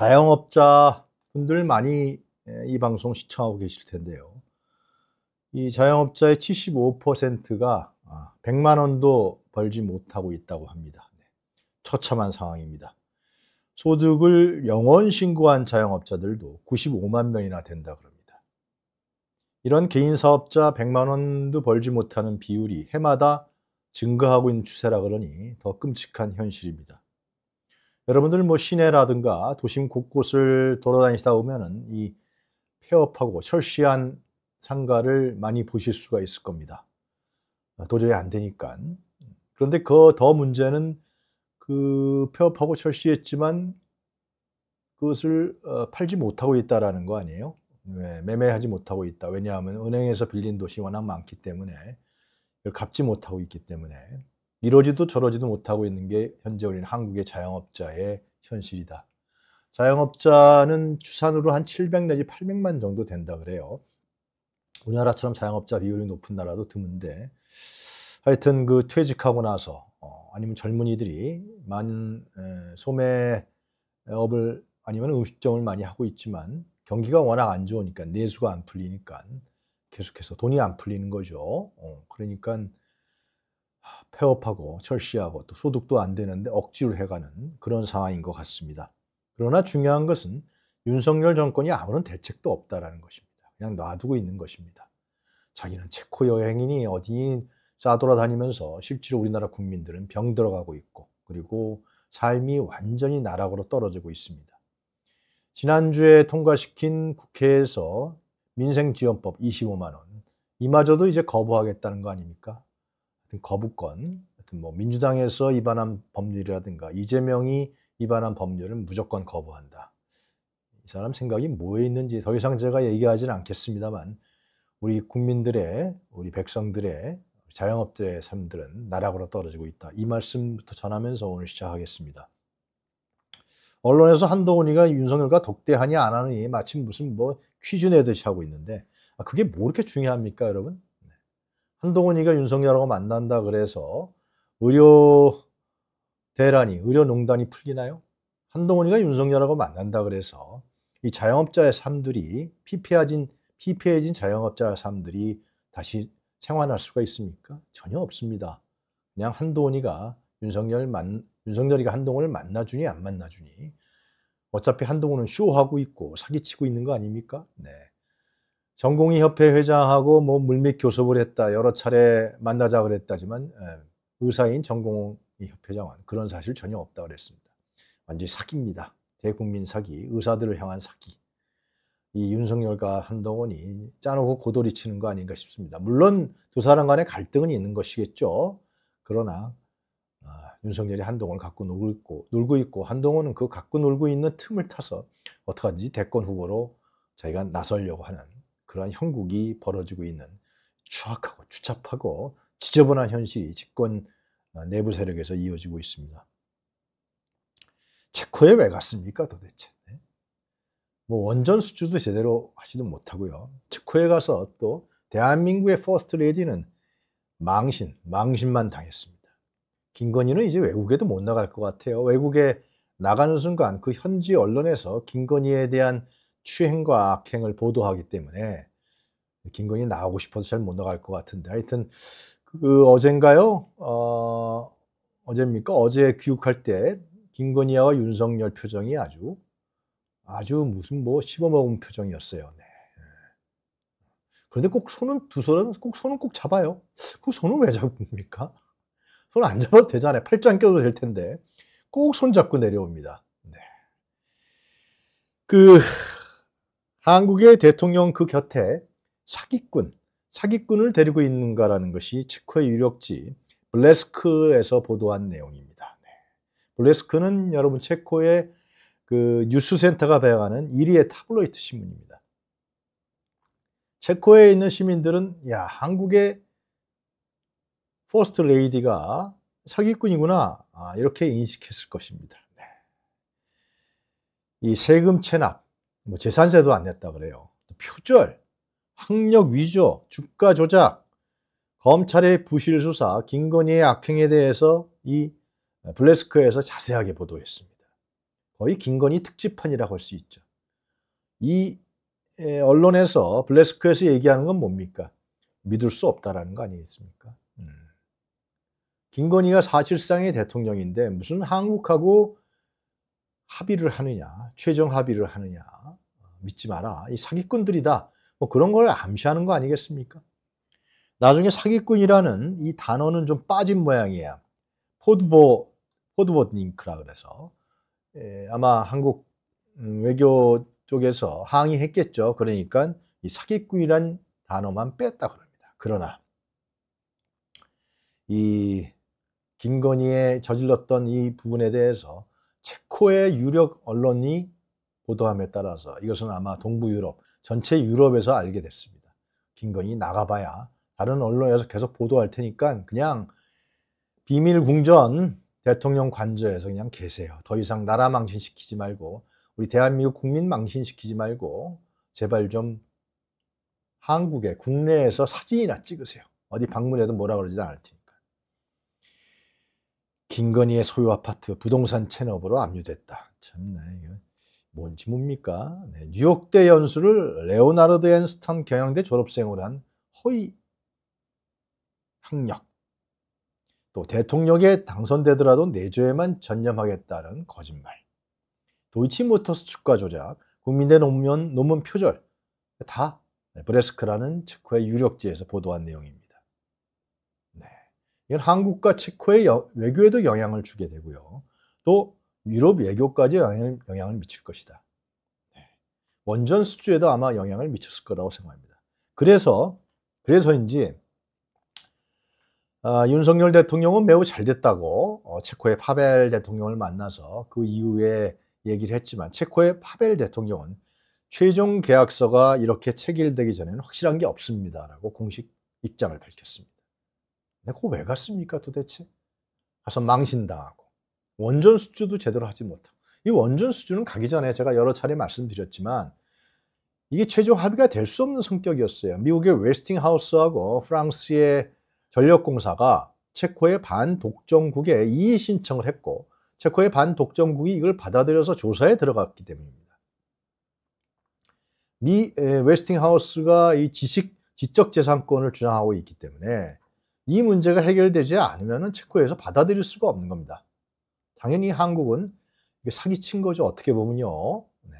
자영업자 분들 많이 예, 이 방송 시청하고 계실 텐데요. 이 자영업자의 75%가 100만 아, 원도 벌지 못하고 있다고 합니다. 네. 처참한 상황입니다. 소득을 영원 신고한 자영업자들도 95만 명이나 된다 그럽니다. 이런 개인 사업자 100만 원도 벌지 못하는 비율이 해마다 증가하고 있는 추세라 그러니 더 끔찍한 현실입니다. 여러분들 뭐 시내라든가 도심 곳곳을 돌아다니시다 보면은 이 폐업하고 철시한 상가를 많이 보실 수가 있을 겁니다. 도저히 안 되니까. 그런데 그 더 문제는 그 폐업하고 철시했지만 그것을 어, 팔지 못하고 있다라는 거 아니에요? 매매하지 못하고 있다. 왜냐하면 은행에서 빌린 돈이 워낙 많기 때문에 갚지 못하고 있기 때문에 이러지도 저러지도 못하고 있는 게 현재 우리는 한국의 자영업자의 현실이다. 자영업자는 추산으로 한 700 내지 800만 정도 된다 그래요. 우리나라처럼 자영업자 비율이 높은 나라도 드문데 하여튼 그 퇴직하고 나서 어, 아니면 젊은이들이 만 에, 소매업을 아니면 음식점을 많이 하고 있지만 경기가 워낙 안 좋으니까 내수가 안 풀리니까 계속해서 돈이 안 풀리는 거죠. 어, 그러니까 폐업하고 철시하고 또 소득도 안 되는데 억지로 해가는 그런 상황인 것 같습니다. 그러나 중요한 것은 윤석열 정권이 아무런 대책도 없다라는 것입니다. 그냥 놔두고 있는 것입니다. 자기는 체코 여행이니 어디니 싸돌아다니면서 실제로 우리나라 국민들은 병 들어가고 있고 그리고 삶이 완전히 나락으로 떨어지고 있습니다. 지난주에 통과시킨 국회에서 민생지원법 25만 원 이마저도 이제 거부하겠다는 거 아닙니까? 거부권, 뭐 민주당에서 입안한 법률이라든가 이재명이 입안한 법률은 무조건 거부한다. 이 사람 생각이 뭐에 있는지 더 이상 제가 얘기하지는 않겠습니다만 우리 국민들의 우리 백성들의 자영업들의 삶들은 나락으로 떨어지고 있다. 이 말씀부터 전하면서 오늘 시작하겠습니다. 언론에서 한동훈이가 윤석열과 독대하냐 안 하느니 마침 무슨 뭐 퀴즈 내듯이 하고 있는데 아, 그게 뭐 이렇게 중요합니까 여러분? 한동훈이가 윤석열하고 만난다 그래서 의료 대란이 의료농단이 풀리나요? 한동훈이가 윤석열하고 만난다 그래서 이 자영업자의 삶들이 피폐해진 피폐해진 자영업자 의 삶들이 다시 생활할 수가 있습니까? 전혀 없습니다. 그냥 한동훈이가 윤석열 만 윤석열이가 한동훈을 만나주니 안 만나주니 어차피 한동훈은 쇼하고 있고 사기치고 있는 거 아닙니까? 네. 전공의 협회 회장하고 뭐 물밑 교섭을 했다 여러 차례 만나자 그랬다지만 의사인 예, 전공의 협회장은 그런 사실 전혀 없다 그랬습니다. 완전 히 사기입니다. 대국민 사기, 의사들을 향한 사기. 이 윤석열과 한동훈이 짜놓고 고돌이 치는 거 아닌가 싶습니다. 물론 두 사람 간의 갈등은 있는 것이겠죠. 그러나 아, 윤석열이 한동훈을 갖고 놀고 있고, 놀고 있고 한동훈은 그 갖고 놀고 있는 틈을 타서 어떡하지 대권 후보로 자기가 나설려고 하는 그러한 형국이 벌어지고 있는 추악하고 추잡하고 지저분한 현실이 집권 어, 내부 세력에서 이어지고 있습니다. 체코에 왜 갔습니까 도대체? 네? 뭐 원전 수주도 제대로 하지도 못하고요. 체코에 가서 또 대한민국의 퍼스트 레디는 망신, 망신만 당했습니다. 김건희는 이제 외국에도 못 나갈 것 같아요. 외국에 나가는 순간 그 현지 언론에서 김건희에 대한 추행과 악행을 보도하기 때문에 김건희 나가고 싶어서 잘 못 나갈 것 같은데 하여튼 그 어젠가요? 어, 어젭니까 어제 귀국할 때 김건희와 윤석열 표정이 아주 아주 무슨 뭐 씹어먹은 표정이었어요. 네. 그런데 꼭 손은 두 손은 꼭 손은 꼭 잡아요. 그 손은 왜 잡습니까? 손 안 잡아도 되잖아요. 팔짱 껴도 될 텐데 꼭 손 잡고 내려옵니다. 네. 그 한국의 대통령 그 곁에 사기꾼, 사기꾼을 데리고 있는가라는 것이 체코의 유력지 블레스크에서 보도한 내용입니다. 네. 블레스크는 여러분 체코의 그 뉴스센터가 배양하는 1위의 타블로이트 신문입니다. 체코에 있는 시민들은 야 한국의 포스트 레이디가 사기꾼이구나 아, 이렇게 인식했을 것입니다. 네. 이 세금 체납, 뭐 재산세도 안 냈다 그래요. 표절, 학력 위조, 주가 조작, 검찰의 부실 수사, 김건희의 악행에 대해서 이 어, 블레스크에서 자세하게 보도했습니다. 거의 김건희 특집판이라고 할 수 있죠. 이 언론에서 블레스크에서 얘기하는 건 뭡니까? 믿을 수 없다라는 거 아니겠습니까? 음. 김건희가 사실상의 대통령인데 무슨 한국하고 합의를 하느냐, 최종 합의를 하느냐, 어, 믿지 마라. 이 사기꾼들이다. 뭐 그런 걸 암시하는 거 아니겠습니까? 나중에 사기꾼이라는 이 단어는 좀 빠진 모양이에요. 포드보, 포드보닝크라 그래서. 예, 아마 한국 음, 외교 쪽에서 항의했겠죠. 그러니까 이 사기꾼이란 단어만 뺐다 그럽니다. 그러나 이 김건희의 저질렀던 이 부분에 대해서 체코의 유력 언론이 보도함에 따라서 이것은 아마 동부 유럽, 전체 유럽에서 알게 됐습니다. 김건희 나가봐야 다른 언론에서 계속 보도할 테니까 그냥 비밀 궁전 대통령 관저에서 그냥 계세요. 더 이상 나라 망신시키지 말고 우리 대한민국 국민 망신시키지 말고 제발 좀 한국의 국내에서 사진이나 찍으세요. 어디 방문해도 뭐라 그러지도 않을 테니. 김건희의 소유 아파트 부동산 채납으로 압류됐다. 참나 이거 뭔지 뭡니까? 네, 뉴욕대 연수를 레오나르드 앤스턴 경영대 졸업생으로 한 허위 학력. 또 대통령에 당선되더라도 내조에만 전념하겠다는 거짓말. 도이치모터스 주가 조작, 국민대 논문, 논문 표절 다 네, 브레스크라는 체코의 유력지에서 보도한 내용입니다. 이건 한국과 체코의 외교에도 영향을 주게 되고요. 또 유럽 외교까지 영향을, 영향을 미칠 것이다. 네. 원전 수주에도 아마 영향을 미쳤을 거라고 생각합니다. 그래서 그래서인지 아, 윤석열 대통령은 매우 잘 됐다고 어, 체코의 파벨 대통령을 만나서 그 이후에 얘기를 했지만 체코의 파벨 대통령은 최종 계약서가 이렇게 체결되기 전에는 확실한 게 없습니다라고 공식 입장을 밝혔습니다. 내가 그거 왜 갔습니까 도대체? 가서 망신당하고 원전 수주도 제대로 하지 못하고 이 원전 수주는 가기 전에 제가 여러 차례 말씀드렸지만 이게 최종 합의가 될 수 없는 성격이었어요. 미국의 웨스팅하우스하고 프랑스의 전력공사가 체코의 반독점국에 이의 신청을 했고 체코의 반독점국이 이걸 받아들여서 조사에 들어갔기 때문입니다. 미 에, 웨스팅하우스가 이 지식 지적 재산권을 주장하고 있기 때문에 이 문제가 해결되지 않으면 체코에서 받아들일 수가 없는 겁니다. 당연히 한국은 사기친 거죠. 어떻게 보면요. 네.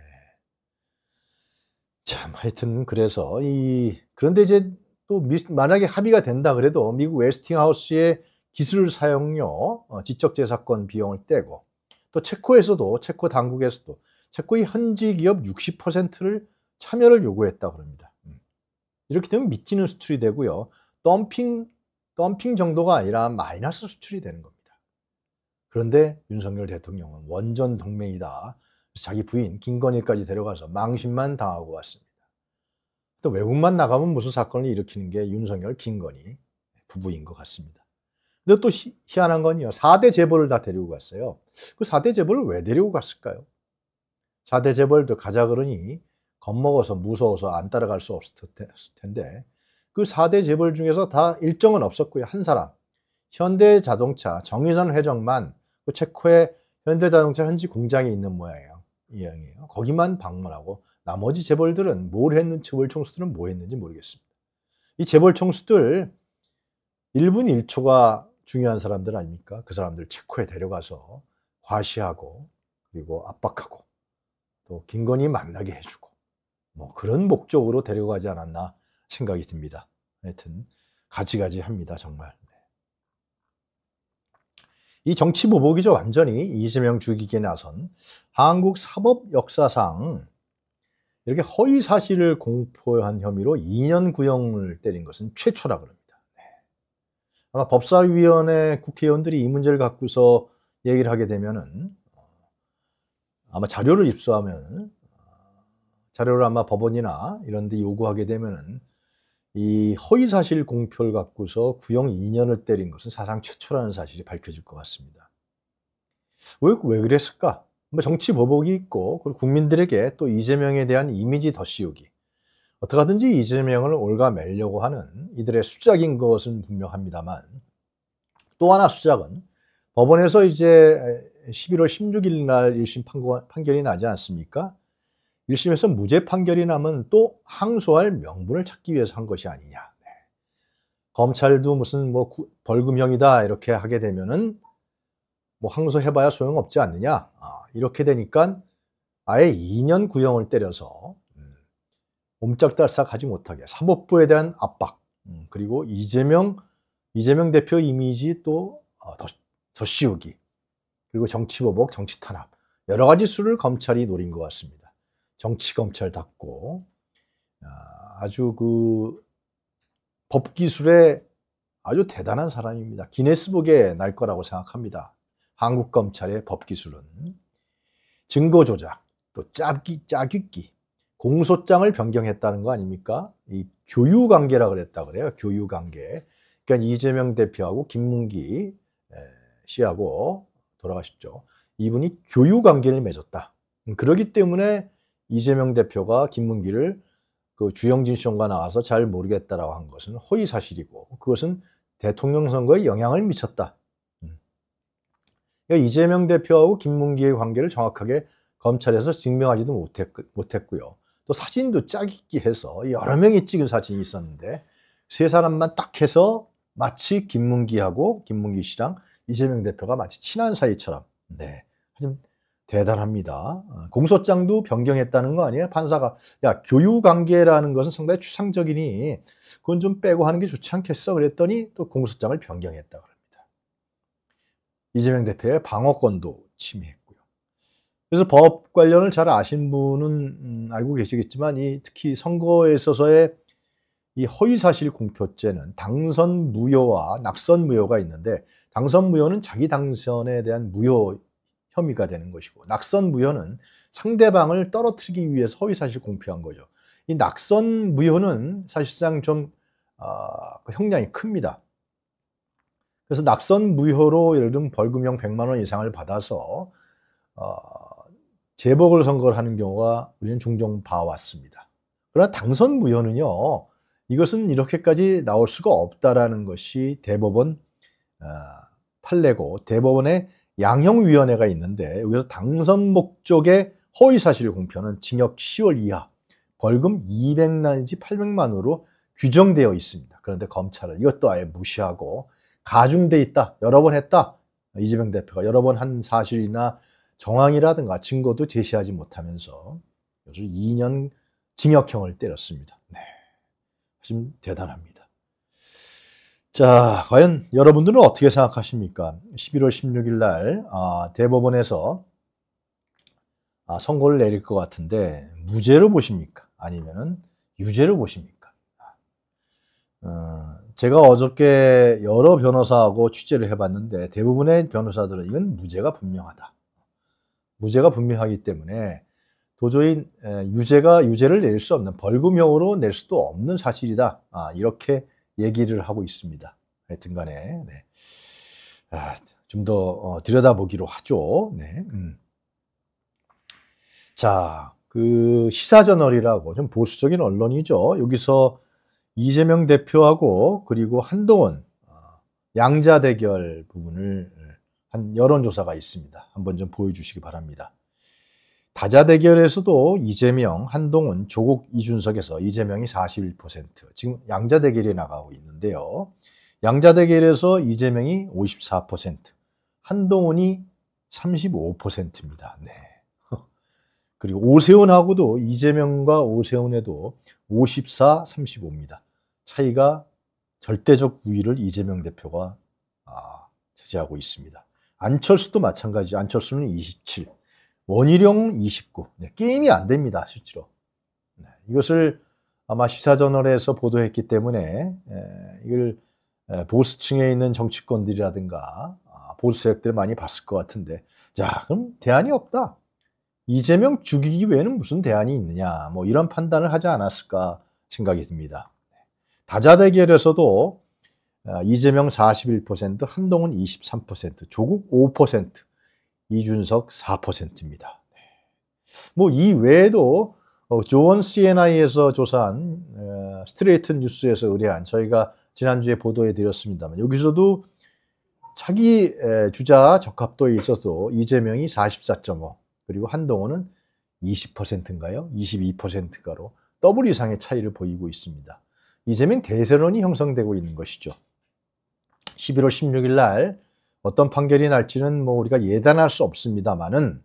참, 하여튼, 그래서, 이, 그런데 이제 또 미, 스 만약에 합의가 된다 그래도 미국 웨스팅하우스의 기술 사용료, 어, 지적재산권 비용을 떼고 또 체코에서도, 체코 당국에서도 체코의 현지 기업 60%를 참여를 요구했다고 합니다. 음. 이렇게 되면 밑지는 수출이 되고요. 덤핑 덤핑 정도가 아니라 마이너스 수출이 되는 겁니다. 그런데 윤석열 대통령은 원전 동맹이다. 자기 부인 김건희까지 데려가서 망신만 당하고 왔습니다. 또 외국만 나가면 무슨 사건을 일으키는 게 윤석열, 김건희 부부인 것 같습니다. 근데 또 희, 희한한 건요. 4대 재벌을 다 데리고 갔어요. 그 4대 재벌을 왜 데리고 갔을까요? 4대 재벌도 가자 그러니 겁먹어서 무서워서 안 따라갈 수 없을 텐데 그 4대 재벌 중에서 다 일정은 없었고요. 한 사람. 현대자동차 정의선 회장만 그체코에 현대자동차 현지 공장이 있는 모양이에요. 이양이에요. 거기만 방문하고 나머지 재벌들은 뭘 했는지 재벌 총수들은 뭐 했는지 모르겠습니다. 이 재벌 총수들 1분 1초가 중요한 사람들 아닙니까? 그 사람들 체코에 데려가서 과시하고 그리고 압박하고 또 김건희 만나게 해주고 뭐 그런 목적으로 데려가지 않았나 생각이 듭니다. 하여튼 가지가지합니다. 정말. 네. 이 정치 보복이죠. 완전히 이재명 죽이기에 나선 한국 사법 역사상 이렇게 허위 사실을 공포한 혐의로 2년 구형을 때린 것은 최초라 그럽니다. 네. 아마 법사위원회 국회의원들이 이 문제를 갖고서 얘기를 하게 되면은 어, 아마 자료를 입수하면 어, 자료를 아마 법원이나 이런 데 요구하게 되면은 이 허위 사실 공표를 갖고서 구형 2년을 때린 것은 사상 최초라는 사실이 밝혀질 것 같습니다. 왜, 왜 그랬을까? 뭐 정치 보복이 있고 그리고 국민들에게 또 이재명에 대한 이미지 덧씌우기 어떻게든지 이재명을 올가매려고 하는 이들의 수작인 것은 분명합니다만 또 하나 수작은 법원에서 이제 11월 16일 날 1심 판결이 나지 않습니까? 1심에서 무죄 판결이 나면 또 항소할 명분을 찾기 위해서 한 것이 아니냐. 네. 검찰도 무슨 뭐 구, 벌금형이다 이렇게 하게 되면은 뭐 항소해봐야 소용없지 않느냐. 아, 이렇게 되니까 아예 2년 구형을 때려서 음, 옴짝달싹 하지 못하게 사법부에 대한 압박 음, 그리고 이재명 이재명 대표 이미지 또 어, 더 씌우기 그리고 정치보복 정치탄압 여러 가지 수를 검찰이 노린 것 같습니다. 정치검찰답고 아, 아주 그 법기술에 아주 대단한 사람입니다. 기네스북에 날 거라고 생각합니다. 한국 검찰의 법기술은 증거 조작, 또 짜기 짜깁기, 공소장을 변경했다는 거 아닙니까? 이 교유 관계라 그랬다 그래요. 교유 관계. 그러니까 이재명 대표하고 김문기 씨하고 돌아가셨죠. 이분이 교유 관계를 맺었다. 음, 그러기 때문에 이재명 대표가 김문기를 그 주영진 시험과 나와서 잘 모르겠다라고 한 것은 허위 사실이고 그것은 대통령 선거에 영향을 미쳤다. 그 이재명 대표하고 김문기의 관계를 정확하게 검찰에서 증명하지도 못했, 못했고요. 또 사진도 짜깁기 해서 여러 명이 찍은 사진이 있었는데 세 사람만 딱 해서 마치 김문기하고 김문기 씨랑 이재명 대표가 마치 친한 사이처럼 네. 하지만 대단합니다. 어, 공소장도 변경했다는 거 아니에요? 판사가 야 교유 관계라는 것은 상당히 추상적이니 그건 좀 빼고 하는 게 좋지 않겠어? 그랬더니 또 공소장을 변경했다 고합니다 이재명 대표의 방어권도 침해했고요. 그래서 법 관련을 잘 아신 분은 음, 알고 계시겠지만 이 특히 선거에 있어서의 이 허위사실 공표죄는 당선 무효와 낙선 무효가 있는데 당선 무효는 자기 당선에 대한 무효 혐의가 되는 것이고 낙선 무효는 상대방을 떨어뜨리기 위해 서위 사실 공표한 거죠. 이 낙선 무효는 사실상 좀 어, 형량이 큽니다. 그래서 낙선 무효로 예를 들면 벌금형 100만 원 이상을 받아서 어, 재보궐 선거를 하는 경우가 우리는 종종 봐왔습니다. 그러나 당선 무효는요. 이것은 이렇게까지 나올 수가 없다라는 것이 대법원 어, 판례고 대법원의 양형위원회가 있는데 여기서 당선 목적의 허위사실 공표는 징역 10월 이하 벌금 200만인지 800만으로 규정되어 있습니다. 그런데 검찰은 이것도 아예 무시하고 가중돼 있다, 여러 번 했다. 이재명 대표가 여러 번 한 사실이나 정황이라든가 증거도 제시하지 못하면서 요즘 2년 징역형을 때렸습니다. 네, 지금 대단합니다. 자, 과연 여러분들은 어떻게 생각하십니까? 11월 16일 날 아, 대법원에서 아, 선고를 내릴 것 같은데 무죄로 보십니까? 아니면은 유죄로 보십니까? 아, 어, 제가 어저께 여러 변호사하고 취재를 해봤는데 대부분의 변호사들은 이건 무죄가 분명하다. 무죄가 분명하기 때문에 도저히 유죄가 유죄를 낼 수 없는 벌금형으로 낼 수도 없는 사실이다. 아, 이렇게 얘기를 하고 있습니다. 하여튼 간에, 네. 아, 좀더 어, 들여다보기로 하죠. 네. 음. 자, 그 시사저널이라고 좀 보수적인 언론이죠. 여기서 이재명 대표하고 그리고 한동훈 어, 양자 대결 부분을 어, 한 여론조사가 있습니다. 한번 좀 보여주시기 바랍니다. 다자 대결에서도 이재명, 한동훈, 조국, 이준석에서 이재명이 41% 지금 양자 대결이 나가고 있는데요. 양자 대결에서 이재명이 54%, 한동훈이 35%입니다. 네. 그리고 오세훈하고도 이재명과 오세훈에도 54, 35입니다. 차이가 절대적 우위를 이재명 대표가 아, 제재하고 있습니다. 안철수도 마찬가지. 안철수는 27. 원희룡 29. 네, 게임이 안 됩니다, 실제로. 네, 이것을 아마 시사저널에서 보도했기 때문에 에, 이걸 에, 보수층에 있는 정치권들이라든가 아, 보수 세력들 많이 봤을 것 같은데 자 그럼 대안이 없다. 이재명 죽이기 외에는 무슨 대안이 있느냐 뭐 이런 판단을 하지 않았을까 생각이 듭니다. 네, 다자 대결에서도 아, 이재명 41%, 한동훈 23%, 조국 5%, 이준석 4%입니다. 뭐 이 외에도 조원 어, CNI에서 조사한 어, 스트레이트 뉴스에서 의뢰한 저희가 지난주에 보도해 드렸습니다만 여기서도 차기 주자 적합도에 있어서 이재명이 44.5 그리고 한동훈은 20%인가요? 22%가로 더블 이상의 차이를 보이고 있습니다. 이재명 대세론이 형성되고 있는 것이죠. 11월 16일 날 어떤 판결이 날지는 뭐 우리가 예단할 수 없습니다만은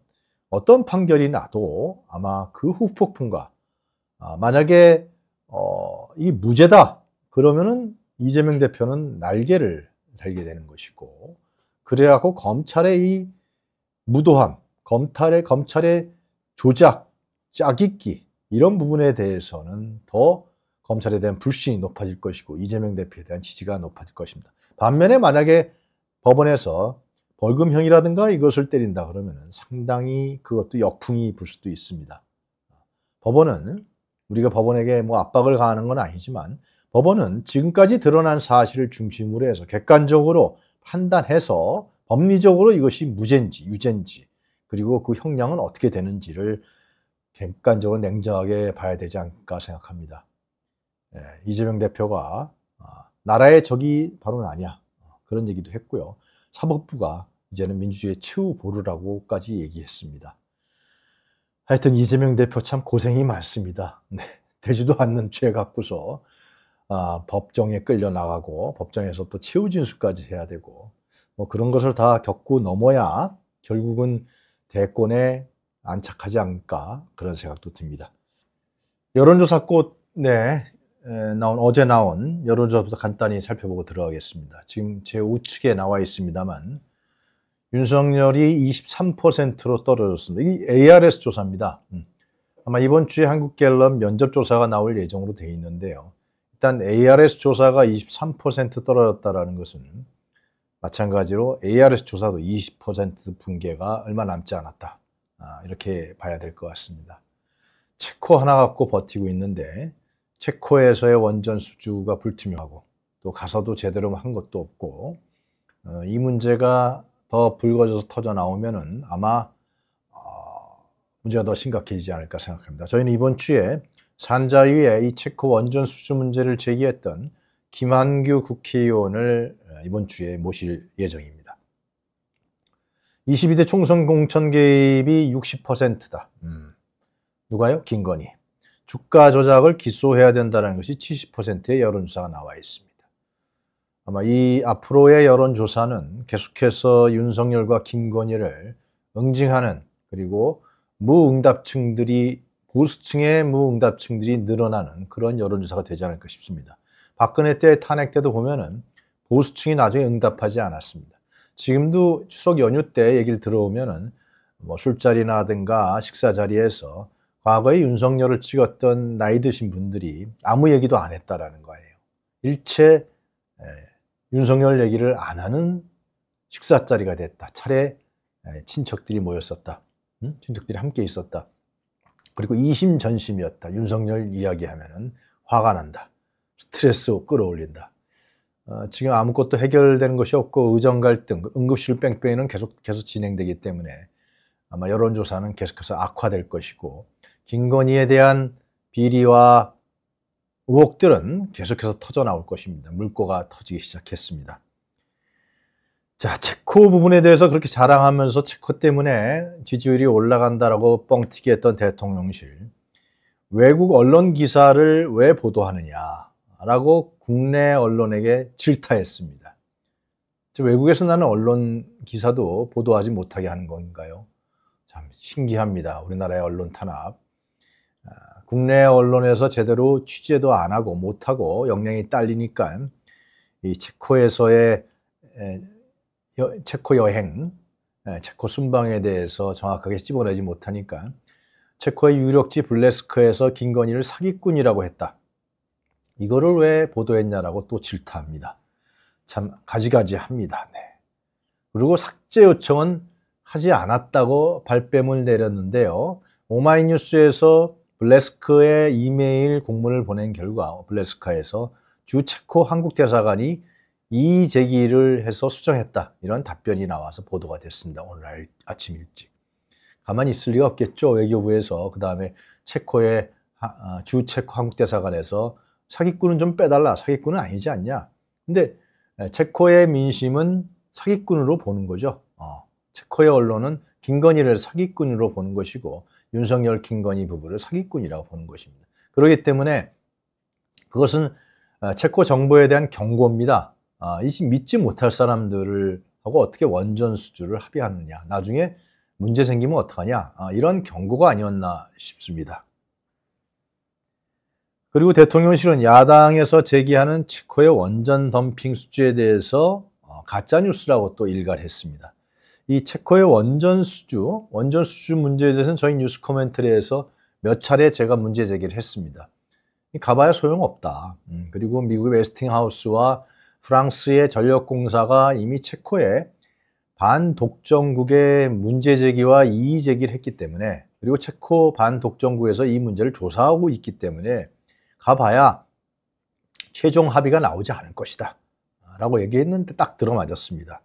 어떤 판결이 나도 아마 그 후폭풍과 아, 만약에 어, 이 무죄다 그러면은 이재명 대표는 날개를 달게 되는 것이고 그래갖고 검찰의 이 무도함, 검찰의 검찰의 조작, 짜깁기 이런 부분에 대해서는 더 검찰에 대한 불신이 높아질 것이고 이재명 대표에 대한 지지가 높아질 것입니다. 반면에 만약에 법원에서 벌금형이라든가 이것을 때린다 그러면 상당히 그것도 역풍이 불 수도 있습니다. 법원은 우리가 법원에게 뭐 압박을 가하는 건 아니지만 법원은 지금까지 드러난 사실을 중심으로 해서 객관적으로 판단해서 법리적으로 이것이 무죄인지 유죄인지 그리고 그 형량은 어떻게 되는지를 객관적으로 냉정하게 봐야 되지 않을까 생각합니다. 예, 이재명 대표가 아, 나라의 적이 바로 아니야. 그런 얘기도 했고요. 사법부가 이제는 민주주의의 최후 보루라고까지 얘기했습니다. 하여튼 이재명 대표 참 고생이 많습니다. 네. 되지도 않는 죄 갖고서 아, 법정에 끌려 나가고 법정에서 또 최후 진술까지 해야 되고 뭐 그런 것을 다 겪고 넘어야 결국은 대권에 안착하지 않을까 그런 생각도 듭니다. 여론조사 꽃, 네, 나온 어제 나온 여론조사부터 간단히 살펴보고 들어가겠습니다. 지금 제 우측에 나와 있습니다만 윤석열이 23%로 떨어졌습니다. 이 ARS 조사입니다. 음. 아마 이번 주에 한국갤럽 면접조사가 나올 예정으로 되어 있는데요. 일단 ARS 조사가 23% 떨어졌다라는 것은 마찬가지로 ARS 조사도 20% 붕괴가 얼마 남지 않았다. 아, 이렇게 봐야 될 것 같습니다. 체코 하나 갖고 버티고 있는데 체코에서의 원전 수주가 불투명하고 또 가서도 제대로 한 것도 없고 어, 이 문제가 더 불거져서 터져 나오면은 아마 어, 문제가 더 심각해지지 않을까 생각합니다. 저희는 이번 주에 산자위에 이 체코 원전 수주 문제를 제기했던 김한규 국회의원을 어, 이번 주에 모실 예정입니다. 22대 총선 공천 개입이 60%다. 음. 누가요? 김건희. 주가 조작을 기소해야 된다는 것이 70%의 여론조사가 나와 있습니다. 아마 이 앞으로의 여론조사는 계속해서 윤석열과 김건희를 응징하는 그리고 무응답층들이 보수층의 무응답층들이 늘어나는 그런 여론조사가 되지 않을까 싶습니다. 박근혜 때 탄핵 때도 보면은 보수층이 나중에 응답하지 않았습니다. 지금도 추석 연휴 때 얘기를 들어오면은 뭐 술자리나든가 식사 자리에서 과거에 윤석열을 찍었던 나이 드신 분들이 아무 얘기도 안 했다라는 거예요. 일체 윤석열 얘기를 안 하는 식사 자리가 됐다. 차례 친척들이 모였었다. 친척들이 함께 있었다. 그리고 이심전심이었다. 윤석열 이야기하면은 화가 난다. 스트레스 끌어올린다. 어, 지금 아무것도 해결되는 것이 없고 의정 갈등, 응급실 뺑뺑이는 계속 계속 진행되기 때문에 아마 여론조사는 계속해서 악화될 것이고 김건희에 대한 비리와 의혹들은 계속해서 터져나올 것입니다. 물꼬가 터지기 시작했습니다. 자, 체코 부분에 대해서 그렇게 자랑하면서 체코 때문에 지지율이 올라간다라고 뻥튀기 했던 대통령실. 외국 언론 기사를 왜 보도하느냐라고 국내 언론에게 질타했습니다. 외국에서 나는 언론 기사도 보도하지 못하게 하는 건가요? 참 신기합니다. 우리나라의 언론 탄압. 국내 언론에서 제대로 취재도 안 하고 못 하고 역량이 딸리니까 이 체코에서의 체코 여행, 체코 순방에 대해서 정확하게 찝어내지 못하니까 체코의 유력지 블레스크에서 김건희를 사기꾼이라고 했다. 이거를 왜 보도했냐라고 또 질타합니다. 참 가지가지합니다. 네. 그리고 삭제 요청은 하지 않았다고 발뺌을 내렸는데요. 오마이뉴스에서 블레스크의 이메일 공문을 보낸 결과 블레스카에서 주 체코 한국 대사관이 이 제기를 해서 수정했다 이런 답변이 나와서 보도가 됐습니다. 오늘 아침 일찍 가만히 있을 리가 없겠죠 외교부에서 그 다음에 체코의 아, 주 체코 한국 대사관에서 사기꾼은 좀 빼달라 사기꾼은 아니지 않냐 근데 체코의 민심은 사기꾼으로 보는 거죠. 어, 체코의 언론은 김건희를 사기꾼으로 보는 것이고 윤석열 김건희 부부를 사기꾼이라고 보는 것입니다. 그렇기 때문에 그것은 아, 체코 정부에 대한 경고입니다. 아, 믿지 못할 사람들을 하고 어떻게 원전 수주를 합의하느냐. 나중에 문제 생기면 어떡하냐. 아, 이런 경고가 아니었나 싶습니다. 그리고 대통령실은 야당에서 제기하는 체코의 원전 덤핑 수주에 대해서 어, 가짜뉴스라고 또 일갈했습니다. 이 체코의 원전 수주, 원전 수주 문제에 대해서는 저희 뉴스 코멘터리에서 몇 차례 제가 문제 제기를 했습니다. 가봐야 소용없다. 음, 그리고 미국의 웨스팅하우스와 프랑스의 전력공사가 이미 체코의 반독점국의 문제 제기와 이의 제기를 했기 때문에 그리고 체코 반독점국에서 이 문제를 조사하고 있기 때문에 가봐야 최종 합의가 나오지 않을 것이다 라고 얘기했는데 딱 들어맞았습니다.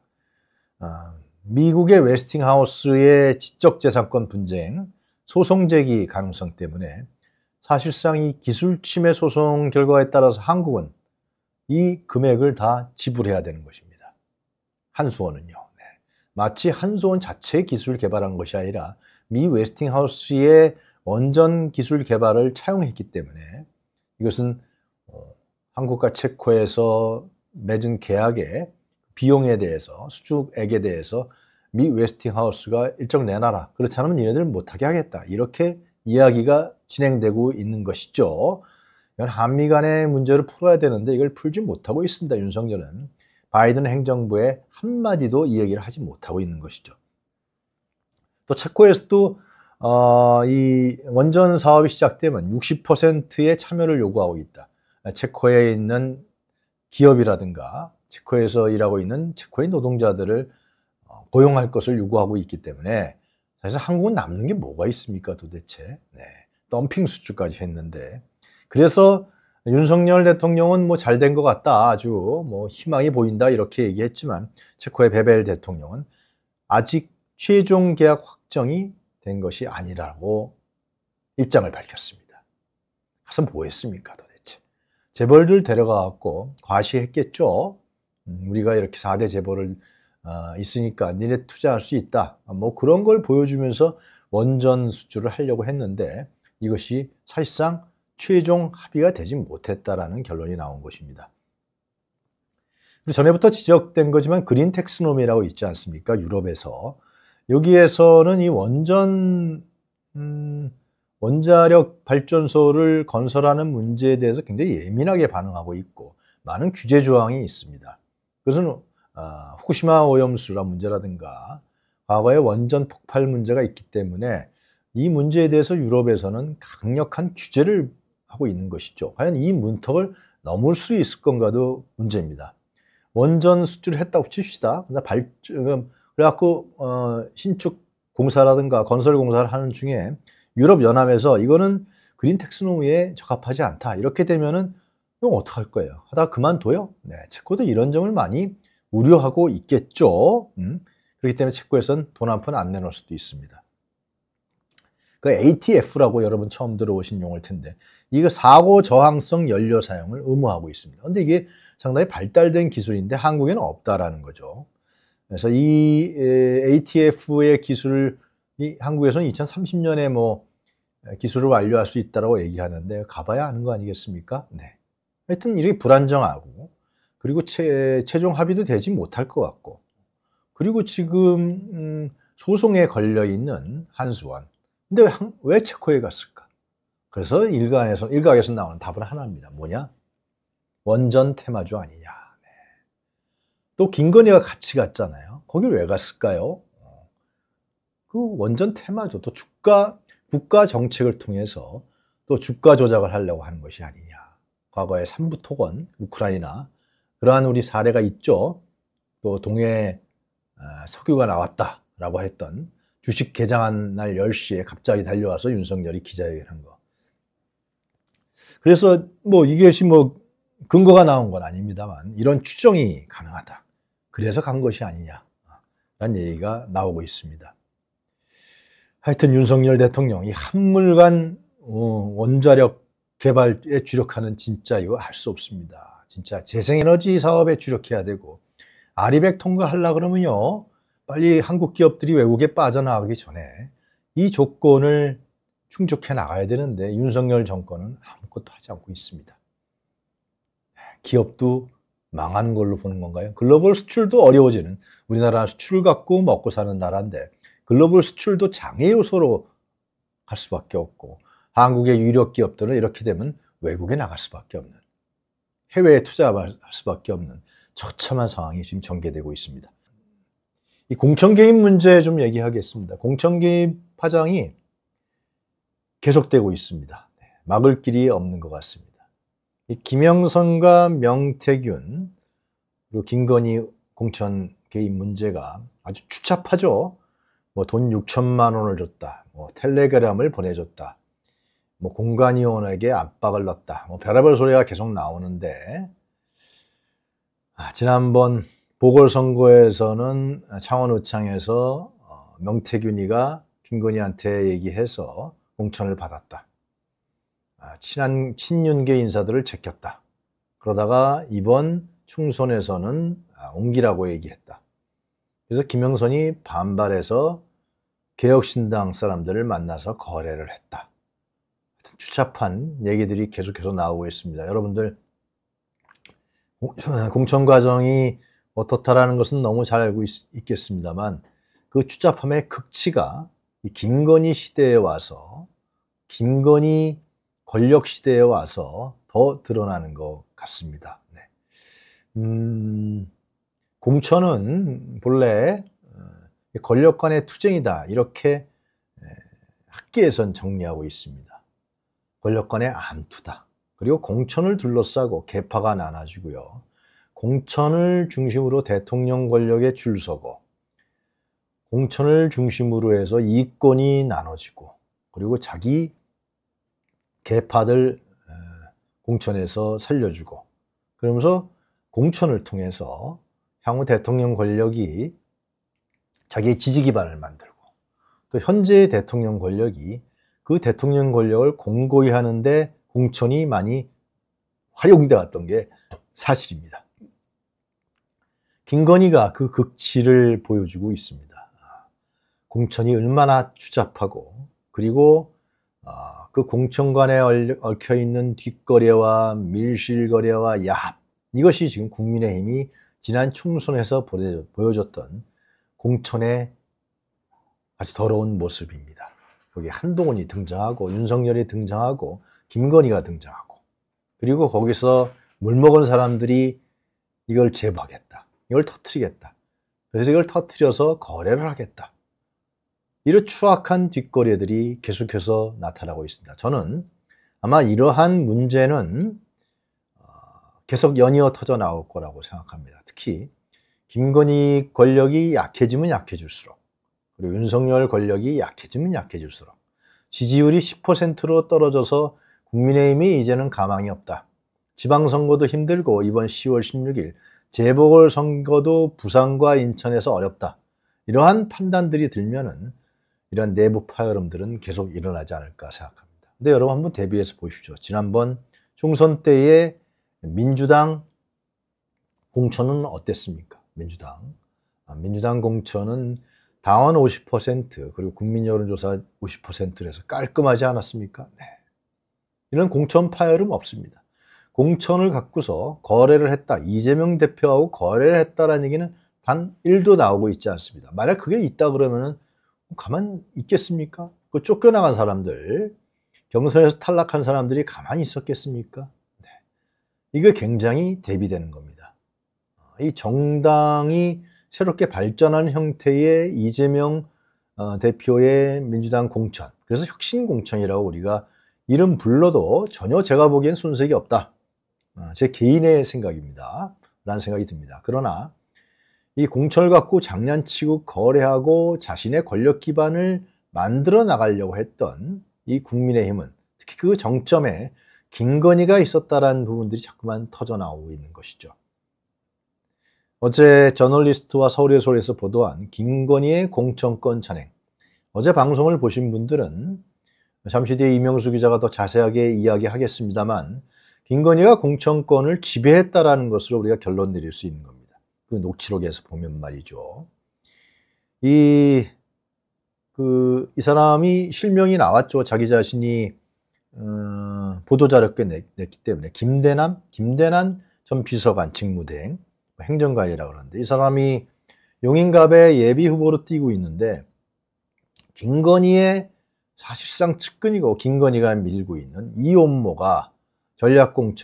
아, 미국의 웨스팅하우스의 지적재산권 분쟁 소송 제기 가능성 때문에 사실상 이 기술 침해 소송 결과에 따라서 한국은 이 금액을 다 지불해야 되는 것입니다. 한수원은요. 네. 마치 한수원 자체 기술 개발한 것이 아니라 미 웨스팅하우스의 원전 기술 개발을 차용했기 때문에 이것은 어, 한국과 체코에서 맺은 계약의 비용에 대해서 수주액에 대해서 미 웨스팅하우스가 일정 내놔라. 그렇지 않으면 얘네들 못하게 하겠다. 이렇게 이야기가 진행되고 있는 것이죠. 이건 한미 간의 문제를 풀어야 되는데 이걸 풀지 못하고 있습니다. 윤석열은. 바이든 행정부에 한마디도 이얘기를 하지 못하고 있는 것이죠. 또 체코에서도 어, 이 원전 사업이 시작되면 60%의 참여를 요구하고 있다. 체코에 있는 기업이라든가 체코에서 일하고 있는 체코의 노동자들을 고용할 것을 요구하고 있기 때문에 사실 한국은 남는 게 뭐가 있습니까 도대체? 네. 덤핑 수주까지 했는데 그래서 윤석열 대통령은 뭐 잘 된 것 같다 아주 뭐 희망이 보인다 이렇게 얘기했지만 체코의 베벨 대통령은 아직 최종 계약 확정이 된 것이 아니라고 입장을 밝혔습니다. 가서 뭐 했습니까 도대체? 재벌들 데려가갖고 과시했겠죠? 음, 우리가 이렇게 4대 재벌을 아, 있으니까 니네 투자할 수 있다. 아, 뭐 그런 걸 보여주면서 원전 수주를 하려고 했는데 이것이 사실상 최종 합의가 되지 못했다라는 결론이 나온 것입니다. 전에부터 지적된 거지만 그린 텍스노미라고 있지 않습니까? 유럽에서 여기에서는 이 원전 음, 원자력 발전소를 건설하는 문제에 대해서 굉장히 예민하게 반응하고 있고 많은 규제 조항이 있습니다. 그것은 아, 후쿠시마 오염수라 문제라든가 과거에 원전 폭발 문제가 있기 때문에 이 문제에 대해서 유럽에서는 강력한 규제를 하고 있는 것이죠. 과연 이 문턱을 넘을 수 있을 건가도 문제입니다. 원전 수출을 했다고 칩시다. 근데 발, 지금, 그래갖고, 어, 신축 공사라든가 건설 공사를 하는 중에 유럽연합에서 이거는 그린 텍스노미에 적합하지 않다. 이렇게 되면은, 이건 어떡할 거예요? 하다 그만둬요? 네. 체코도 이런 점을 많이 우려하고 있겠죠. 음? 그렇기 때문에 채권에선 돈한 푼 안 내놓을 수도 있습니다. 그 ATF라고 여러분 처음 들어오신 용어일 텐데 이거 사고 저항성 연료 사용을 의무하고 있습니다. 근데 이게 상당히 발달된 기술인데 한국에는 없다라는 거죠. 그래서 이 ATF의 기술이 한국에서는 2030년에 뭐 기술을 완료할 수 있다라고 얘기하는데 가봐야 하는 거 아니겠습니까? 네. 하여튼 이렇게 불안정하고 그리고 최, 최종 합의도 되지 못할 것 같고 그리고 지금 음, 소송에 걸려 있는 한수원 근데 왜 체코에 갔을까? 그래서 일각에서 일각에서 나오는 답은 하나입니다. 뭐냐? 원전 테마주 아니냐. 네. 또 김건희가 같이 갔잖아요. 거길 왜 갔을까요? 어. 그 원전 테마주 또 주가 국가 정책을 통해서 또 주가 조작을 하려고 하는 것이 아니냐. 과거에 삼부토건 우크라이나 그러한 우리 사례가 있죠. 또 동해 아, 석유가 나왔다라고 했던 주식 개장한 날 10시에 갑자기 달려와서 윤석열이 기자회견한 거. 그래서 뭐 이것이 뭐 근거가 나온 건 아닙니다만 이런 추정이 가능하다. 그래서 간 것이 아니냐. 라는 얘기가 나오고 있습니다. 하여튼 윤석열 대통령이 한물간 어, 원자력 개발에 주력하는 진짜 이거 할수 없습니다. 진짜 재생에너지 사업에 주력해야 되고 아리백 통과하려 그러면요. 빨리 한국 기업들이 외국에 빠져나가기 전에 이 조건을 충족해 나가야 되는데 윤석열 정권은 아무것도 하지 않고 있습니다. 기업도 망하는 걸로 보는 건가요? 글로벌 수출도 어려워지는 우리나라 수출 갖고 먹고 사는 나라인데 글로벌 수출도 장애 요소로 갈 수밖에 없고 한국의 유력 기업들은 이렇게 되면 외국에 나갈 수밖에 없는 해외에 투자할 수밖에 없는 처참한 상황이 지금 전개되고 있습니다. 이 공천개입 문제 좀 얘기하겠습니다. 공천개입 파장이 계속되고 있습니다. 네, 막을 길이 없는 것 같습니다. 김영선과 명태균 그리고 김건희 공천 개입 문제가 아주 추잡하죠. 뭐돈 6천만 원을 줬다, 뭐 텔레그램을 보내줬다, 뭐공간위원에게 압박을 넣었다. 뭐 별의별 소리가 계속 나오는데 아, 지난번 보궐선거에서는 창원의창에서 어, 명태균이가 김건희한테 얘기해서 공천을 받았다. 아, 친한 친윤계 인사들을 제꼈다. 그러다가 이번 총선에서는 아, 옮기라고 얘기했다. 그래서 김영선이 반발해서 개혁신당 사람들을 만나서 거래를 했다. 추잡한 얘기들이 계속해서 나오고 있습니다. 여러분들 공천 과정이 어떻다라는 것은 너무 잘 알고 있, 겠습니다만그 추잡함의 극치가 김건희 시대에 와서 김건희 권력 시대에 와서 더 드러나는 것 같습니다. 네. 음, 공천은 본래 어, 권력 간의 투쟁이다 이렇게 학계에선 정리하고 있습니다. 권력권의 암투다. 그리고 공천을 둘러싸고 개파가 나눠지고요. 공천을 중심으로 대통령 권력의 줄서고 공천을 중심으로 해서 이권이 나눠지고 그리고 자기 개파들 어, 공천에서 살려주고 그러면서 공천을 통해서 향후 대통령 권력이 자기의 지지 기반을 만들고 또 현재의 대통령 권력이 그 대통령 권력을 공고히 하는데 공천이 많이 활용돼 왔던 게 사실입니다. 김건희가 그 극치를 보여주고 있습니다. 공천이 얼마나 추잡하고 그리고 아, 그 공천관에 얽혀 있는 뒷거래와 밀실거래와 야 이것이 지금 국민의힘이 지난 총선에서 보여줬던 공천의 아주 더러운 모습입니다. 거기 한동훈이 등장하고 윤석열이 등장하고 김건희가 등장하고 그리고 거기서 물 먹은 사람들이 이걸 제보하겠다. 이걸 터트리겠다. 그래서 이걸 터트려서 거래를 하겠다. 이런 추악한 뒷거래들이 계속해서 나타나고 있습니다. 저는 아마 이러한 문제는 어, 계속 연이어 터져 나올 거라고 생각합니다. 특히 김건희 권력이 약해지면 약해질수록 그리고 윤석열 권력이 약해지면 약해질수록 지지율이 10%로 떨어져서 국민의힘이 이제는 가망이 없다. 지방선거도 힘들고 이번 10월 16일 재보궐선거도 부산과 인천에서 어렵다. 이러한 판단들이 들면은 이런 내부 파열음들은 계속 일어나지 않을까 생각합니다. 근데 여러분 한번 대비해서 보시죠 지난번 총선 때의 민주당 공천은 어땠습니까? 민주당. 아, 민주당 공천은 당원 50% 그리고 국민 여론조사 50%에서 깔끔하지 않았습니까? 네. 이런 공천 파열은 없습니다. 공천을 갖고서 거래를 했다. 이재명 대표하고 거래를 했다라는 얘기는 단 1도 나오고 있지 않습니다. 만약 그게 있다 그러면 가만 있겠습니까? 그 쫓겨나간 사람들, 경선에서 탈락한 사람들이 가만히 있었겠습니까? 네. 이게 굉장히 대비되는 겁니다. 이 정당이 새롭게 발전한 형태의 이재명 어, 대표의 민주당 공천 그래서 혁신 공천이라고 우리가 이름 불러도 전혀 제가 보기엔 순색이 없다 어, 제 개인의 생각입니다 라는 생각이 듭니다 그러나 이 공천을 갖고 장난치고 거래하고 자신의 권력 기반을 만들어 나가려고 했던 이 국민의힘은 특히 그 정점에 김건희가 있었다라는 부분들이 자꾸만 터져나오고 있는 것이죠 어제 저널리스트와 서울의소리에서 보도한 김건희의 공천권 찬행. 어제 방송을 보신 분들은 잠시 뒤에 이명수 기자가 더 자세하게 이야기하겠습니다만 김건희가 공천권을 지배했다라는 것으로 우리가 결론 내릴 수 있는 겁니다. 그 녹취록에서 보면 말이죠. 이, 그, 이 사람이 실명이 나왔죠. 자기 자신이, 어, 보도자료 꽤 냈, 냈기 때문에. 김대남, 김대난 전 비서관 직무대행. 행정관이라 고 그러는데 이 사람이 용인갑에 예비 후보로 뛰고 있는데 김건희의 사실상 측근이고 김건희가 밀고 있는 이혼모가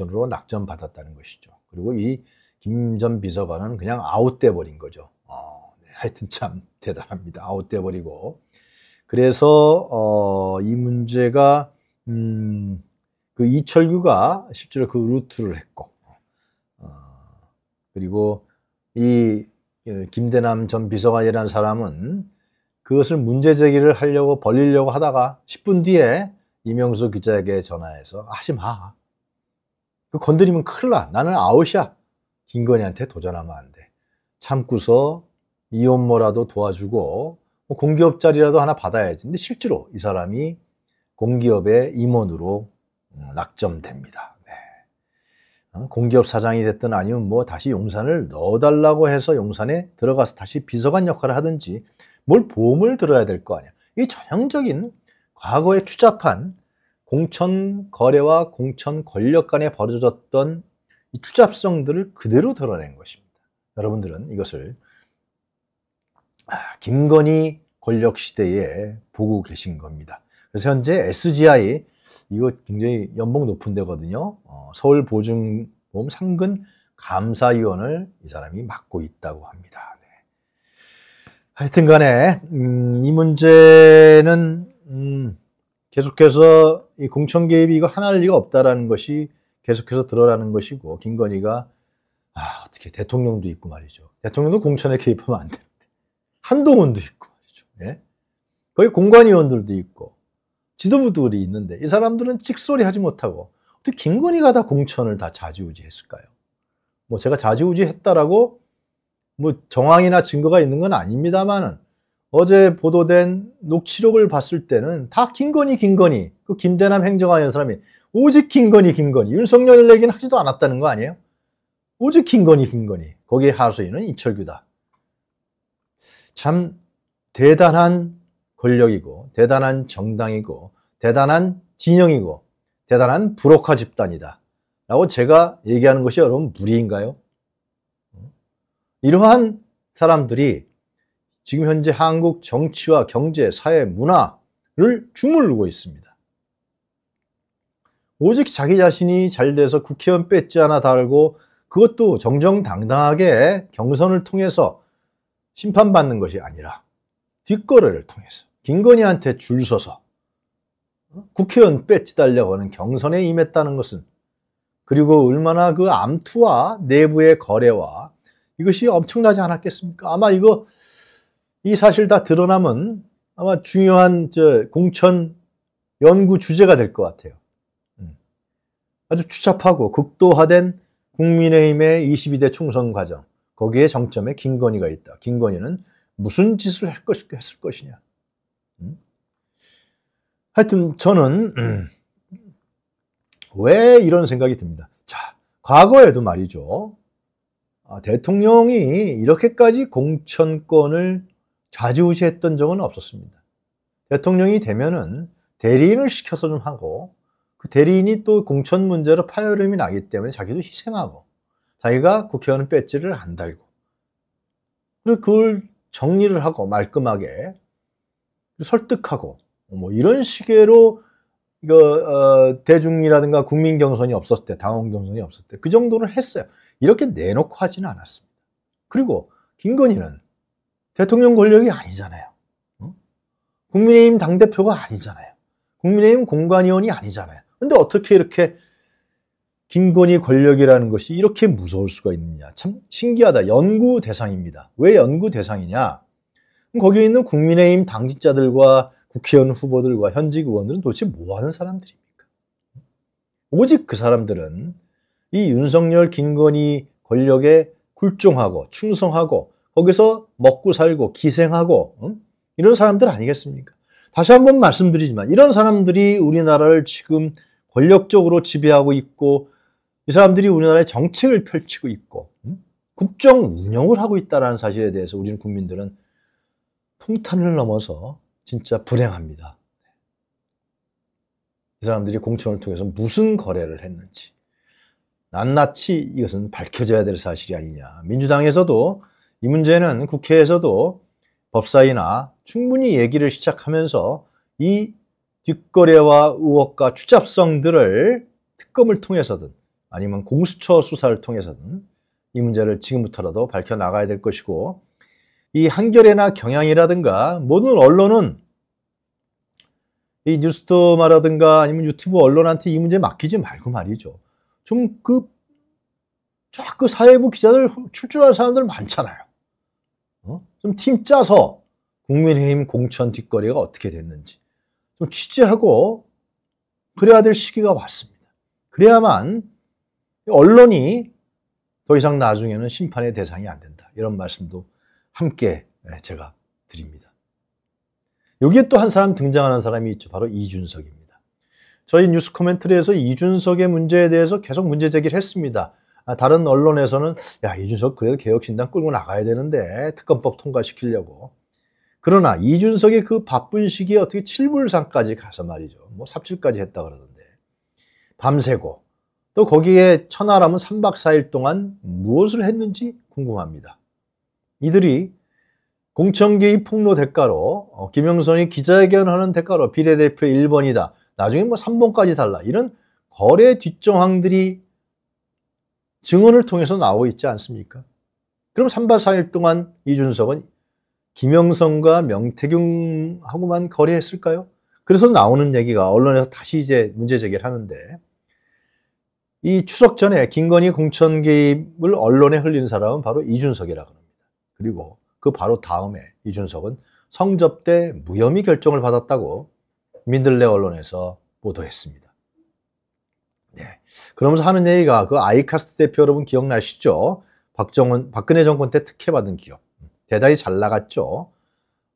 전략공천으로 낙점받았다는 것이죠. 그리고 이 김 전 비서관은 그냥 아웃돼 버린 거죠. 어, 네, 하여튼 참 대단합니다. 아웃돼 버리고 그래서 어, 이 문제가 음, 그 이철규가 실제로 그 루트를 했고 그리고 이 예, 김대남 전 비서관이라는 사람은 그것을 문제 제기를 하려고 벌리려고 하다가 10분 뒤에 이명수 기자에게 전화해서 하지 마. 그 건드리면 큰일 나. 나는 아웃이야. 김건희한테 도전하면 안 돼. 참고서 이혼모라도 도와주고 뭐 공기업 자리라도 하나 받아야지. 근데 실제로 이 사람이 공기업의 임원으로 음, 낙점됩니다. 어? 공기업 사장이 됐든 아니면 뭐 다시 용산을 넣어달라고 해서 용산에 들어가서 다시 비서관 역할을 하든지 뭘 보험을 들어야 될 거 아니야. 이 전형적인 과거에 추잡한 공천 거래와 공천 권력 간에 벌어졌던 이 추잡성들을 그대로 드러낸 것입니다. 여러분들은 이것을 아, 김건희 권력 시대에 보고 계신 겁니다. 그래서 현재 SGI 이거 굉장히 연봉 높은 데거든요. 어, 서울 보증보험 상근 감사위원을 이 사람이 맡고 있다고 합니다. 네. 하여튼 간에, 음, 이 문제는, 음, 계속해서 이 공천 개입이 이거 하나일 리가 없다라는 것이 계속해서 드러나는 것이고, 김건희가, 아, 어떻게 대통령도 있고 말이죠. 대통령도 공천에 개입하면 안 되는데. 한동훈도 있고 말이죠. 네? 거기 공관위원들도 있고, 지도부들이 있는데 이 사람들은 찍소리 하지 못하고 어떻게 김건희가 다 공천을 다 좌지우지했을까요? 뭐 제가 좌지우지했다라고 뭐 정황이나 증거가 있는 건 아닙니다만은 어제 보도된 녹취록을 봤을 때는 다 김건희 김건희 그 김대남 행정관이라는 사람이 오직 김건희 김건희 윤석열 얘기는 하지도 않았다는 거 아니에요? 오직 김건희 김건희 거기에 하수인은 이철규다. 참 대단한 권력이고 대단한 정당이고 대단한 진영이고 대단한 브로커 집단이다 라고 제가 얘기하는 것이 여러분 무리인가요? 이러한 사람들이 지금 현재 한국 정치와 경제, 사회, 문화를 주물르고 있습니다. 오직 자기 자신이 잘 돼서 국회의원 배지 하나 달고 그것도 정정당당하게 경선을 통해서 심판받는 것이 아니라 뒷거래를 통해서 김건희한테 줄 서서 어? 국회의원 뺏지 달려가는 경선에 임했다는 것은 그리고 얼마나 그 암투와 내부의 거래와 이것이 엄청나지 않았겠습니까? 아마 이거 이 사실 다 드러나면 아마 중요한 저 공천 연구 주제가 될 것 같아요. 음. 아주 추잡하고 극도화된 국민의힘의 22대 총선 과정 거기에 정점에 김건희가 있다. 김건희는 무슨 짓을 할 것, 했을 것이냐. 하여튼 저는 음. 음, 왜 이런 생각이 듭니다. 자, 과거에도 말이죠. 아, 대통령이 이렇게까지 공천권을 좌지우지했던 적은 없었습니다. 대통령이 되면은 대리인을 시켜서 좀 하고 그 대리인이 또 공천 문제로 파열음이 나기 때문에 자기도 희생하고 자기가 국회의원 배지를 안 달고 그리고 그걸 정리를 하고 말끔하게 설득하고 뭐 이런 식으로 이거 어, 대중이라든가 국민 경선이 없었을 때, 당원 경선이 없었을 때 그 정도는 했어요. 이렇게 내놓고 하지는 않았습니다. 그리고 김건희는 대통령 권력이 아니잖아요. 어? 국민의힘 당대표가 아니잖아요. 국민의힘 공관위원이 아니잖아요. 근데 어떻게 이렇게 김건희 권력이라는 것이 이렇게 무서울 수가 있느냐. 참 신기하다. 연구 대상입니다. 왜 연구 대상이냐? 거기에 있는 국민의힘 당직자들과 국회의원 후보들과 현직 의원들은 도대체 뭐 하는 사람들입니까? 오직 그 사람들은 이 윤석열, 김건희 권력에 굴종하고 충성하고 거기서 먹고 살고 기생하고 음? 이런 사람들 아니겠습니까? 다시 한번 말씀드리지만 이런 사람들이 우리나라를 지금 권력적으로 지배하고 있고 이 사람들이 우리나라의 정책을 펼치고 있고 음? 국정 운영을 하고 있다는 사실에 대해서 우리는 국민들은 통탄을 넘어서 진짜 불행합니다. 이 사람들이 공천을 통해서 무슨 거래를 했는지 낱낱이 이것은 밝혀져야 될 사실이 아니냐. 민주당에서도 이 문제는 국회에서도 법사위나 충분히 얘기를 시작하면서 이 뒷거래와 의혹과 추잡성들을 특검을 통해서든 아니면 공수처 수사를 통해서든 이 문제를 지금부터라도 밝혀나가야 될 것이고 이 한겨레나 경향이라든가 모든 언론은 이 뉴스토마라든가 아니면 유튜브 언론한테 이 문제 맡기지 말고 말이죠. 좀그 자꾸 사회부 기자들 출중한 사람들 많잖아요. 어? 좀 팀 짜서 국민의힘 공천 뒷거리가 어떻게 됐는지 좀 취재하고 그래야 될 시기가 왔습니다. 그래야만 언론이 더 이상 나중에는 심판의 대상이 안 된다. 이런 말씀도 함께 네, 제가 드립니다. 여기에 또 한 사람 등장하는 사람이 있죠. 바로 이준석입니다. 저희 뉴스 코멘트리에서 이준석의 문제에 대해서 계속 문제 제기를 했습니다. 아, 다른 언론에서는 야 이준석 그래도 개혁신당 끌고 나가야 되는데 특검법 통과시키려고 그러나 이준석의 그 바쁜 시기에 어떻게 칠불산까지 가서 말이죠. 뭐 삽질까지 했다 그러는데 밤새고 또 거기에 천하람은 3박 4일 동안 무엇을 했는지 궁금합니다. 이들이 공천개입 폭로 대가로 어, 김영선이 기자회견하는 대가로 비례대표 1번이다. 나중에 뭐 3번까지 달라. 이런 거래 뒷정황들이 증언을 통해서 나오고 있지 않습니까? 그럼 3박 4일 동안 이준석은 김영선과 명태균하고만 거래했을까요? 그래서 나오는 얘기가 언론에서 다시 이제 문제 제기를 하는데 이 추석 전에 김건희 공천 개입을 언론에 흘린 사람은 바로 이준석이라고 합니다. 그리고 그 바로 다음에 이준석은 성접대 무혐의 결정을 받았다고 민들레 언론에서 보도했습니다. 네. 그러면서 하는 얘기가 그 아이카스트 대표 여러분 기억나시죠? 박정은 박근혜 정권 때 특혜 받은 기업 대단히 잘 나갔죠.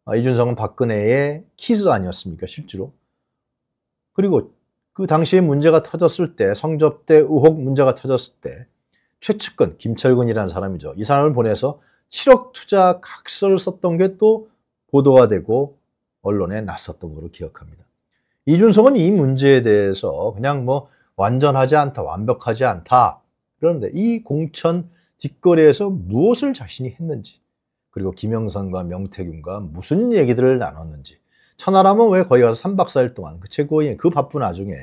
아, 이준석은 박근혜의 키즈 아니었습니까 실제로? 그리고 그 당시에 문제가 터졌을 때 성접대 의혹 문제가 터졌을 때 최측근 김철근이라는 사람이죠. 이 사람을 보내서 7억 투자 각서를 썼던 게 또 보도가 되고 언론에 났었던 걸로 기억합니다. 이준석은 이 문제에 대해서 그냥 뭐 완전하지 않다, 완벽하지 않다. 그런데 이 공천 뒷거래에서 무엇을 자신이 했는지, 그리고 김영선과 명태균과 무슨 얘기들을 나눴는지, 천하람은 왜 거기 가서 3박 4일 동안 그 최고의 그 바쁜 와중에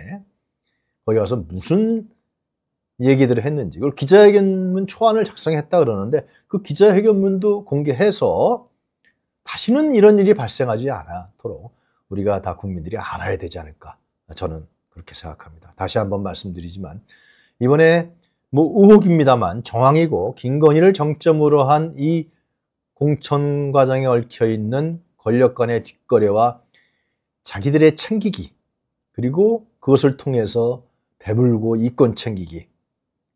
거기 가서 무슨 얘기들을 했는지 그걸 기자회견문 초안을 작성했다 그러는데 그 기자회견문도 공개해서 다시는 이런 일이 발생하지 않도록 우리가 다 국민들이 알아야 되지 않을까 저는 그렇게 생각합니다. 다시 한번 말씀드리지만 이번에 뭐 의혹입니다만 정황이고 김건희를 정점으로 한 이 공천과정에 얽혀 있는 권력 간의 뒷거래와 자기들의 챙기기 그리고 그것을 통해서 배불고 이권 챙기기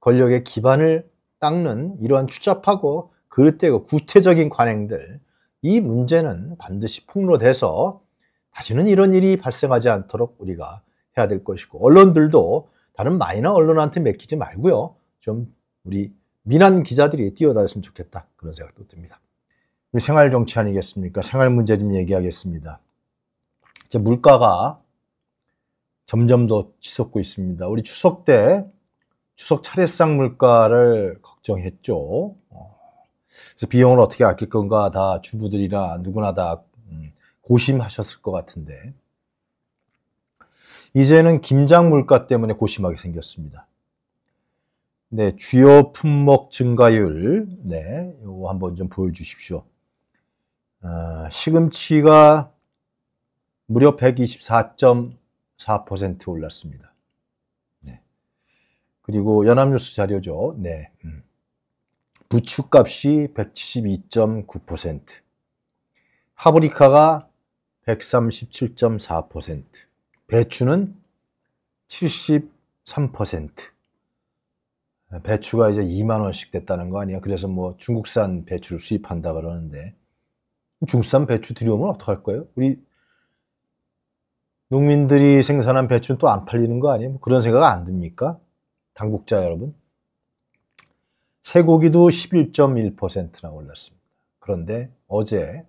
권력의 기반을 닦는 이러한 추잡하고 그릇되고 구태적인 관행들 이 문제는 반드시 폭로돼서 다시는 이런 일이 발생하지 않도록 우리가 해야 될 것이고 언론들도 다른 마이너 언론한테 맡기지 말고요 좀 우리 민한 기자들이 뛰어다녔으면 좋겠다 그런 생각도 듭니다 우리 생활 정치 아니겠습니까 생활 문제 좀 얘기하겠습니다 이제 물가가 점점 더 치솟고 있습니다 우리 추석 때 추석 차례상 물가를 걱정했죠. 어. 그래서 비용을 어떻게 아낄 건가 다 주부들이나 누구나 다 음, 고심하셨을 것 같은데 이제는 김장 물가 때문에 고심하게 생겼습니다. 네, 주요 품목 증가율, 네, 요거 한번 좀 보여주십시오. 아, 시금치가 무려 124.4% 올랐습니다. 그리고 연합뉴스 자료죠. 네. 부추값이 172.9%, 하브리카가 137.4%, 배추는 73%. 배추가 이제 2만 원씩 됐다는 거 아니야? 그래서 뭐 중국산 배추를 수입한다 그러는데 중국산 배추 들여오면 어떡할 거예요? 우리 농민들이 생산한 배추는 또 안 팔리는 거 아니에요? 뭐 그런 생각 안 듭니까? 당국자 여러분, 쇠고기도 11.1%나 올랐습니다. 그런데 어제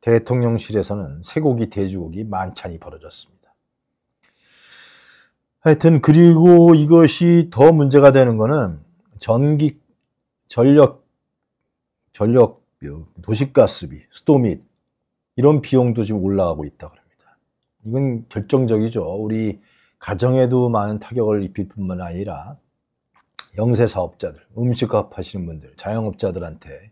대통령실에서는 쇠고기, 돼지고기 만찬이 벌어졌습니다. 하여튼 그리고 이것이 더 문제가 되는 것은 전기, 전력, 전력, 도시가스비, 수도 및 이런 비용도 지금 올라가고 있다고 합니다. 이건 결정적이죠. 우리 가정에도 많은 타격을 입힐 뿐만 아니라 영세 사업자들, 음식값 하시는 분들, 자영업자들한테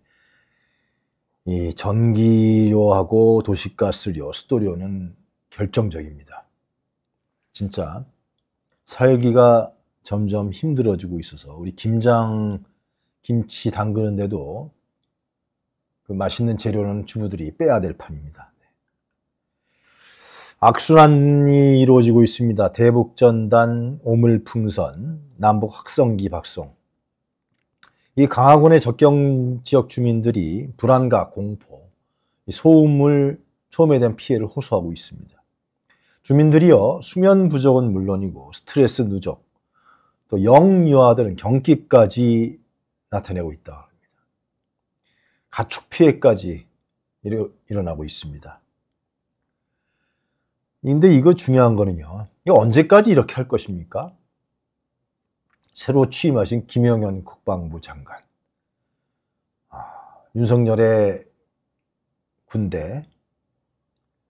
이 전기료하고 도시가스료, 수도료는 결정적입니다. 진짜 살기가 점점 힘들어지고 있어서 우리 김장 김치 담그는데도 그 맛있는 재료는 주부들이 빼야 될 판입니다. 악순환이 이루어지고 있습니다. 대북전단, 오물풍선, 남북 확성기 박송. 이 강화군의 접경 지역 주민들이 불안과 공포, 소음물 초음에 대한 피해를 호소하고 있습니다. 주민들이요 수면 부족은 물론이고 스트레스 누적, 또 영유아들은 경기까지 나타내고 있다. 가축 피해까지 일어나고 있습니다. 근데 이거 중요한 거는요. 이거 언제까지 이렇게 할 것입니까? 새로 취임하신 김영현 국방부 장관. 아, 윤석열의 군대,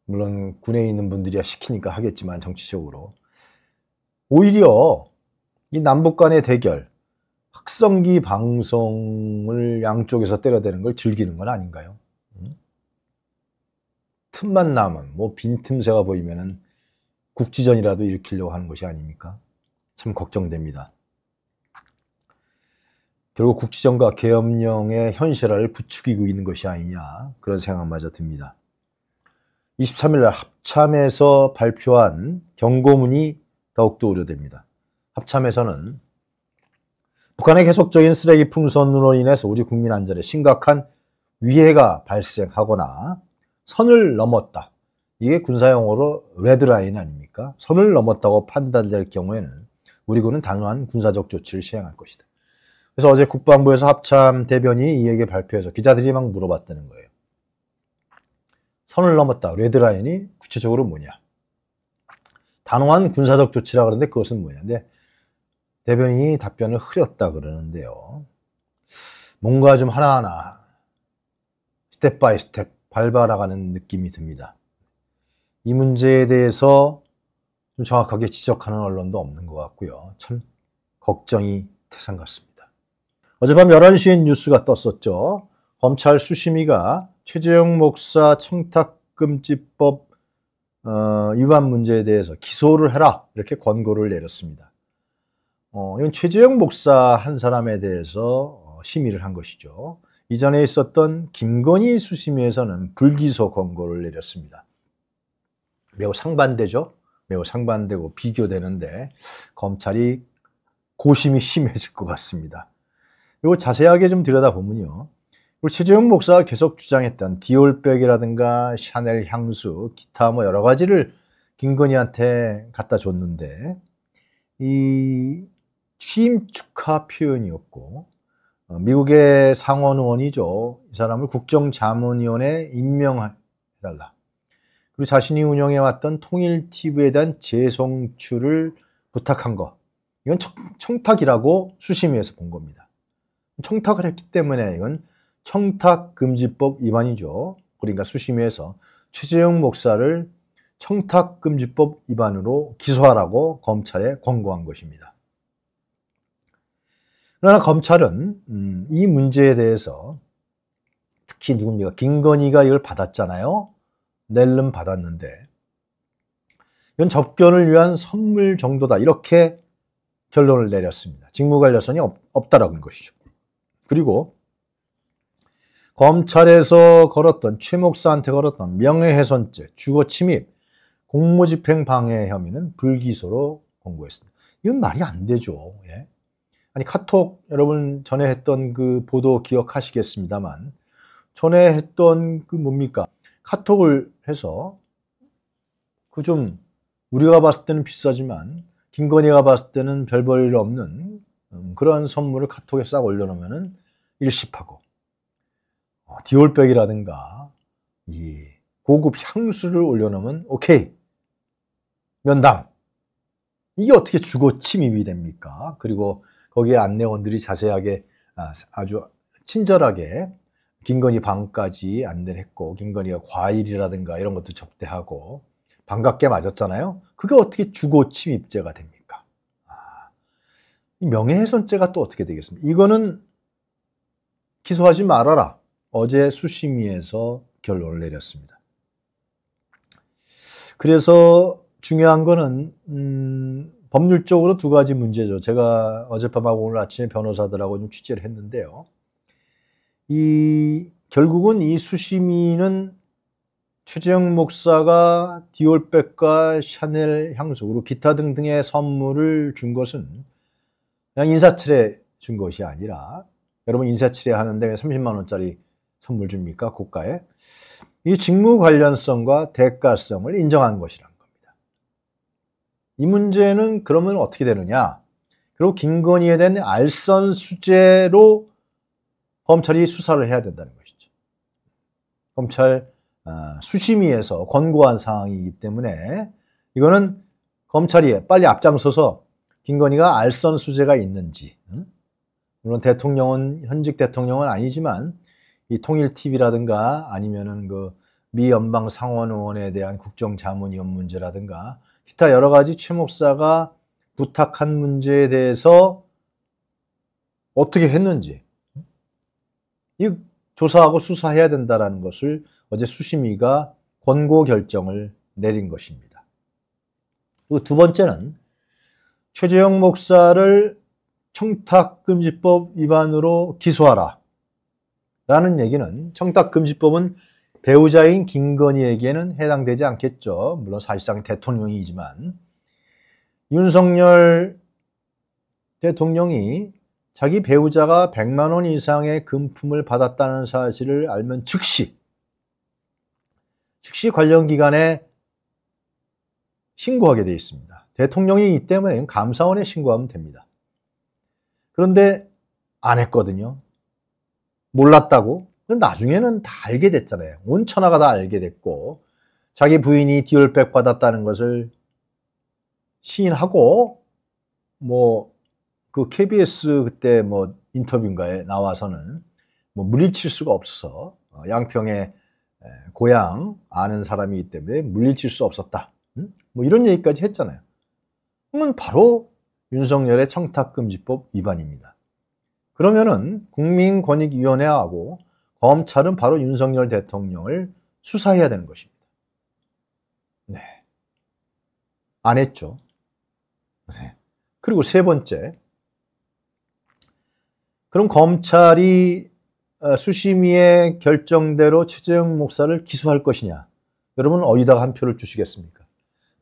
물론 군에 있는 분들이야 시키니까 하겠지만 정치적으로. 오히려 이 남북 간의 대결, 확성기 방송을 양쪽에서 때려대는 걸 즐기는 건 아닌가요? 틈만 남은 뭐 빈틈새가 보이면은 국지전이라도 일으키려고 하는 것이 아닙니까? 참 걱정됩니다. 결국 국지전과 계엄령의 현실화를 부추기고 있는 것이 아니냐 그런 생각마저 듭니다. 23일 날 합참에서 발표한 경고문이 더욱더 우려됩니다. 합참에서는 북한의 계속적인 쓰레기 풍선으로 인해서 우리 국민 안전에 심각한 위해가 발생하거나 선을 넘었다. 이게 군사용어로 레드라인 아닙니까? 선을 넘었다고 판단될 경우에는 우리 군은 단호한 군사적 조치를 시행할 것이다. 그래서 어제 국방부에서 합참 대변이 이에게 발표해서 기자들이 막 물어봤다는 거예요. 선을 넘었다. 레드라인이 구체적으로 뭐냐? 단호한 군사적 조치라 그러는데 그것은 뭐냐? 근데 대변인이 답변을 흐렸다 그러는데요. 뭔가 좀 하나하나 스텝 바이 스텝 발발아가는 느낌이 듭니다. 이 문제에 대해서 좀 정확하게 지적하는 언론도 없는 것 같고요. 참 걱정이 태산 같습니다. 어젯밤 11시엔 뉴스가 떴었죠. 검찰 수심위가 최재형 목사 청탁금지법 어, 위반 문제에 대해서 기소를 해라 이렇게 권고를 내렸습니다. 어, 이건 최재형 목사 한 사람에 대해서 어, 심의를 한 것이죠. 이전에 있었던 김건희 수심에서는 불기소 권고를 내렸습니다. 매우 상반되죠. 매우 상반되고 비교되는데 검찰이 고심이 심해질 것 같습니다. 이거 자세하게 좀 들여다보면요. 우리 최재형 목사가 계속 주장했던 디올백이라든가 샤넬 향수, 기타 뭐 여러 가지를 김건희한테 갖다 줬는데 이 취임 축하 표현이었고 어, 미국의 상원 의원이죠. 이 사람을 국정자문위원회 임명해달라. 그리고 자신이 운영해왔던 통일TV에 대한 재송출을 부탁한 거. 이건 청, 탁이라고 수심위에서 본 겁니다. 청탁을 했기 때문에 이건 청탁금지법 위반이죠. 그러니까 수심위에서 최재형 목사를 청탁금지법 위반으로 기소하라고 검찰에 권고한 것입니다. 그러나 검찰은 음, 이 문제에 대해서 특히 누굽니까 김건희가 이걸 받았잖아요. 낼름 받았는데 이건 접견을 위한 선물 정도다 이렇게 결론을 내렸습니다. 직무관련성이 없, 다라고 하 것이죠. 그리고 검찰에서 걸었던 최 목사한테 걸었던 명예훼손죄, 주거침입, 공무집행 방해 혐의는 불기소로 공고했습니다. 이건 말이 안 되죠. 예? 아니 카톡 여러분 전에 했던 그 보도 기억하시겠습니다만 전에 했던 그 뭡니까 카톡을 해서 그 좀 우리가 봤을 때는 비싸지만 김건희가 봤을 때는 별 볼일 없는 음, 그런 선물을 카톡에 싹 올려놓으면은 일식하고 어, 디올백이라든가 이 고급 향수를 올려놓으면 오케이 면담 이게 어떻게 주거 침입이 됩니까? 그리고 거기에 안내원들이 자세하게 아, 아주 친절하게 김건희 방까지 안내를 했고 김건희가 과일이라든가 이런 것도 접대하고 반갑게 맞았잖아요. 그게 어떻게 주거 침입죄가 됩니까? 아, 명예훼손죄가 또 어떻게 되겠습니까? 이거는 기소하지 말아라. 어제 수심위에서 결론을 내렸습니다. 그래서 중요한 거는 음, 법률적으로 두 가지 문제죠. 제가 어젯밤하고 오늘 아침에 변호사들하고 좀 취재를 했는데요. 이 결국은 이 수심이는 최재형 목사가 디올백과 샤넬 향수 그리고 기타 등등의 선물을 준 것은 그냥 인사틀에 준 것이 아니라 여러분 인사틀에 하는데 30만 원짜리 선물 줍니까 고가에 이 직무 관련성과 대가성을 인정한 것이라. 이 문제는 그러면 어떻게 되느냐? 그리고 김건희에 대한 알선 수재로 검찰이 수사를 해야 된다는 것이죠. 검찰 아, 수심위에서 권고한 상황이기 때문에 이거는 검찰이 빨리 앞장서서 김건희가 알선 수재가 있는지 음? 물론 대통령은 현직 대통령은 아니지만 이 통일 TV라든가 아니면은 그미 연방 상원 의원에 대한 국정 자문위원 문제라든가 기타 여러 가지 최 목사가 부탁한 문제에 대해서 어떻게 했는지 이 조사하고 수사해야 된다라는 것을 어제 수심위가 권고 결정을 내린 것입니다. 그리고 두 번째는 최재형 목사를 청탁금지법 위반으로 기소하라. 라는 얘기는 청탁금지법은 배우자인 김건희에게는 해당되지 않겠죠. 물론 사실상 대통령이지만 윤석열 대통령이 자기 배우자가 100만 원 이상의 금품을 받았다는 사실을 알면 즉시 즉시 관련 기관에 신고하게 되어 있습니다. 대통령이이 때문에 감사원에 신고하면 됩니다. 그런데 안 했거든요. 몰랐다고 나중에는 다 알게 됐잖아요. 온 천하가 다 알게 됐고 자기 부인이 디올백 받았다는 것을 시인하고 뭐 그 KBS 그때 뭐 인터뷰인가에 나와서는 뭐 물리칠 수가 없어서 어, 양평에 고향 아는 사람이기 때문에 물리칠 수 없었다. 음? 뭐 이런 얘기까지 했잖아요. 그건 바로 윤석열의 청탁금지법 위반입니다. 그러면은 국민권익위원회하고 검찰은 바로 윤석열 대통령을 수사해야 되는 것입니다. 네. 안 했죠. 네. 그리고 세 번째. 그럼 검찰이 어, 수심위의 결정대로 최재형 목사를 기소할 것이냐? 여러분 어디다가 한 표를 주시겠습니까?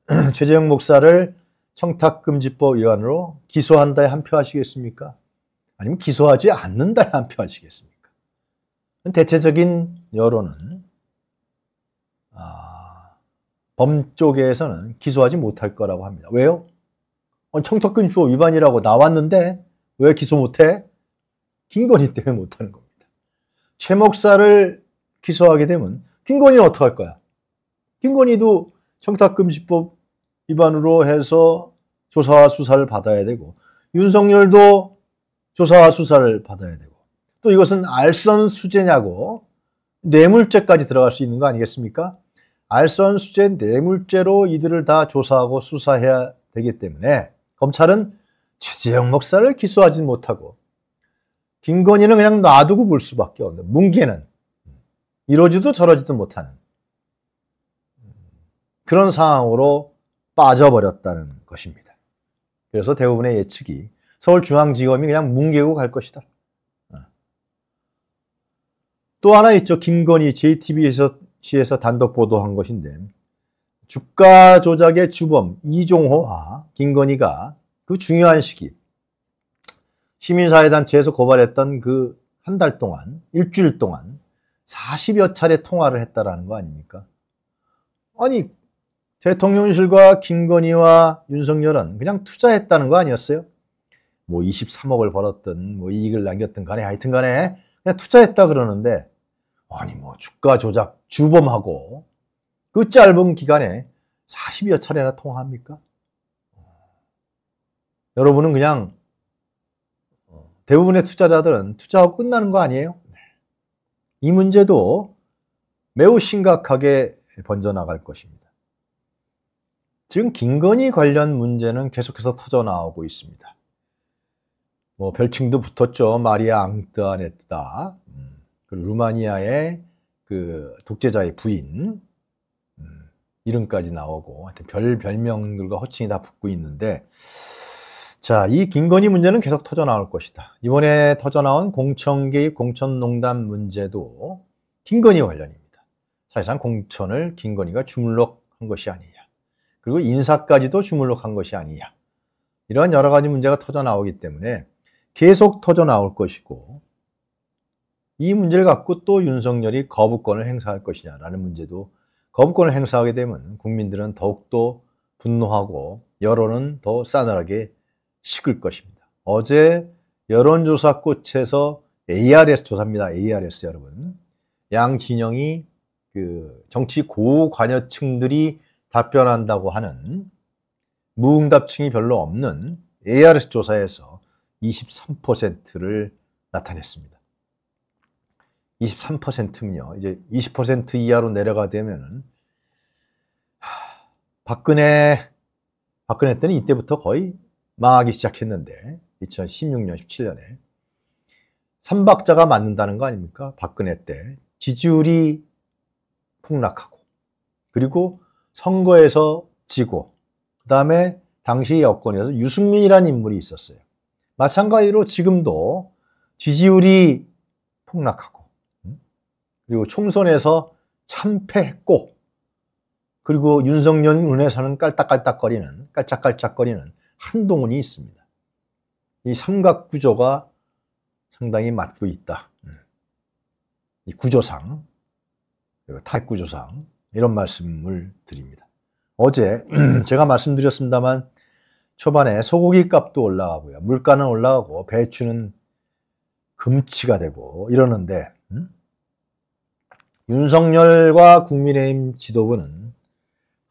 최재형 목사를 청탁금지법 위반으로 기소한다에 한 표 하시겠습니까? 아니면 기소하지 않는다에 한 표 하시겠습니까? 대체적인 여론은 아, 범 쪽에서는 기소하지 못할 거라고 합니다. 왜요? 어, 청탁금지법 위반이라고 나왔는데 왜 기소 못해? 김건희 때문에 못하는 겁니다. 최 목사를 기소하게 되면 김건희는 어떡할 거야? 김건희도 청탁금지법 위반으로 해서 조사와 수사를 받아야 되고 윤석열도 조사와 수사를 받아야 되고 또 이것은 알선 수재냐고 뇌물죄까지 들어갈 수 있는 거 아니겠습니까? 알선 수재 뇌물죄로 이들을 다 조사하고 수사해야 되기 때문에 검찰은 최재형 목사를 기소하지 못하고 김건희는 그냥 놔두고 볼 수밖에 없는 문계는 이러지도 저러지도 못하는 그런 상황으로 빠져버렸다는 것입니다. 그래서 대부분의 예측이 서울중앙지검이 그냥 뭉개고 갈 것이다. 또 하나 있죠. 김건희 JTBC에서 단독 보도한 것인데 주가 조작의 주범 이종호와 아, 김건희가 그 중요한 시기 시민사회단체에서 고발했던 그 한 달 동안 일주일 동안 40여 차례 통화를 했다라는 거 아닙니까? 아니 대통령실과 김건희와 윤석열은 그냥 투자했다는 거 아니었어요? 뭐 23억을 벌었든 뭐 이익을 남겼든 간에 하여튼 간에 그냥 투자했다 그러는데 아니 뭐 주가 조작 주범하고 그 짧은 기간에 40여 차례나 통화합니까? 여러분은 그냥 어, 대부분의 투자자들은 투자하고 끝나는 거 아니에요? 네. 이 문제도 매우 심각하게 번져나갈 것입니다. 지금 김건희 관련 문제는 계속해서 터져나오고 있습니다. 뭐 별칭도 붙었죠. 마리아 앙뜨아네트다. 음. 그 루마니아의 그 독재자의 부인 음, 이름까지 나오고 하여튼 별 별명들과 호칭이 다 붙고 있는데 자, 이 김건희 문제는 계속 터져 나올 것이다. 이번에 터져 나온 공천 개입 공천농단 문제도 김건희 관련입니다. 사실상 공천을 김건희가 주물럭한 것이 아니냐. 그리고 인사까지도 주물럭한 것이 아니냐. 이런 여러 가지 문제가 터져 나오기 때문에 계속 터져 나올 것이고 이 문제를 갖고 또 윤석열이 거부권을 행사할 것이냐라는 문제도 거부권을 행사하게 되면 국민들은 더욱더 분노하고 여론은 더 싸늘하게 식을 것입니다. 어제 여론조사 꽃에서 ARS 조사입니다. ARS 여러분. 양 진영이 그 정치 고관여층들이 답변한다고 하는 무응답층이 별로 없는 ARS 조사에서 23%를 나타냈습니다. 23%면요. 이제 20% 이하로 내려가 되면은 하, 박근혜 박근혜 때는 이때부터 거의 망하기 시작했는데 2016년 17년에 삼박자가 맞는다는 거 아닙니까? 박근혜 때 지지율이 폭락하고 그리고 선거에서 지고 그다음에 당시 여권에서 유승민이라는 인물이 있었어요. 마찬가지로 지금도 지지율이 폭락하고 그리고 총선에서 참패했고 그리고 윤석열 눈에서는 깔딱깔딱거리는 깔짝깔짝거리는 한동훈이 있습니다. 이 삼각구조가 상당히 맞고 있다. 음. 이 구조상 그리고 탈구조상 이런 말씀을 드립니다. 어제 제가 말씀드렸습니다만 초반에 소고기 값도 올라가고요. 물가는 올라가고 배추는 금치가 되고 이러는데 음? 윤석열과 국민의힘 지도부는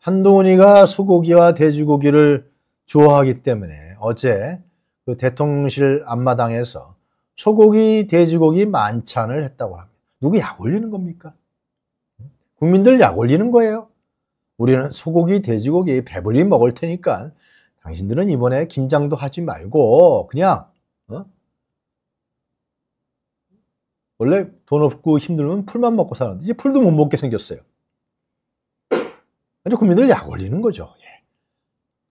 한동훈이가 소고기와 돼지고기를 좋아하기 때문에 어제 그 대통령실 앞마당에서 소고기, 돼지고기 만찬을 했다고 합니다. 누구 약 올리는 겁니까? 국민들 약 올리는 거예요. 우리는 소고기, 돼지고기 배불리 먹을 테니까 당신들은 이번에 김장도 하지 말고 그냥 원래 돈 없고 힘들면 풀만 먹고 사는데 이제 풀도 못 먹게 생겼어요. 아주 국민들 약 올리는 거죠. 예.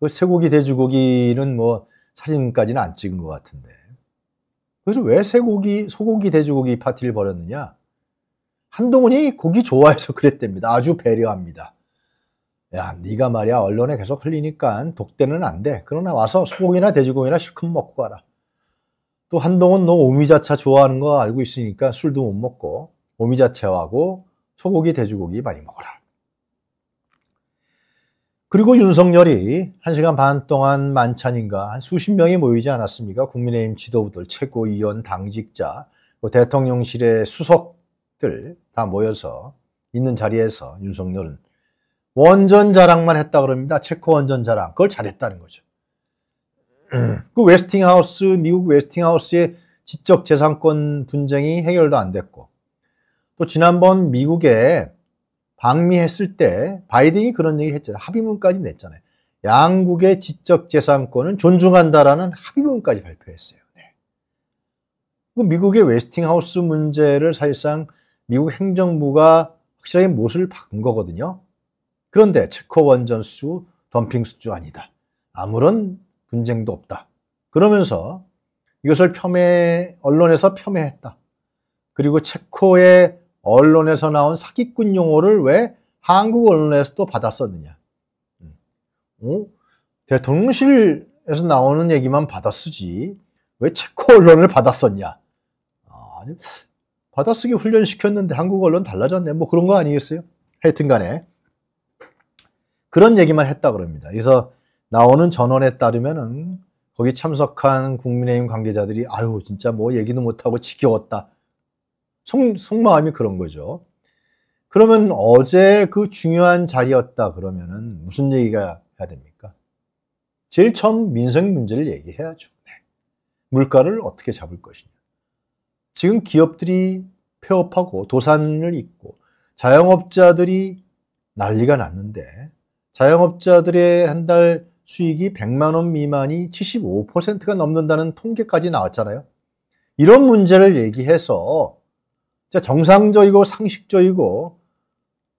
그 쇠고기, 돼지고기는 뭐 사진까지는 안 찍은 것 같은데. 그래서 왜 쇠고기, 소고기, 돼지고기 파티를 벌였느냐? 한동훈이 고기 좋아해서 그랬답니다. 아주 배려합니다. 야, 네가 말이야 언론에 계속 흘리니까 독대는 안 돼. 그러나 와서 소고기나 돼지고기나 실컷 먹고 가라. 또한동은너 오미자차 좋아하는 거 알고 있으니까 술도 못 먹고 오미자차하고 소고기 돼지고기 많이 먹어라. 그리고 윤석열이 1시간 반 동안 만찬인가 한 수십 명이 모이지 않았습니까? 국민의힘 지도부들, 최고위원, 당직자, 뭐 대통령실의 수석들 다 모여서 있는 자리에서 윤석열은 원전 자랑만 했다 그럽니다. 체코 원전 자랑. 그걸 잘했다는 거죠. 그 웨스팅하우스 미국 웨스팅하우스의 지적 재산권 분쟁이 해결도 안 됐고 또 지난번 미국에 방미했을 때 바이든이 그런 얘기 했잖아요. 합의문까지 냈잖아요. 양국의 지적 재산권은 존중한다라는 합의문까지 발표했어요. 네. 그 미국의 웨스팅하우스 문제를 사실상 미국 행정부가 확실하게 못을 박은 거거든요. 그런데 체코 원전수 덤핑 수주 아니다. 아무런 분쟁도 없다. 그러면서 이것을 폄훼, 언론에서 폄훼했다. 그리고 체코의 언론에서 나온 사기꾼 용어를 왜 한국 언론에서도 받았었느냐. 음. 어? 대통령실에서 나오는 얘기만 받아쓰지 왜 체코 언론을 받았었냐. 아, 받아쓰기 훈련시켰는데 한국 언론 달라졌네. 뭐 그런 거 아니겠어요? 하여튼 간에 그런 얘기만 했다 그럽니다. 그래서 나오는 전원에 따르면은 거기 참석한 국민의힘 관계자들이 아유 진짜 뭐 얘기도 못하고 지겨웠다. 속, 속마음이 그런 거죠. 그러면 어제 그 중요한 자리였다 그러면은 무슨 얘기가 해야 됩니까? 제일 처음 민생 문제를 얘기해야죠. 네. 물가를 어떻게 잡을 것이냐. 지금 기업들이 폐업하고 도산을 잇고 자영업자들이 난리가 났는데 자영업자들의 한달 수익이 100만 원 미만이 75%가 넘는다는 통계까지 나왔잖아요. 이런 문제를 얘기해서 정상적이고 상식적이고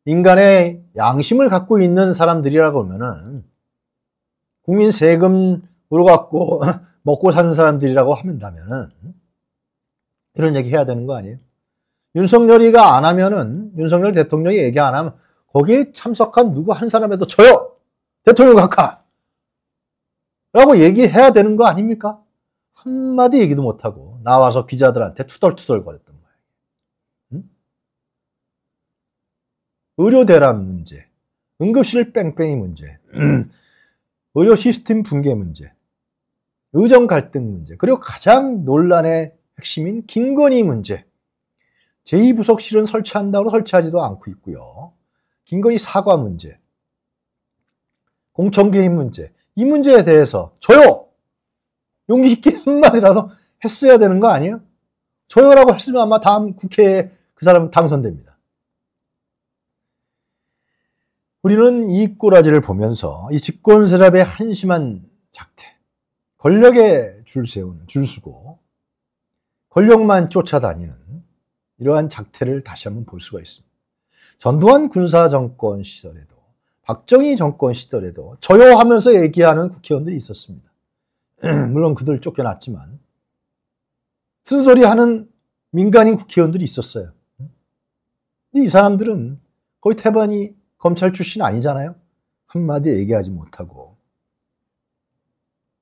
인간의 양심을 갖고 있는 사람들이라고 하면은 국민 세금으로 갖고 먹고 사는 사람들이라고 한다면은 이런 얘기 해야 되는 거 아니에요? 윤석열이가 안 하면은 윤석열 대통령이 얘기 안 하면 거기에 참석한 누구 한 사람에도 저요 대통령 각하 라고 얘기해야 되는 거 아닙니까? 한마디 얘기도 못하고 나와서 기자들한테 투덜투덜 거렸던 거예요. 응? 의료 대란 문제, 응급실 뺑뺑이 문제, 의료 시스템 붕괴 문제, 의정 갈등 문제, 그리고 가장 논란의 핵심인 김건희 문제. 제2부속실은 설치한다고 설치하지도 않고 있고요. 김건희 사과 문제, 공천개입 문제, 이 문제에 대해서 저요! 용기 있게 한마디라도 했어야 되는 거 아니에요? 저요라고 했으면 아마 다음 국회에 그 사람은 당선됩니다. 우리는 이 꼬라지를 보면서 이 집권 세력의 한심한 작태, 권력에 줄 세우는, 줄수고 권력만 쫓아다니는 이러한 작태를 다시 한번 볼 수가 있습니다. 전두환 군사 정권 시절에도 박정희 정권 시절에도 저요하면서 얘기하는 국회의원들이 있었습니다. 물론 그들 쫓겨났지만 쓴소리하는 민간인 국회의원들이 있었어요. 이 사람들은 거의 태반이 검찰 출신 아니잖아요. 한마디 얘기하지 못하고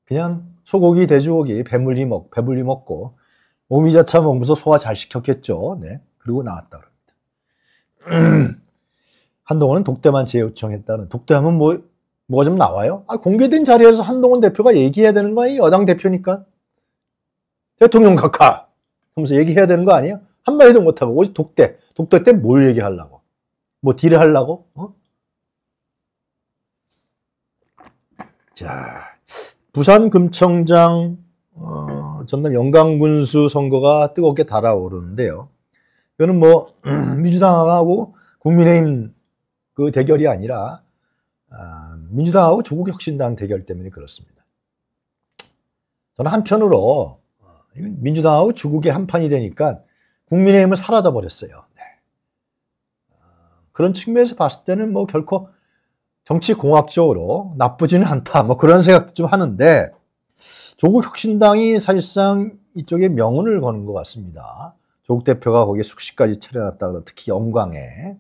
그냥 소고기 돼지고기 배불리 먹 배불리 먹고 오미자차 먹으면서 소화 잘 시켰겠죠. 네 그리고 나왔다 그럽니다. 한동훈은 독대만 재 요청했다는 독대하면 뭐 뭐가 좀 나와요? 아, 공개된 자리에서 한동훈 대표가 얘기해야 되는 거 아니에요? 여당 대표니까 대통령 각하 하면서 얘기해야 되는 거 아니에요? 한마디도 못하고 오직 독대 독대 때 뭘 얘기하려고 뭐 딜을 하려고 어? 자 부산금청장 어, 전남 영강군수 선거가 뜨겁게 달아오르는데요. 이거는 뭐 민주당하고 국민의힘 그 대결이 아니라 아, 민주당하고 조국혁신당 대결 때문에 그렇습니다. 저는 한편으로 어, 민주당하고 조국의 한판이 되니까 국민의힘은 사라져 버렸어요. 네. 어, 그런 측면에서 봤을 때는 뭐 결코 정치 공학적으로 나쁘지는 않다. 뭐 그런 생각도 좀 하는데 조국 혁신당이 사실상 이쪽에 명운을 거는 것 같습니다. 조국 대표가 거기에 숙식까지 차려놨다 그 특히 영광에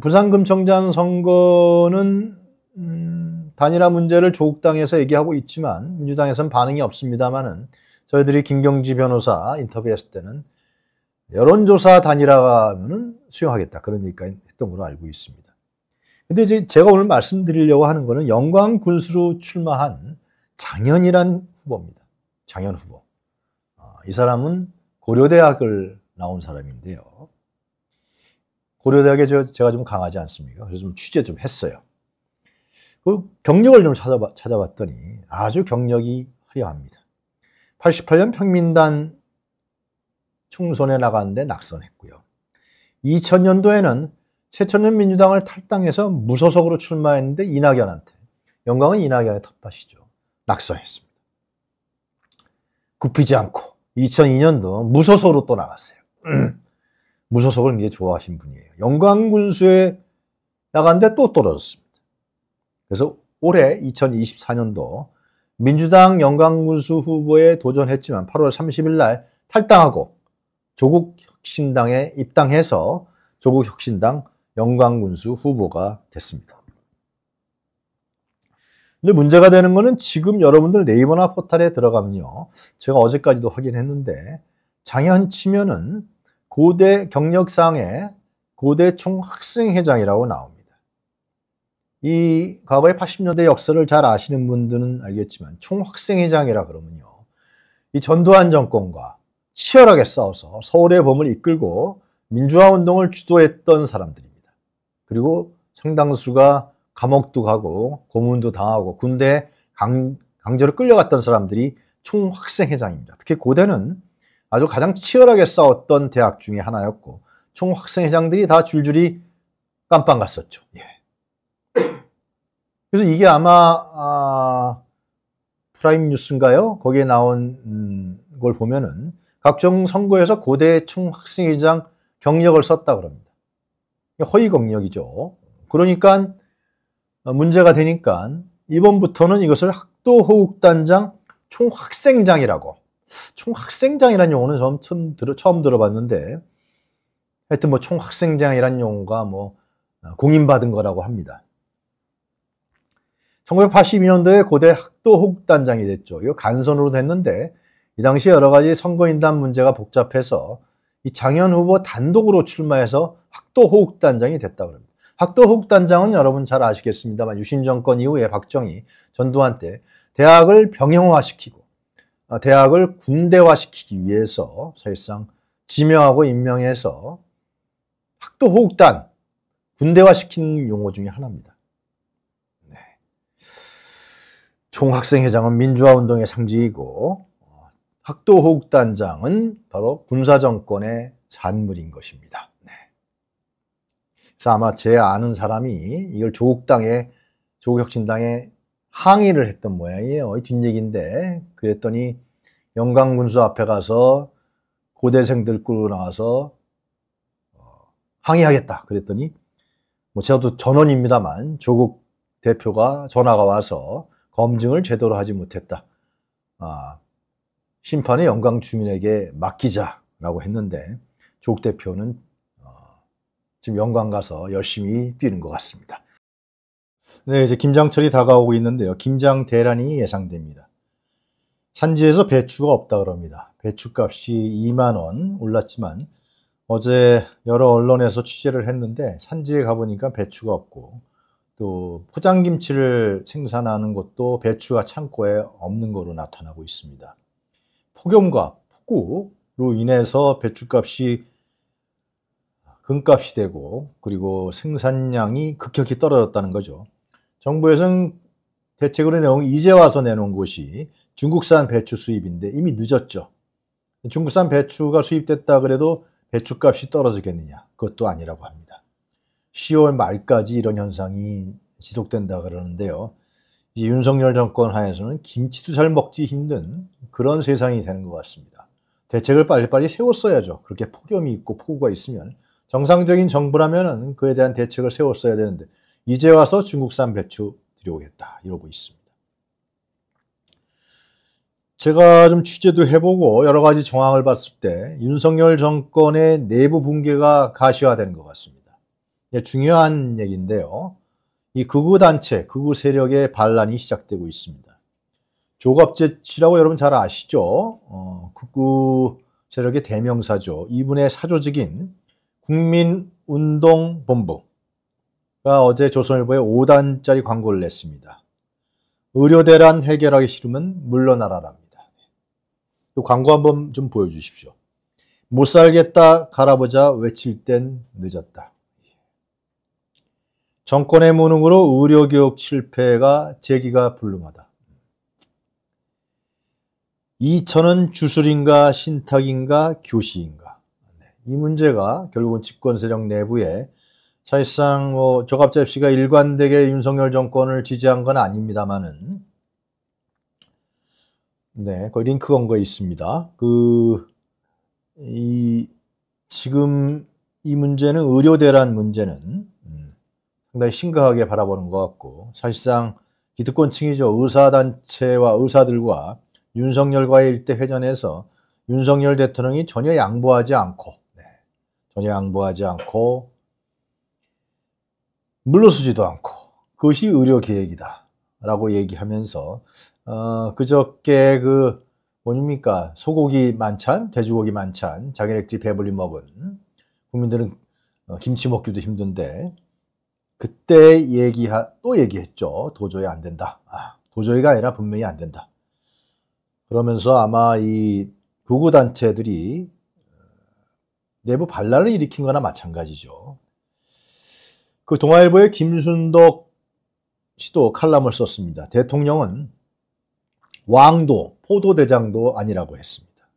부산금청장 선거는 음, 단일화 문제를 조국당에서 얘기하고 있지만 민주당에서는 반응이 없습니다만은 저희들이 김경지 변호사 인터뷰했을 때는 여론조사 단일화는 수용하겠다 그런 얘기까지 했던 걸로 알고 있습니다. 근데 이제 제가 오늘 말씀드리려고 하는 거는 영광 군수로 출마한 장현이란 후보입니다. 장현 후보. 아, 이 사람은 고려대학을 나온 사람인데요. 고려대학에 제가 좀 강하지 않습니까? 그래서 좀 취재 좀 했어요. 그 경력을 좀 찾아봐, 찾아봤더니 아주 경력이 화려합니다. 88년 평민단 총선에 나갔는데 낙선했고요. 2000년도에는 최천년 민주당을 탈당해서 무소속으로 출마했는데 이낙연한테 영광은 이낙연의 텃밭이죠. 낙선했습니다. 굽히지 않고 2002년도 무소속으로 또 나갔어요. 무소속을 이제 좋아하신 분이에요. 영광군수에 나갔는데 또 떨어졌습니다. 그래서 올해 2024년도 민주당 영광군수 후보에 도전했지만 8월 30일 날 탈당하고 조국혁신당에 입당해서 조국혁신당 영광군수 후보가 됐습니다. 근데 문제가 되는 거는 지금 여러분들 네이버나 포탈에 들어가면요. 제가 어제까지도 확인했는데 장현 치면은 고대 경력상의 고대총 학생회장이라고 나옵니다. 이 과거의 80년대 역사를 잘 아시는 분들은 알겠지만 총학생회장이라 그러면요. 이 전두환 정권과 치열하게 싸워서 서울의 봄을 이끌고 민주화 운동을 주도했던 사람들입니다. 그리고 상당수가 감옥도 가고 고문도 당하고 군대 강제로 끌려갔던 사람들이 총학생회장입니다. 특히 고대는 아주 가장 치열하게 싸웠던 대학 중에 하나였고 총 학생회장들이 다 줄줄이 깜빵 갔었죠. 예. 그래서 이게 아마 아, 프라임 뉴스인가요? 거기에 나온 음, 걸 보면은 각종 선거에서 고대 총 학생회장 경력을 썼다 그럽니다. 허위 경력이죠. 그러니까 어, 문제가 되니까 이번부터는 이것을 학도호흡단장 총학생장이라고 총학생장이라는 용어는 처음, 처음, 들어, 처음 들어봤는데 하여튼 뭐 총학생장이라는 용어가 뭐 어, 공인받은 거라고 합니다. 1982년도에 고대 학도호국단장이 됐죠. 이거 간선으로 됐는데 이 당시 여러 가지 선거인단 문제가 복잡해서 이 장현 후보 단독으로 출마해서 학도호국단장이 됐다고 합니다. 학도호국단장은 여러분 잘 아시겠습니다만 유신정권 이후에 박정희, 전두환 때 대학을 병영화시키고 아, 대학을 군대화시키기 위해서 사실상 지명하고 임명해서 학도 호흡단 군대화시킨 용어 중의 하나입니다. 네. 총학생회장은 민주화운동의 상징이고 학도 호흡단장은 바로 군사정권의 잔물인 것입니다. 네. 그래서 아마 제 아는 사람이 이걸 조국당의 조국혁신당의 항의를 했던 모양이에요. 뒷얘기인데 그랬더니 영광군수 앞에 가서 고대생들 끌고 나와서 어, 항의하겠다 그랬더니 뭐 저도 전원입니다만 조국 대표가 전화가 와서 검증을 제대로 하지 못했다. 아, 심판의 영광 주민에게 맡기자라고 했는데 조국 대표는 어, 지금 영광 가서 열심히 뛰는 것 같습니다. 네, 이제 김장철이 다가오고 있는데요. 김장 대란이 예상됩니다. 산지에서 배추가 없다 그럽니다. 배추값이 2만원 올랐지만 어제 여러 언론에서 취재를 했는데 산지에 가보니까 배추가 없고 또 포장김치를 생산하는 것도 배추가 창고에 없는 것으로 나타나고 있습니다. 폭염과 폭우로 인해서 배추값이 금값이 되고 그리고 생산량이 급격히 떨어졌다는 거죠. 정부에서는 대책으로 내놓은 이제 와서 내놓은 것이 중국산 배추 수입인데 이미 늦었죠. 중국산 배추가 수입됐다 그래도 배추값이 떨어지겠느냐? 그것도 아니라고 합니다. 10월 말까지 이런 현상이 지속된다 그러는데요. 이제 윤석열 정권 하에서는 김치도 잘먹지 힘든 그런 세상이 되는 것 같습니다. 대책을 빨리빨리 세웠어야죠. 그렇게 폭염이 있고 폭우가 있으면 정상적인 정부라면 그에 대한 대책을 세웠어야 되는데 이제 와서 중국산 배추 들여오겠다 이러고 있습니다. 제가 좀 취재도 해보고 여러 가지 정황을 봤을 때 윤석열 정권의 내부 붕괴가 가시화된 것 같습니다. 예, 중요한 얘기인데요. 이 극우 단체, 극우 세력의 반란이 시작되고 있습니다. 조갑제치라고 여러분 잘 아시죠? 어, 극우 세력의 대명사죠. 이분의 사조직인 국민운동본부 어제 조선일보에 5단짜리 광고를 냈습니다. 의료대란 해결하기 싫으면 물러나라랍니다. 그 광고 한번 좀 보여주십시오. 못 살겠다 갈아보자 외칠 땐 늦었다. 정권의 무능으로 의료교육 실패가 제기가 불능하다. 이천은 주술인가 신탁인가 교시인가 네, 이 문제가 결국은 집권세력 내부에 사실상 뭐 조갑재 씨가 일관되게 윤석열 정권을 지지한 건 아닙니다만은 네, 거기 링크 건 거 있습니다. 그이 지금 이 문제는 의료 대란 문제는 음, 상당히 심각하게 바라보는 것 같고 사실상 기득권층이죠. 의사단체와 의사들과 윤석열과의 일대 회전에서 윤석열 대통령이 전혀 양보하지 않고 네, 전혀 양보하지 않고 물러서지도 않고 그것이 의료 계획이다 라고 얘기하면서 어, 그저께 그뭡니까 소고기 만찬 돼지고기 만찬 자기네끼리 배불리 먹은 국민들은 어, 김치 먹기도 힘든데 그때 얘기하 또 얘기했죠 도저히 안 된다 아, 도저히가 아니라 분명히 안 된다 그러면서 아마 이 구구단체들이 어, 내부 반란을 일으킨 거나 마찬가지죠 그 동아일보의 김순덕 씨도 칼럼을 썼습니다. 대통령은 왕도 포도대장도 아니라고 했습니다.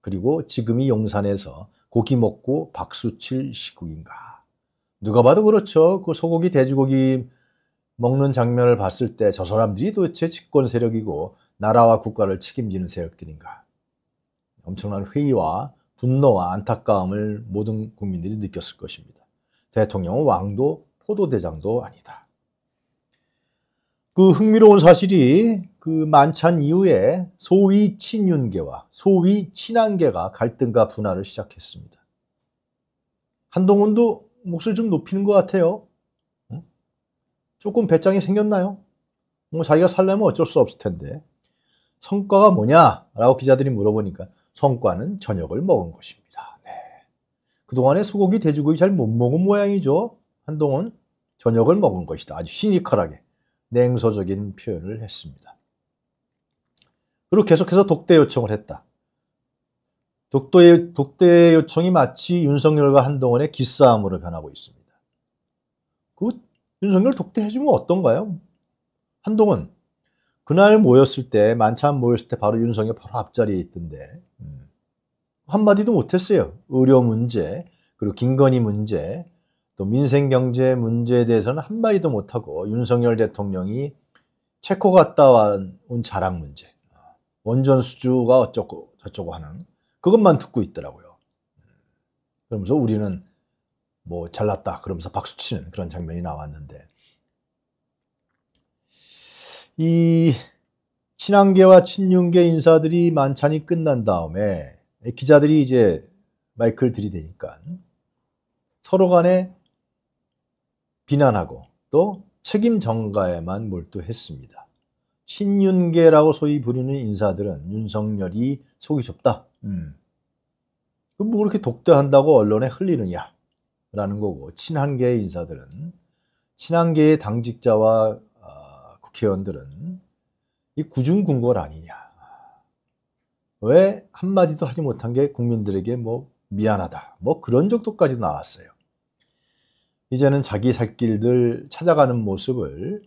그리고 지금이 용산에서 고기 먹고 박수 칠 시국인가. 누가 봐도 그렇죠. 그 소고기, 돼지고기 먹는 장면을 봤을 때 저 사람들이 도대체 집권 세력이고 나라와 국가를 책임지는 세력들인가. 엄청난 회의와 분노와 안타까움을 모든 국민들이 느꼈을 것입니다. 대통령은 왕도 포도대장도 아니다. 그 흥미로운 사실이 그 만찬 이후에 소위 친윤계와 소위 친한계가 갈등과 분화를 시작했습니다. 한동훈도 목소리 좀 높이는 것 같아요. 조금 배짱이 생겼나요? 뭐 자기가 살려면 어쩔 수 없을 텐데 성과가 뭐냐라고 기자들이 물어보니까 성과는 저녁을 먹은 것입니다. 그동안에 소고기, 돼지고기 잘 못 먹은 모양이죠. 한동훈 저녁을 먹은 것이다. 아주 시니컬하게 냉소적인 표현을 했습니다. 그리고 계속해서 독대 요청을 했다. 독도의, 독대 요청이 마치 윤석열과 한동훈의 기싸움으로 변하고 있습니다. 그 윤석열 독대해주면 어떤가요? 한동훈 그날 모였을 때 만찬 모였을 때 바로 윤석열 바로 앞자리에 있던데 음. 한마디도 못했어요. 의료 문제, 그리고 김건희 문제, 또 민생 경제 문제에 대해서는 한마디도 못하고 윤석열 대통령이 체코 갔다 온 자랑 문제, 원전 수주가 어쩌고 저쩌고 하는 그것만 듣고 있더라고요. 그러면서 우리는 뭐 잘났다 그러면서 박수치는 그런 장면이 나왔는데 이 친한계와 친윤계 인사들이 만찬이 끝난 다음에 네, 기자들이 이제 마이크를 들이대니까 서로 간에 비난하고 또 책임 전가에만 몰두했습니다. 친윤계라고 소위 부르는 인사들은 윤석열이 속이 좁다. 음. 뭐 그렇게 독대한다고 언론에 흘리느냐? 라는 거고, 친한계의 인사들은, 친한계의 당직자와 아, 국회의원들은 이 구중군궐 아니냐? 왜 한마디도 하지 못한 게 국민들에게 뭐 미안하다 뭐 그런 정도까지 나왔어요. 이제는 자기 살 길들 찾아가는 모습을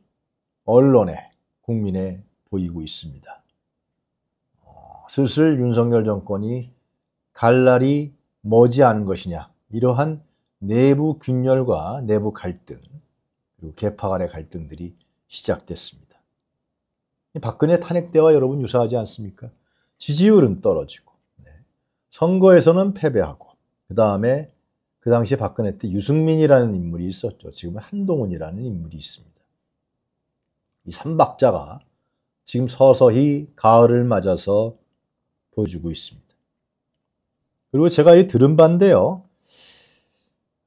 언론에 국민에 보이고 있습니다. 어, 슬슬 윤석열 정권이 갈 날이 머지않은 것이냐 이러한 내부 균열과 내부 갈등 그리고 개파 간의 갈등들이 시작됐습니다. 박근혜 탄핵 때와 여러분 유사하지 않습니까? 지지율은 떨어지고 네. 선거에서는 패배하고 그 다음에 그 당시 박근혜 때 유승민이라는 인물이 있었죠. 지금 은 한동훈이라는 인물이 있습니다. 이 삼박자가 지금 서서히 가을을 맞아서 보여주고 있습니다. 그리고 제가 이 들은 반데요.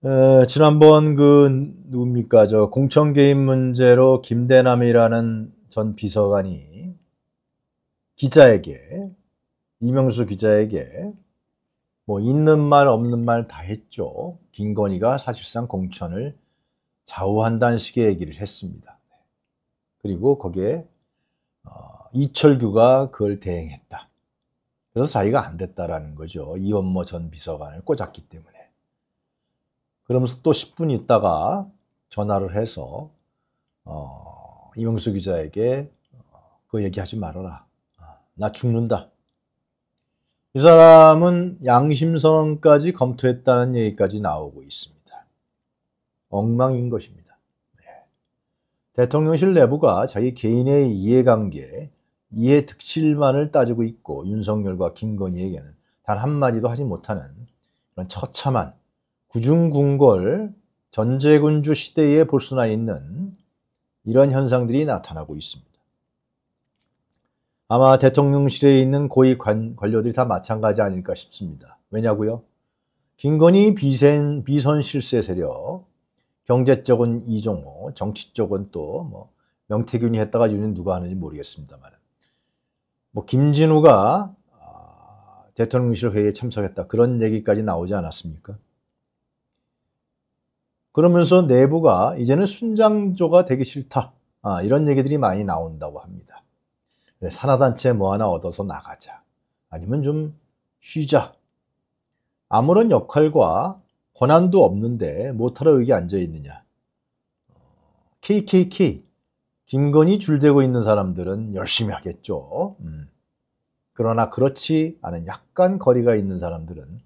에, 어, 지난번 그 누굽니까 저 공천 개입 문제로 김대남이라는 전 비서관이 기자에게 이명수 기자에게 뭐 있는 말 없는 말 다 했죠. 김건희가 사실상 공천을 좌우한다는 식의 얘기를 했습니다. 그리고 거기에 어, 이철규가 그걸 대행했다. 그래서 사이가 안 됐다라는 거죠. 이원모 전 비서관을 꽂았기 때문에. 그러면서 또 10분 있다가 전화를 해서 어, 이명수 기자에게 어, 그 얘기하지 말아라. 아, 나 죽는다. 이 사람은 양심선언까지 검토했다는 얘기까지 나오고 있습니다. 엉망인 것입니다. 네. 대통령실 내부가 자기 개인의 이해관계, 이해 득실만을 따지고 있고 윤석열과 김건희에게는 단 한마디도 하지 못하는 그런 처참한 구중궁궐 전제군주 시대에 볼 수나 있는 이런 현상들이 나타나고 있습니다. 아마 대통령실에 있는 고위 관, 관료들이 다 마찬가지 아닐까 싶습니다. 왜냐고요? 김건희 비선, 비선 실세 세력, 경제 적은 이종호, 정치 적은또뭐 명태균이 했다가 유는 누가 하는지 모르겠습니다만, 뭐 김진우가 아, 대통령실 회의에 참석했다 그런 얘기까지 나오지 않았습니까? 그러면서 내부가 이제는 순장조가 되기 싫다 아, 이런 얘기들이 많이 나온다고 합니다. 네, 산하단체 뭐 하나 얻어서 나가자. 아니면 좀 쉬자. 아무런 역할과 권한도 없는데 못하러 여기 앉아있느냐. KKK, 김건희 줄대고 있는 사람들은 열심히 하겠죠. 음. 그러나 그렇지 않은 약간 거리가 있는 사람들은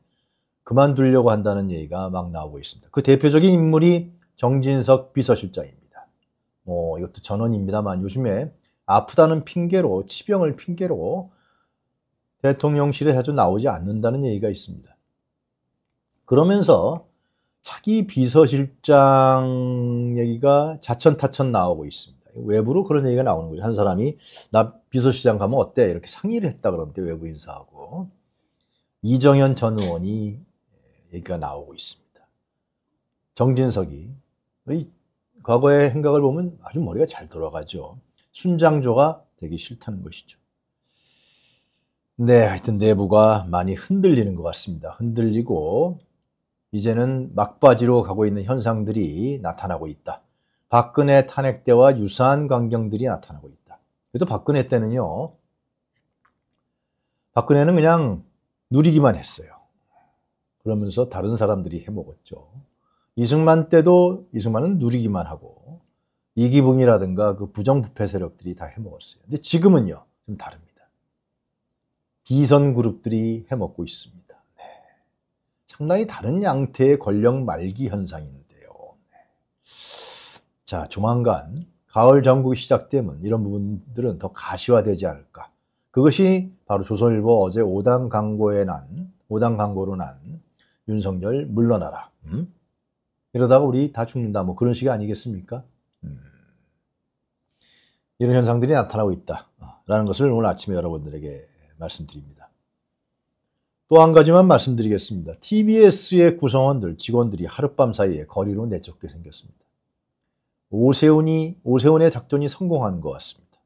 그만두려고 한다는 얘기가 막 나오고 있습니다. 그 대표적인 인물이 정진석 비서실장입니다. 뭐 이것도 전원입니다만 요즘에 아프다는 핑계로 치병을 핑계로 대통령실에 자주 나오지 않는다는 얘기가 있습니다. 그러면서 차기 비서실장 얘기가 자천타천 나오고 있습니다. 외부로 그런 얘기가 나오는 거죠. 한 사람이 나 비서실장 가면 어때? 이렇게 상의를 했다 그러는데 외부 인사하고 이정현 전 의원이 얘기가 나오고 있습니다. 정진석이 과거의 행각을 보면 아주 머리가 잘 돌아가죠. 순장조가 되기 싫다는 것이죠. 네, 하여튼 내부가 많이 흔들리는 것 같습니다. 흔들리고 이제는 막바지로 가고 있는 현상들이 나타나고 있다. 박근혜 탄핵 때와 유사한 광경들이 나타나고 있다. 그래도 박근혜 때는요. 박근혜는 그냥 누리기만 했어요. 그러면서 다른 사람들이 해먹었죠. 이승만 때도 이승만은 누리기만 하고 이기붕이라든가 그 부정부패 세력들이 다 해먹었어요. 근데 지금은요, 좀 다릅니다. 비선 그룹들이 해먹고 있습니다. 네. 상당히 다른 양태의 권력 말기 현상인데요. 네. 자, 조만간 가을 정국 시작되면 이런 부분들은 더 가시화되지 않을까. 그것이 바로 조선일보 어제 5단 광고에 난, 5단 광고로 난 윤석열 물러나라. 음? 이러다가 우리 다 죽는다. 뭐 그런 식이 아니겠습니까? 음. 이런 현상들이 나타나고 있다라는 어, 것을 오늘 아침에 여러분들에게 말씀드립니다. 또 한 가지만 말씀드리겠습니다. TBS의 구성원들, 직원들이 하룻밤 사이에 거리로 내쫓게 생겼습니다. 오세훈이 오세훈의 작전이 성공한 것 같습니다.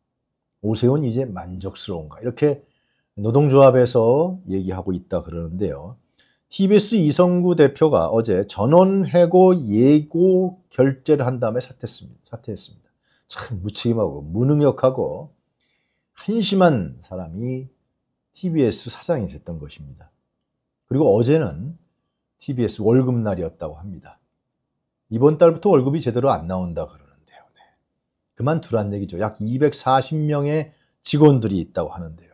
오세훈 이제 만족스러운가 이렇게 노동조합에서 얘기하고 있다 그러는데요. TBS 이성구 대표가 어제 전원 해고 예고 결재를 한 다음에 사퇴했습니다. 사퇴했습니다. 참 무책임하고 무능력하고 한심한 사람이 TBS 사장이 됐던 것입니다. 그리고 어제는 TBS 월급날이었다고 합니다. 이번 달부터 월급이 제대로 안 나온다 그러는데요. 네. 그만두란 얘기죠. 약 240명의 직원들이 있다고 하는데요.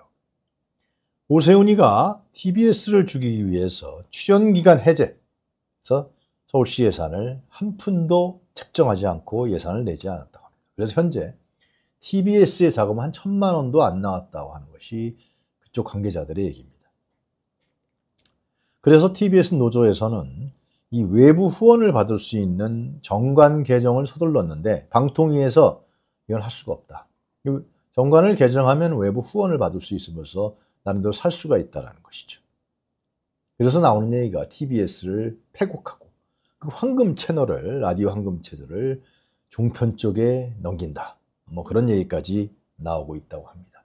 오세훈이가 TBS를 죽이기 위해서 출연기간 해제, 그서 서울시 예산을 한 푼도 책정하지 않고 예산을 내지 않았다. 그래서 현재 TBS의 자금은 한 천만 원도 안 나왔다고 하는 것이 그쪽 관계자들의 얘기입니다. 그래서 TBS 노조에서는 이 외부 후원을 받을 수 있는 정관 개정을 서둘렀는데 방통위에서 이건 할 수가 없다. 정관을 개정하면 외부 후원을 받을 수 있으면서 나름대로 살 수가 있다는 것이죠. 그래서 나오는 얘기가 TBS를 폐곡하고 그 황금 채널을 라디오 황금 채널을 종편 쪽에 넘긴다. 뭐 그런 얘기까지 나오고 있다고 합니다.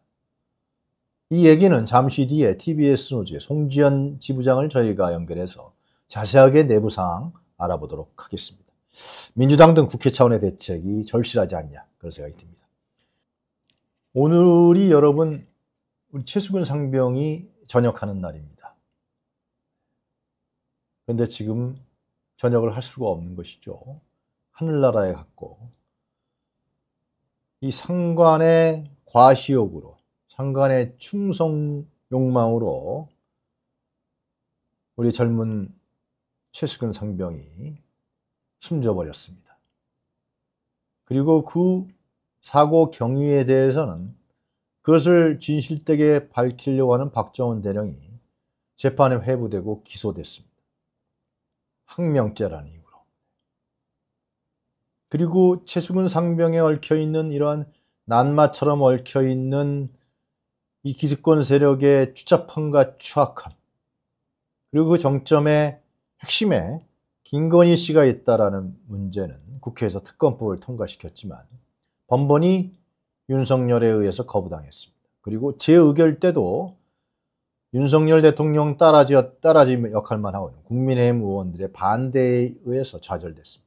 이 얘기는 잠시 뒤에 TBS 노조의 송지현 지부장을 저희가 연결해서 자세하게 내부 상황 알아보도록 하겠습니다. 민주당 등 국회 차원의 대책이 절실하지 않냐 그런 생각이 듭니다. 오늘이 여러분 우리 최수근 상병이 전역하는 날입니다. 그런데 지금 전역을 할 수가 없는 것이죠. 하늘나라에 갔고 이 상관의 과시욕으로 상관의 충성 욕망으로 우리 젊은 최수근 상병이 숨져버렸습니다. 그리고 그 사고 경위에 대해서는 그것을 진실되게 밝히려고 하는 박정은 대령이 재판에 회부되고 기소됐습니다. 항명죄라니 는이 그리고 최수근 상병에 얽혀있는 이러한 난마처럼 얽혀있는 이 기득권 세력의 추잡함과 추악함 그리고 그 정점의 핵심에 김건희 씨가 있다라는 문제는 국회에서 특검법을 통과시켰지만 번번이 윤석열에 의해서 거부당했습니다. 그리고 재의결 때도 윤석열 대통령 따라지, 따라지 역할만 하고 있는 국민의힘 의원들의 반대에 의해서 좌절됐습니다.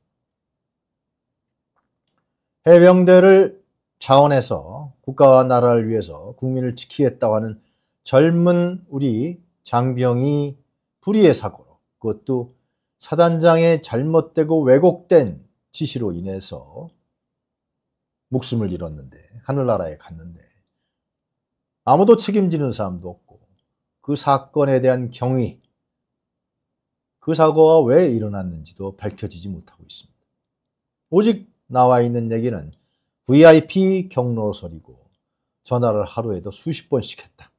해병대를 자원해서 국가와 나라를 위해서 국민을 지키겠다고 하는 젊은 우리 장병이 불의의 사고로 그것도 사단장의 잘못되고 왜곡된 지시로 인해서 목숨을 잃었는데 하늘나라에 갔는데 아무도 책임지는 사람도 없고 그 사건에 대한 경위 그 사고가 왜 일어났는지도 밝혀지지 못하고 있습니다. 오직 나와 있는 얘기는 VIP 경로설이고 전화를 하루에도 수십 번씩 했다.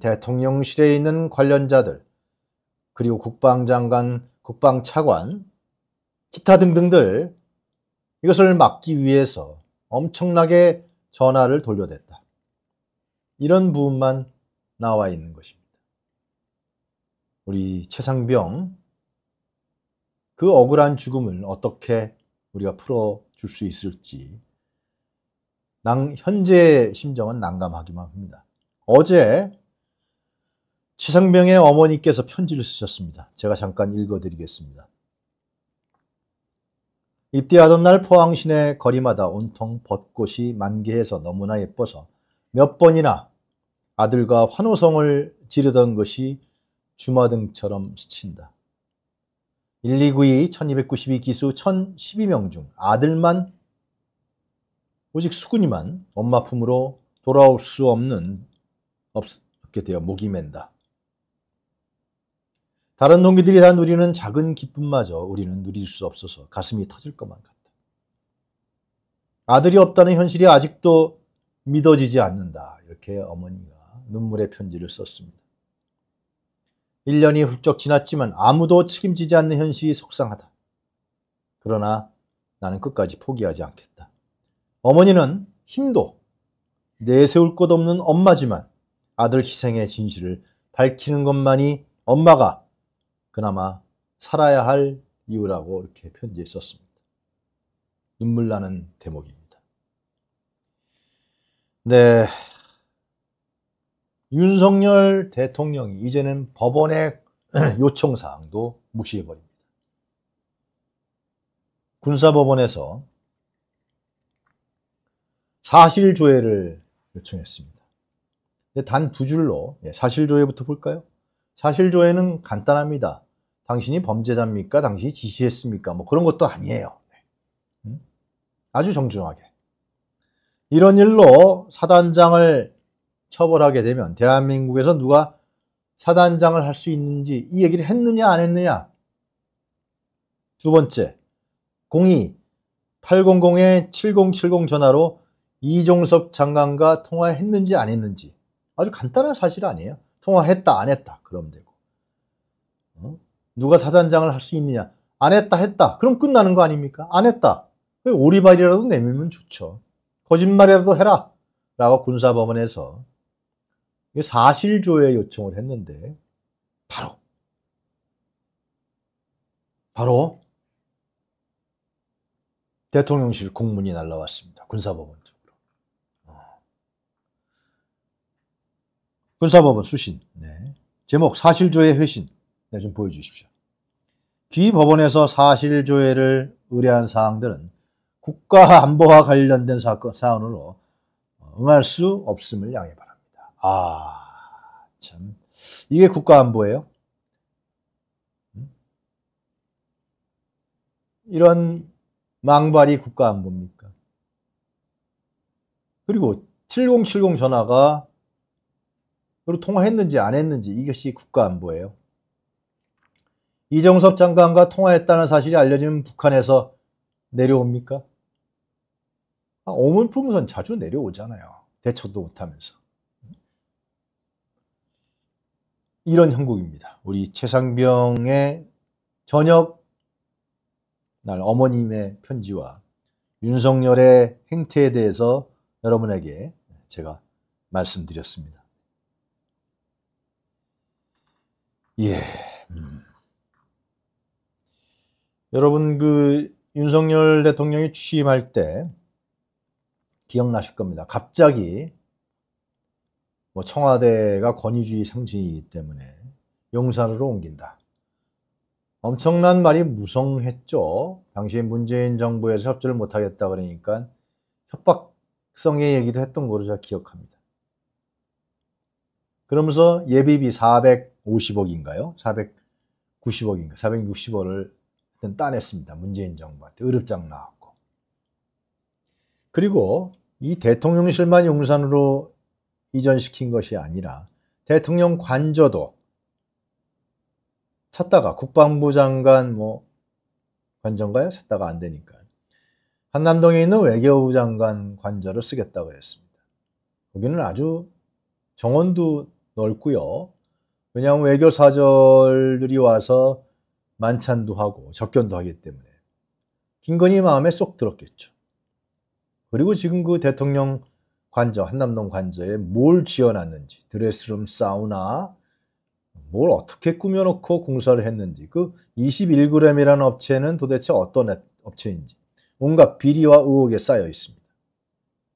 대통령실에 있는 관련자들 그리고 국방장관, 국방차관 기타 등등들 이것을 막기 위해서 엄청나게 전화를 돌려댔다. 이런 부분만 나와 있는 것입니다. 우리 최상병 그 억울한 죽음을 어떻게 우리가 풀어줄 수 있을지 난 현재 의 심정은 난감하기만 합니다. 어제 치상병의 어머니께서 편지를 쓰셨습니다. 제가 잠깐 읽어드리겠습니다. 입대하던 날 포항시내 거리마다 온통 벚꽃이 만개해서 너무나 예뻐서 몇 번이나 아들과 환호성을 지르던 것이 주마등처럼 스친다. 1292, 1292 기수 1012명 중 아들만 오직 수군이만 엄마 품으로 돌아올 수 없는 없게 되어 목이 맨다. 다른 동기들이 다 누리는 작은 기쁨마저 우리는 누릴 수 없어서 가슴이 터질 것만 같다. 아들이 없다는 현실이 아직도 믿어지지 않는다. 이렇게 어머니가 눈물의 편지를 썼습니다. 1년이 훌쩍 지났지만 아무도 책임지지 않는 현실이 속상하다. 그러나 나는 끝까지 포기하지 않겠다. 어머니는 힘도 내세울 곳 없는 엄마지만 아들 희생의 진실을 밝히는 것만이 엄마가 그나마 살아야 할 이유라고 이렇게 편지에 썼습니다. 눈물 나는 대목입니다. 네. 윤석열 대통령이 이제는 법원의 요청사항도 무시해버립니다. 군사법원에서 사실조회를 요청했습니다. 단 두 줄로 예, 사실조회부터 볼까요? 사실조회는 간단합니다. 당신이 범죄자입니까? 당신이 지시했습니까? 뭐 그런 것도 아니에요. 네. 음? 아주 정중하게. 이런 일로 사단장을 처벌하게 되면 대한민국에서 누가 사단장을 할 수 있는지 이 얘기를 했느냐 안 했느냐 두 번째 02-800-7070 전화로 이종섭 장관과 통화했는지 안 했는지 아주 간단한 사실 아니에요 통화했다 안 했다 그럼 되고 어? 누가 사단장을 할 수 있느냐 안 했다 했다 그럼 끝나는 거 아닙니까 안 했다 그 오리발이라도 내밀면 좋죠 거짓말이라도 해라 라고 군사법원에서 사실조회 요청을 했는데 바로 바로 대통령실 공문이 날라왔습니다. 군사법원적으로. 어. 군사법원 수신. 네. 제목 사실조회 회신. 네, 좀 보여주십시오. 기 법원에서 사실조회를 의뢰한 사항들은 국가안보와 관련된 사건, 사안으로 어, 응할 수 없음을 양해습니다 아, 참. 이게 국가안보예요? 음? 이런 망발이 국가안보입니까? 그리고 7070 전화가 그리고 통화했는지 안 했는지 이것이 국가안보예요. 이정섭 장관과 통화했다는 사실이 알려지면 북한에서 내려옵니까? 아, 오문품선 자주 내려오잖아요. 대처도 못하면서. 이런 형국입니다. 우리 최상병의 저녁 날 어머님의 편지와 윤석열의 행태에 대해서 여러분에게 제가 말씀드렸습니다. 예. 음. 여러분 그 윤석열 대통령이 취임할 때 기억나실 겁니다. 갑자기 뭐 청와대가 권위주의 상징이기 때문에 용산으로 옮긴다. 엄청난 말이 무성했죠. 당시 문재인 정부에서 협조를 못하겠다 그러니까 협박성의 얘기도 했던 거로 제가 기억합니다. 그러면서 예비비 450억인가요? 490억인가? 460억을 따냈습니다. 문재인 정부한테 의롭장 나왔고. 그리고 이 대통령실만 용산으로 이전시킨 것이 아니라 대통령 관저도 찾다가 국방부 장관 뭐 관저인가요? 찾다가 안 되니까 한남동에 있는 외교부 장관 관저를 쓰겠다고 했습니다. 거기는 아주 정원도 넓고요. 왜냐하면 외교 사절들이 와서 만찬도 하고 접견도 하기 때문에 김건희 마음에 쏙 들었겠죠. 그리고 지금 그 대통령 관저, 한남동 관저에 뭘 지어놨는지, 드레스룸, 사우나, 뭘 어떻게 꾸며놓고 공사를 했는지, 그 21g이라는 업체는 도대체 어떤 업체인지, 온갖 비리와 의혹에 쌓여 있습니다.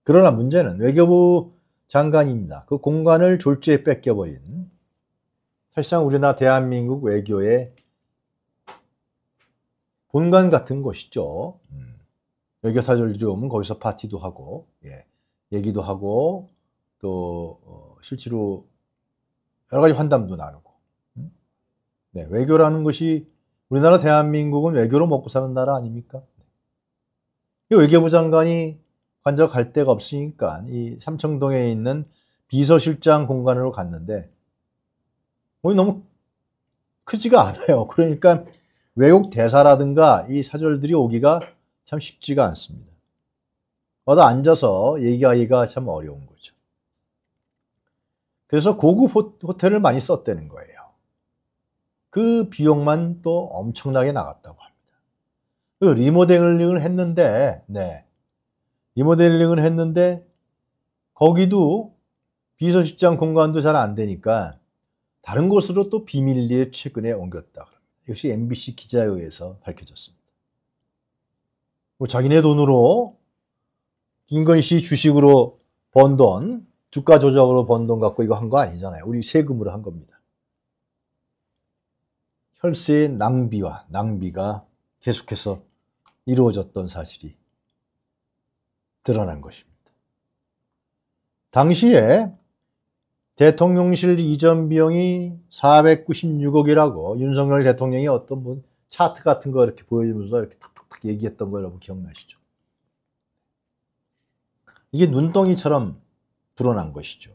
그러나 문제는 외교부 장관입니다. 그 공간을 졸지에 뺏겨버린 사실상 우리나라 대한민국 외교의 본관 같은 곳이죠 음, 외교사절들이 오 거기서 파티도 하고, 예. 얘기도 하고 또 어, 실제로 여러 가지 환담도 나누고 음? 네, 외교라는 것이 우리나라 대한민국은 외교로 먹고 사는 나라 아닙니까? 외교부 장관이 환자 갈 데가 없으니까 이 삼청동에 있는 비서실장 공간으로 갔는데 뭐 너무 크지가 않아요. 그러니까 외국 대사라든가 이 사절들이 오기가 참 쉽지가 않습니다. 얻어 앉아서 얘기하기가 참 어려운 거죠. 그래서 고급 호텔을 많이 썼다는 거예요. 그 비용만 또 엄청나게 나갔다고 합니다. 그 리모델링을 했는데, 네. 리모델링을 했는데, 거기도 비서실장 공간도 잘 안 되니까 다른 곳으로 또 비밀리에 최근에 옮겼다. 역시 MBC 기자에 회서 밝혀졌습니다. 뭐 자기네 돈으로 김건희 씨 주식으로 번 돈, 주가 조작으로 번 돈 갖고 이거 한 거 아니잖아요. 우리 세금으로 한 겁니다. 혈세 낭비와 낭비가 계속해서 이루어졌던 사실이 드러난 것입니다. 당시에 대통령실 이전 비용이 496억이라고 윤석열 대통령이 어떤 분 차트 같은 거 이렇게 보여주면서 이렇게 탁탁탁 얘기했던 거 여러분 기억나시죠? 이게 눈덩이처럼 드러난 것이죠.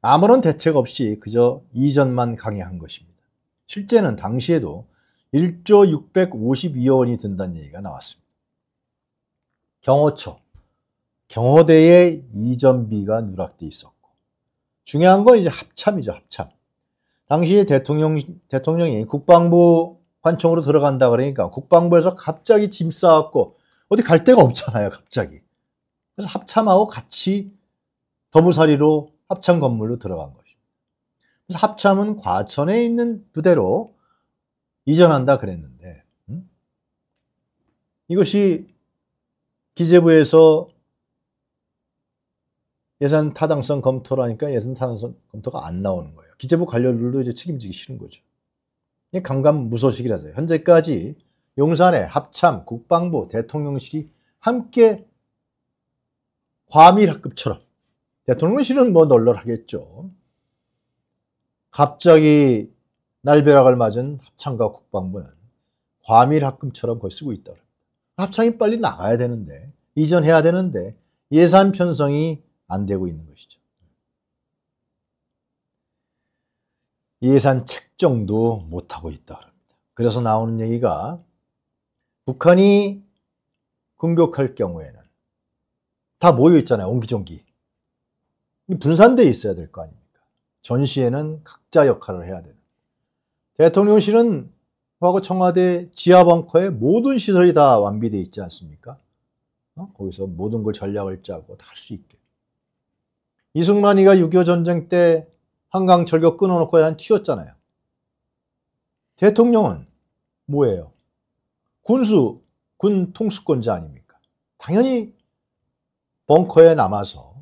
아무런 대책 없이 그저 이전만 강의한 것입니다. 실제는 당시에도 1조 652억 원이 든다는 얘기가 나왔습니다. 경호처, 경호대의 이전비가 누락돼 있었고 중요한 건 이제 합참이죠 합참. 당시 대통령 대통령이 국방부 관청으로 들어간다 그러니까 국방부에서 갑자기 짐 싸갖고 어디 갈 데가 없잖아요 갑자기. 그래서 합참하고 같이 더무사리로 합참 건물로 들어간 것입니다. 그래서 합참은 과천에 있는 부대로 이전한다 그랬는데 음? 이것이 기재부에서 예산 타당성 검토라니까 예산 타당성 검토가 안 나오는 거예요. 기재부 관료들도 이제 책임지기 싫은 거죠. 강감 무소식이라서요. 현재까지 용산에 합참, 국방부, 대통령실이 함께 과밀학급처럼 대통령 실은 뭐 널널하겠죠. 갑자기 날벼락을 맞은 합창과 국방부는 과밀학급처럼 걸 쓰고 있다. 합창이 빨리 나가야 되는데 이전해야 되는데 예산 편성이 안 되고 있는 것이죠. 예산 책정도 못하고 있다 그래서 나오는 얘기가 북한이 공격할 경우에는 다 모여 있잖아요. 옹기종기. 분산돼 있어야 될 거 아닙니까? 전시에는 각자 역할을 해야 되는. 대통령실은 하고 청와대 지하 벙커에 모든 시설이 다완비되어 있지 않습니까? 어? 거기서 모든 걸 전략을 짜고 다 할 수 있게. 이승만이가 6.25 전쟁 때 한강 철교 끊어놓고 한 튀었잖아요. 대통령은 뭐예요? 군수, 군 통수권자 아닙니까? 당연히 벙커에 남아서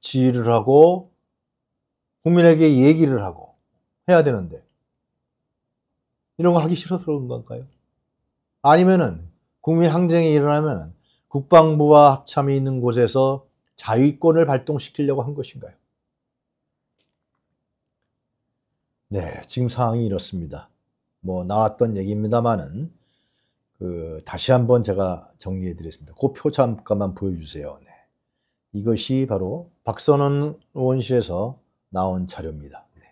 지휘를 하고 국민에게 얘기를 하고 해야 되는데 이런 거 하기 싫어서 그런 건가요? 아니면은 국민 항쟁이 일어나면 국방부와 합참이 있는 곳에서 자위권을 발동시키려고 한 것인가요? 네, 지금 상황이 이렇습니다. 뭐 나왔던 얘기입니다만은 그 다시 한번 제가 정리해 드리겠습니다그 표 잠깐만 보여주세요. 이것이 바로 박선원 의원실에서 나온 자료입니다. 네.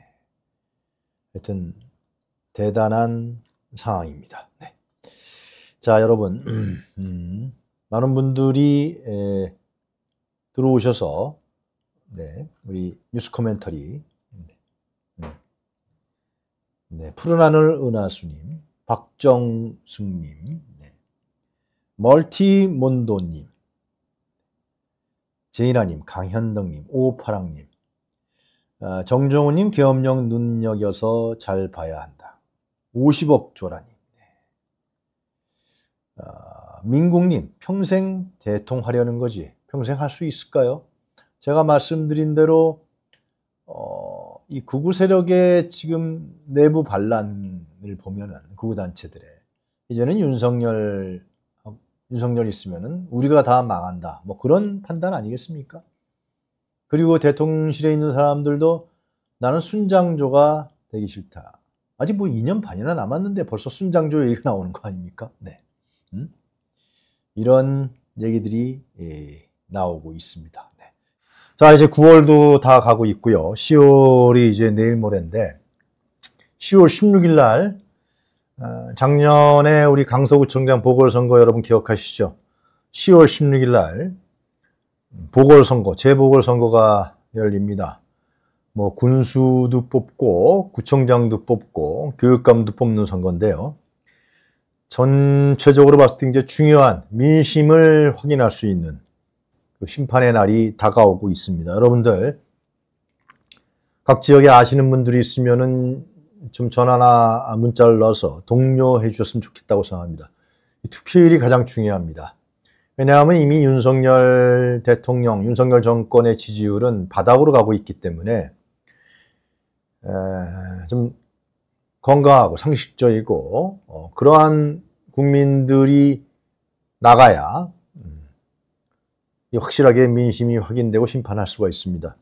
하여튼 대단한 상황입니다. 네. 자, 여러분 음, 많은 분들이 에, 들어오셔서 네, 우리 뉴스 코멘터리 음, 음, 네, 푸른 하늘 은하수님, 박정숙님, 네, 멀티몬도님, 제이라님, 강현덕님, 오파랑님, 정 아, 정종우님, 계엄령 눈여겨서 잘 봐야 한다. 50억 조라님. 네. 아, 민국님, 평생 대통하려는 거지. 평생 할 수 있을까요? 제가 말씀드린 대로, 어, 이 구구 세력의 지금 내부 반란을 보면은, 구우 단체들의, 이제는 윤석열 윤석열 있으면은 우리가 다 망한다. 뭐 그런 판단 아니겠습니까? 그리고 대통령실에 있는 사람들도 나는 순장조가 되기 싫다. 아직 뭐 2년 반이나 남았는데 벌써 순장조 얘기가 나오는 거 아닙니까? 네. 음? 이런 얘기들이 예, 나오고 있습니다. 네. 자, 이제 9월도 다 가고 있고요. 10월이 이제 내일 모레인데 10월 16일 날 어, 작년에 우리 강서구청장 보궐선거 여러분 기억하시죠? 10월 16일 날 보궐선거, 재보궐선거가 열립니다. 뭐 군수도 뽑고 구청장도 뽑고 교육감도 뽑는 선거인데요. 전체적으로 봤을 때 이제 중요한 민심을 확인할 수 있는 그 심판의 날이 다가오고 있습니다. 여러분들 각 지역에 아시는 분들이 있으면은 좀 전화나 문자를 넣어서 독려해 주셨으면 좋겠다고 생각합니다. 투표율이 가장 중요합니다. 왜냐하면 이미 윤석열 대통령, 윤석열 정권의 지지율은 바닥으로 가고 있기 때문에 좀 건강하고 상식적이고 어, 그러한 국민들이 나가야 음, 확실하게 민심이 확인되고 심판할 수가 있습니다.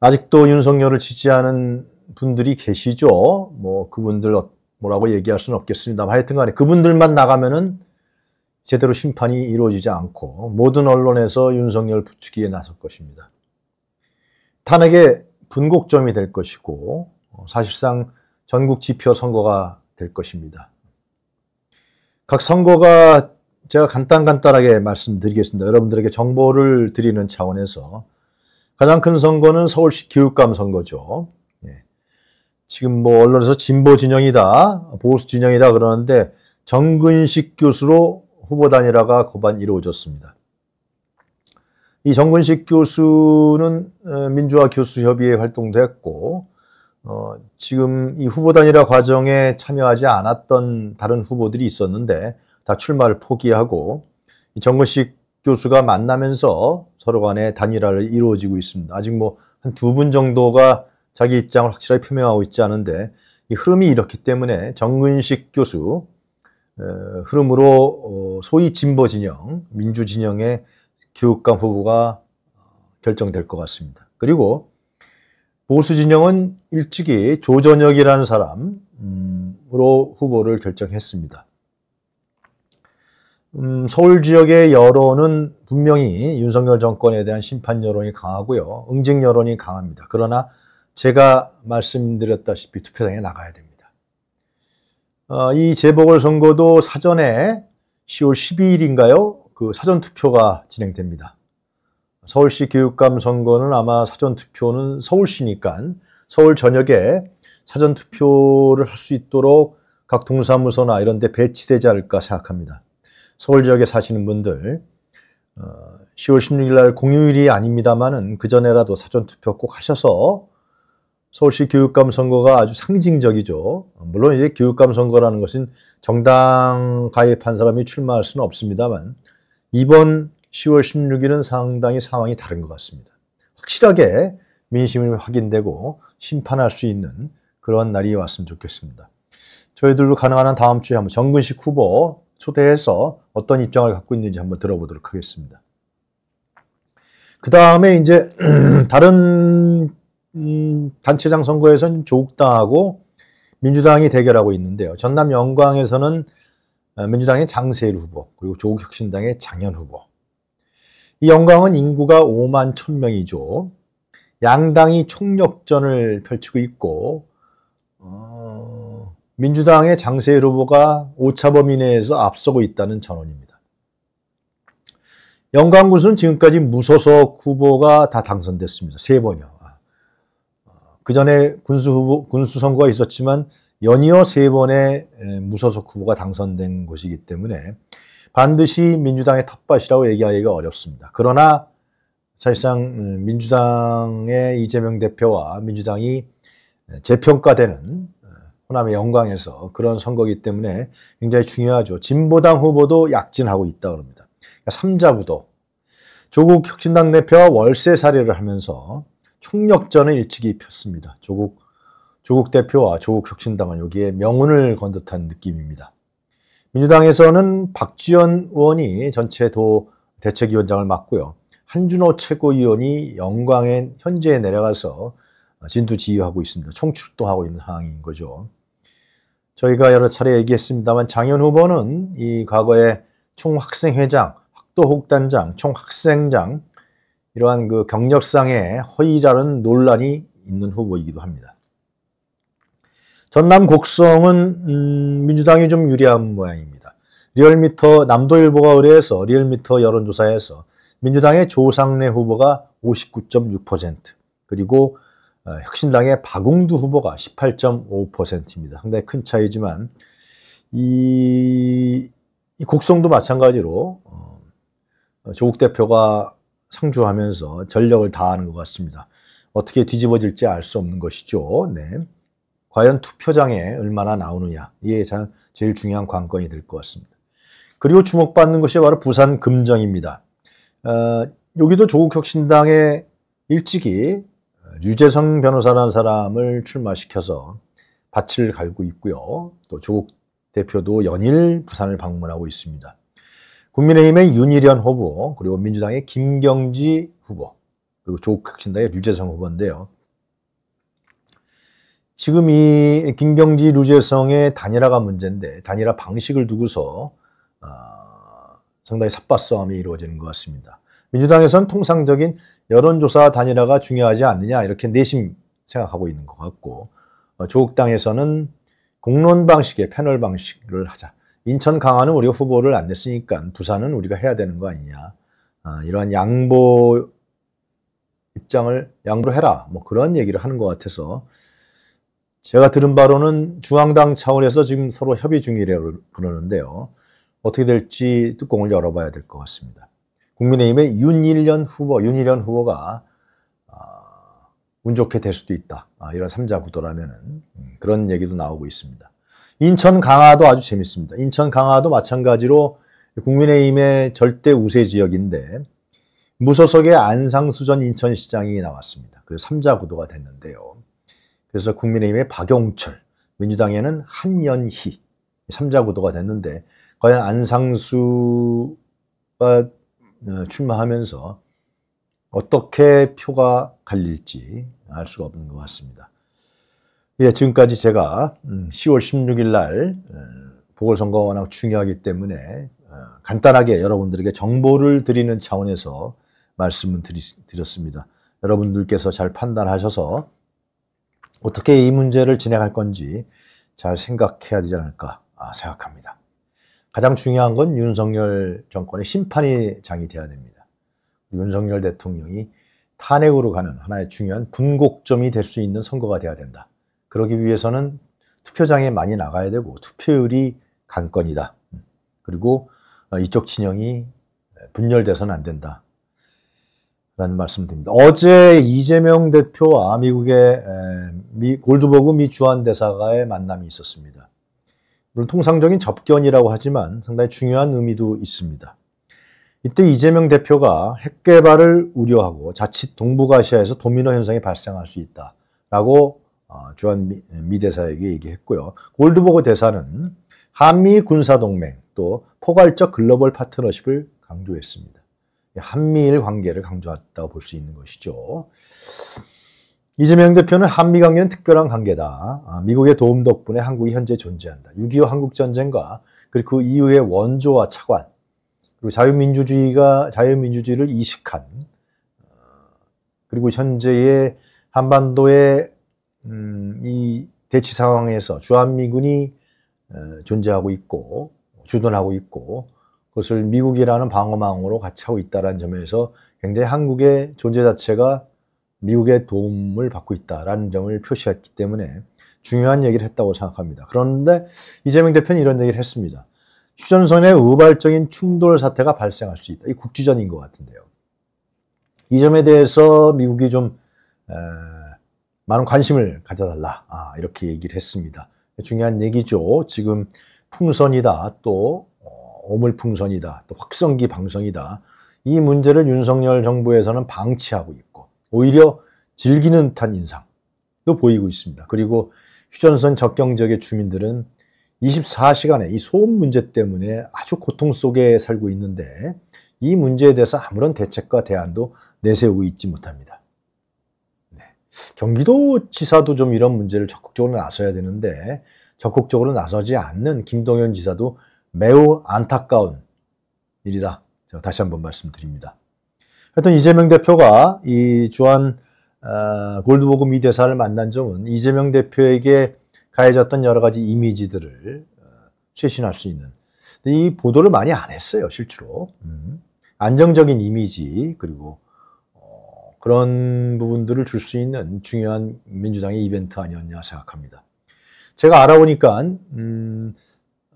아직도 윤석열을 지지하는 분들이 계시죠. 뭐 그분들 어, 뭐라고 얘기할 수는 없겠습니다. 하여튼 간에 그분들만 나가면은 제대로 심판이 이루어지지 않고 모든 언론에서 윤석열 부추기에 나설 것입니다. 탄핵의 분곡점이 될 것이고 어, 사실상 전국 지표 선거가 될 것입니다. 각 선거가 제가 간단간단하게 말씀드리겠습니다. 여러분들에게 정보를 드리는 차원에서 가장 큰 선거는 서울시 교육감 선거죠. 지금 뭐 언론에서 진보 진영이다, 보수 진영이다 그러는데 정근식 교수로 후보 단일화가 고반 이루어졌습니다. 이 정근식 교수는 어, 민주화 교수협의회 활동도 했고 어, 지금 이 후보 단일화 과정에 참여하지 않았던 다른 후보들이 있었는데 다 출마를 포기하고 이 정근식 교수가 만나면서 서로 간에 단일화를 이루어지고 있습니다. 아직 뭐 한 두 분 정도가 자기 입장을 확실하게 표명하고 있지 않은데 이 흐름이 이렇기 때문에 정근식 교수 어, 흐름으로 어, 소위 진보 진영, 민주 진영의 교육감 후보가 어, 결정될 것 같습니다. 그리고 보수 진영은 일찍이 조전혁이라는 사람으로 후보를 결정했습니다. 음, 서울 지역의 여론은 분명히 윤석열 정권에 대한 심판 여론이 강하고요. 응징 여론이 강합니다. 그러나 제가 말씀드렸다시피 투표장에 나가야 됩니다. 어, 이 재보궐선거도 사전에 10월 12일인가요? 그 사전투표가 진행됩니다. 서울시 교육감 선거는 아마 사전투표는 서울시니까 서울 전역에 사전투표를 할 수 있도록 각 동사무소나 이런 데 배치되지 않을까 생각합니다. 서울 지역에 사시는 분들 10월 어, 16일 날 공휴일이 아닙니다만은 그 전에라도 사전투표 꼭 하셔서 서울시 교육감 선거가 아주 상징적이죠. 물론 이제 교육감 선거라는 것은 정당 가입한 사람이 출마할 수는 없습니다만 이번 10월 16일은 상당히 상황이 다른 것 같습니다. 확실하게 민심이 확인되고 심판할 수 있는 그런 날이 왔으면 좋겠습니다. 저희들도 가능한 한 다음 주에 한번 정근식 후보 초대해서 어떤 입장을 갖고 있는지 한번 들어보도록 하겠습니다. 그 다음에 이제 다른 음, 단체장 선거에서는 조국당하고 민주당이 대결하고 있는데요. 전남 영광에서는 어, 민주당의 장세일 후보 그리고 조국혁신당의 장현 후보. 이 영광은 인구가 5만 1천 명이죠. 양당이 총력전을 펼치고 있고 어, 민주당의 장세일 후보가 오차범 위내에서 앞서고 있다는 전원입니다 영광군수는 지금까지 무소속 후보가 다 당선됐습니다. 세 번이요. 그 전에 군수 후보, 군수 선거가 있었지만 연이어 세 번의 무소속 후보가 당선된 곳이기 때문에 반드시 민주당의 텃밭이라고 얘기하기가 어렵습니다. 그러나 사실상 음, 민주당의 이재명 대표와 민주당이 재평가되는 어, 호남의 영광에서 그런 선거기 이 때문에 굉장히 중요하죠. 진보당 후보도 약진하고 있다고 합니다. 그러니까 3자부도 조국 혁신당 대표와 월세 사례를 하면서 총력전을 일찍이 폈습니다. 조국, 조국 대표와 아, 조국 혁신당은 여기에 명운을 건 듯한 느낌입니다. 민주당에서는 박지원 의원이 전체 도 대책위원장을 맡고요. 한준호 최고위원이 영광에 현재에 내려가서 진두지휘하고 있습니다. 총출동하고 있는 상황인 거죠. 저희가 여러 차례 얘기했습니다만 장현 후보는 이 과거에 총학생회장, 학도혹단장, 총학생장, 이러한 그 경력상의 허위라는 논란이 있는 후보이기도 합니다. 전남 곡성은 음, 민주당이 좀 유리한 모양입니다. 리얼미터 남도일보가 의뢰해서 리얼미터 여론조사에서 민주당의 조상래 후보가 59.6% 그리고 어, 혁신당의 박웅두 후보가 18.5%입니다. 상당히 큰 차이지만 이, 이 곡성도 마찬가지로 어, 조국 대표가 상주하면서 전력을 다하는 것 같습니다. 어떻게 뒤집어질지 알 수 없는 것이죠. 네. 과연 투표장에 얼마나 나오느냐. 이게 제일 중요한 관건이 될 것 같습니다. 그리고 주목받는 것이 바로 부산 금정입니다. 어, 여기도 조국혁신당에 일찍이 유재성 변호사라는 사람을 출마시켜서 밭을 갈고 있고요. 또 조국 대표도 연일 부산을 방문하고 있습니다. 국민의힘의 윤일현 후보, 그리고 민주당의 김경지 후보, 그리고 조국혁신당의 류재성 후보인데요. 지금 이 김경지 류재성의 단일화가 문제인데 단일화 방식을 두고서 어, 상당히 삿바싸움이 이루어지는 것 같습니다. 민주당에서는 통상적인 여론조사 단일화가 중요하지 않느냐 이렇게 내심 생각하고 있는 것 같고 어, 조국당에서는 공론 방식의 패널 방식을 하자 인천 강화는 우리가 후보를 안 냈으니까 부산은 우리가 해야 되는 거 아니냐. 아, 이러한 양보 입장을 양보 해라. 뭐 그런 얘기를 하는 것 같아서 제가 들은 바로는 중앙당 차원에서 지금 서로 협의 중이라고 그러는데요. 어떻게 될지 뚜껑을 열어봐야 될 것 같습니다. 국민의힘의 윤일련 후보, 윤일련 후보가 아, 운 좋게 될 수도 있다. 아, 이런 삼자 구도라면 음, 그런 얘기도 나오고 있습니다. 인천 강화도 아주 재밌습니다. 인천 강화도 마찬가지로 국민의힘의 절대 우세 지역인데 무소속의 안상수 전 인천시장이 나왔습니다. 그래서 3자 구도가 됐는데요. 그래서 국민의힘의 박용철, 민주당에는 한연희 3자 구도가 됐는데 과연 안상수가 어, 출마하면서 어떻게 표가 갈릴지 알 수가 없는 것 같습니다. 예, 지금까지 제가 10월 음, 16일 날 어, 보궐선거가 워낙 중요하기 때문에 어, 간단하게 여러분들에게 정보를 드리는 차원에서 말씀을 드렸습니다 여러분들께서 잘 판단하셔서 어떻게 이 문제를 진행할 건지 잘 생각해야 되지 않을까 아, 생각합니다. 가장 중요한 건 윤석열 정권의 심판이 장이 돼야 됩니다. 윤석열 대통령이 탄핵으로 가는 하나의 중요한 분곡점이 될 수 있는 선거가 돼야 된다. 그러기 위해서는 투표장에 많이 나가야 되고 투표율이 관건이다. 그리고 어, 이쪽 진영이 분열돼서는 안 된다. 라는 말씀 드립니다. 어제 이재명 대표와 미국의 미 골드버그 미 주한대사가의 만남이 있었습니다. 물론 통상적인 접견이라고 하지만 상당히 중요한 의미도 있습니다. 이때 이재명 대표가 핵개발을 우려하고 자칫 동북아시아에서 도미노 현상이 발생할 수 있다라고 어, 주한 미 대사에게 얘기했고요. 골드버그 대사는 한미 군사동맹 또 포괄적 글로벌 파트너십을 강조했습니다. 한미일 관계를 강조했다고 볼 수 있는 것이죠. 이재명 대표는 한미 관계는 특별한 관계다. 아, 미국의 도움 덕분에 한국이 현재 존재한다. 6.25 한국전쟁과 그리고 그 이후의 원조와 차관, 그리고 자유민주주의가, 자유민주주의를 이식한, 어, 그리고 현재의 한반도의 음, 이 대치 상황에서 주한미군이 어, 존재하고 있고 주둔하고 있고 그것을 미국이라는 방어망으로 같이 하고 있다라는 점에서 굉장히 한국의 존재 자체가 미국의 도움을 받고 있다라는 점을 표시했기 때문에 중요한 얘기를 했다고 생각합니다. 그런데 이재명 대표는 이런 얘기를 했습니다. 휴전선의 우발적인 충돌 사태가 발생할 수 있다. 이 국지전인 것 같은데요. 이 점에 대해서 미국이 좀 많은 관심을 가져달라 아, 이렇게 얘기를 했습니다. 중요한 얘기죠. 지금 풍선이다 또 오물풍선이다 어, 또 확성기 방송이다 이 문제를 윤석열 정부에서는 방치하고 있고 오히려 즐기는 듯한 인상도 보이고 있습니다. 그리고 휴전선 접경 지역의 주민들은 24시간에 이 소음 문제 때문에 아주 고통 속에 살고 있는데 이 문제에 대해서 아무런 대책과 대안도 내세우고 있지 못합니다. 경기도 지사도 좀 이런 문제를 적극적으로 나서야 되는데 적극적으로 나서지 않는 김동연 지사도 매우 안타까운 일이다. 제가 다시 한번 말씀드립니다. 하여튼 이재명 대표가 이 주한 어, 골드보그 미 대사를 만난 점은 이재명 대표에게 가해졌던 여러 가지 이미지들을 최신할 어, 수 있는 이 보도를 많이 안 했어요 실제로 음. 안정적인 이미지 그리고 그런 부분들을 줄 수 있는 중요한 민주당의 이벤트 아니었냐 생각합니다. 제가 알아보니까 음,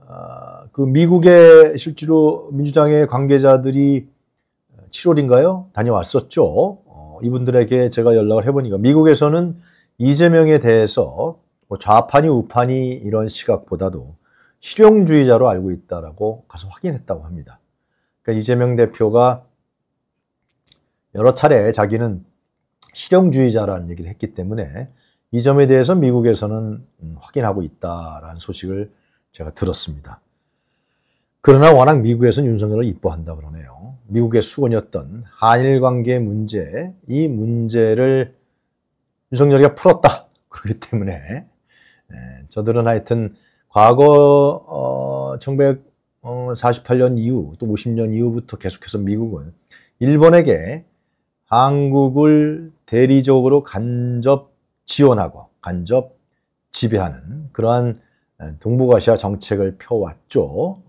아, 그 미국에 실제로 민주당의 관계자들이 7월인가요? 다녀왔었죠. 어, 이분들에게 제가 연락을 해보니까 미국에서는 이재명에 대해서 뭐 좌파니 우파니 이런 시각보다도 실용주의자로 알고 있다라고 가서 확인했다고 합니다. 그러니까 이재명 대표가 여러 차례 자기는 실용주의자라는 얘기를 했기 때문에 이 점에 대해서 미국에서는 음, 확인하고 있다라는 소식을 제가 들었습니다. 그러나 워낙 미국에서는 윤석열을 입뻐한다 그러네요. 미국의 수원이었던 한일 관계 문제, 이 문제를 윤석열이가 풀었다. 그렇기 때문에 예, 저들은 하여튼 과거 1948년 어, 이후 또 50년 이후부터 계속해서 미국은 일본에게 한국을 대리적으로 간접 지원하고 간접 지배하는 그러한 동북아시아 정책을 펴왔죠.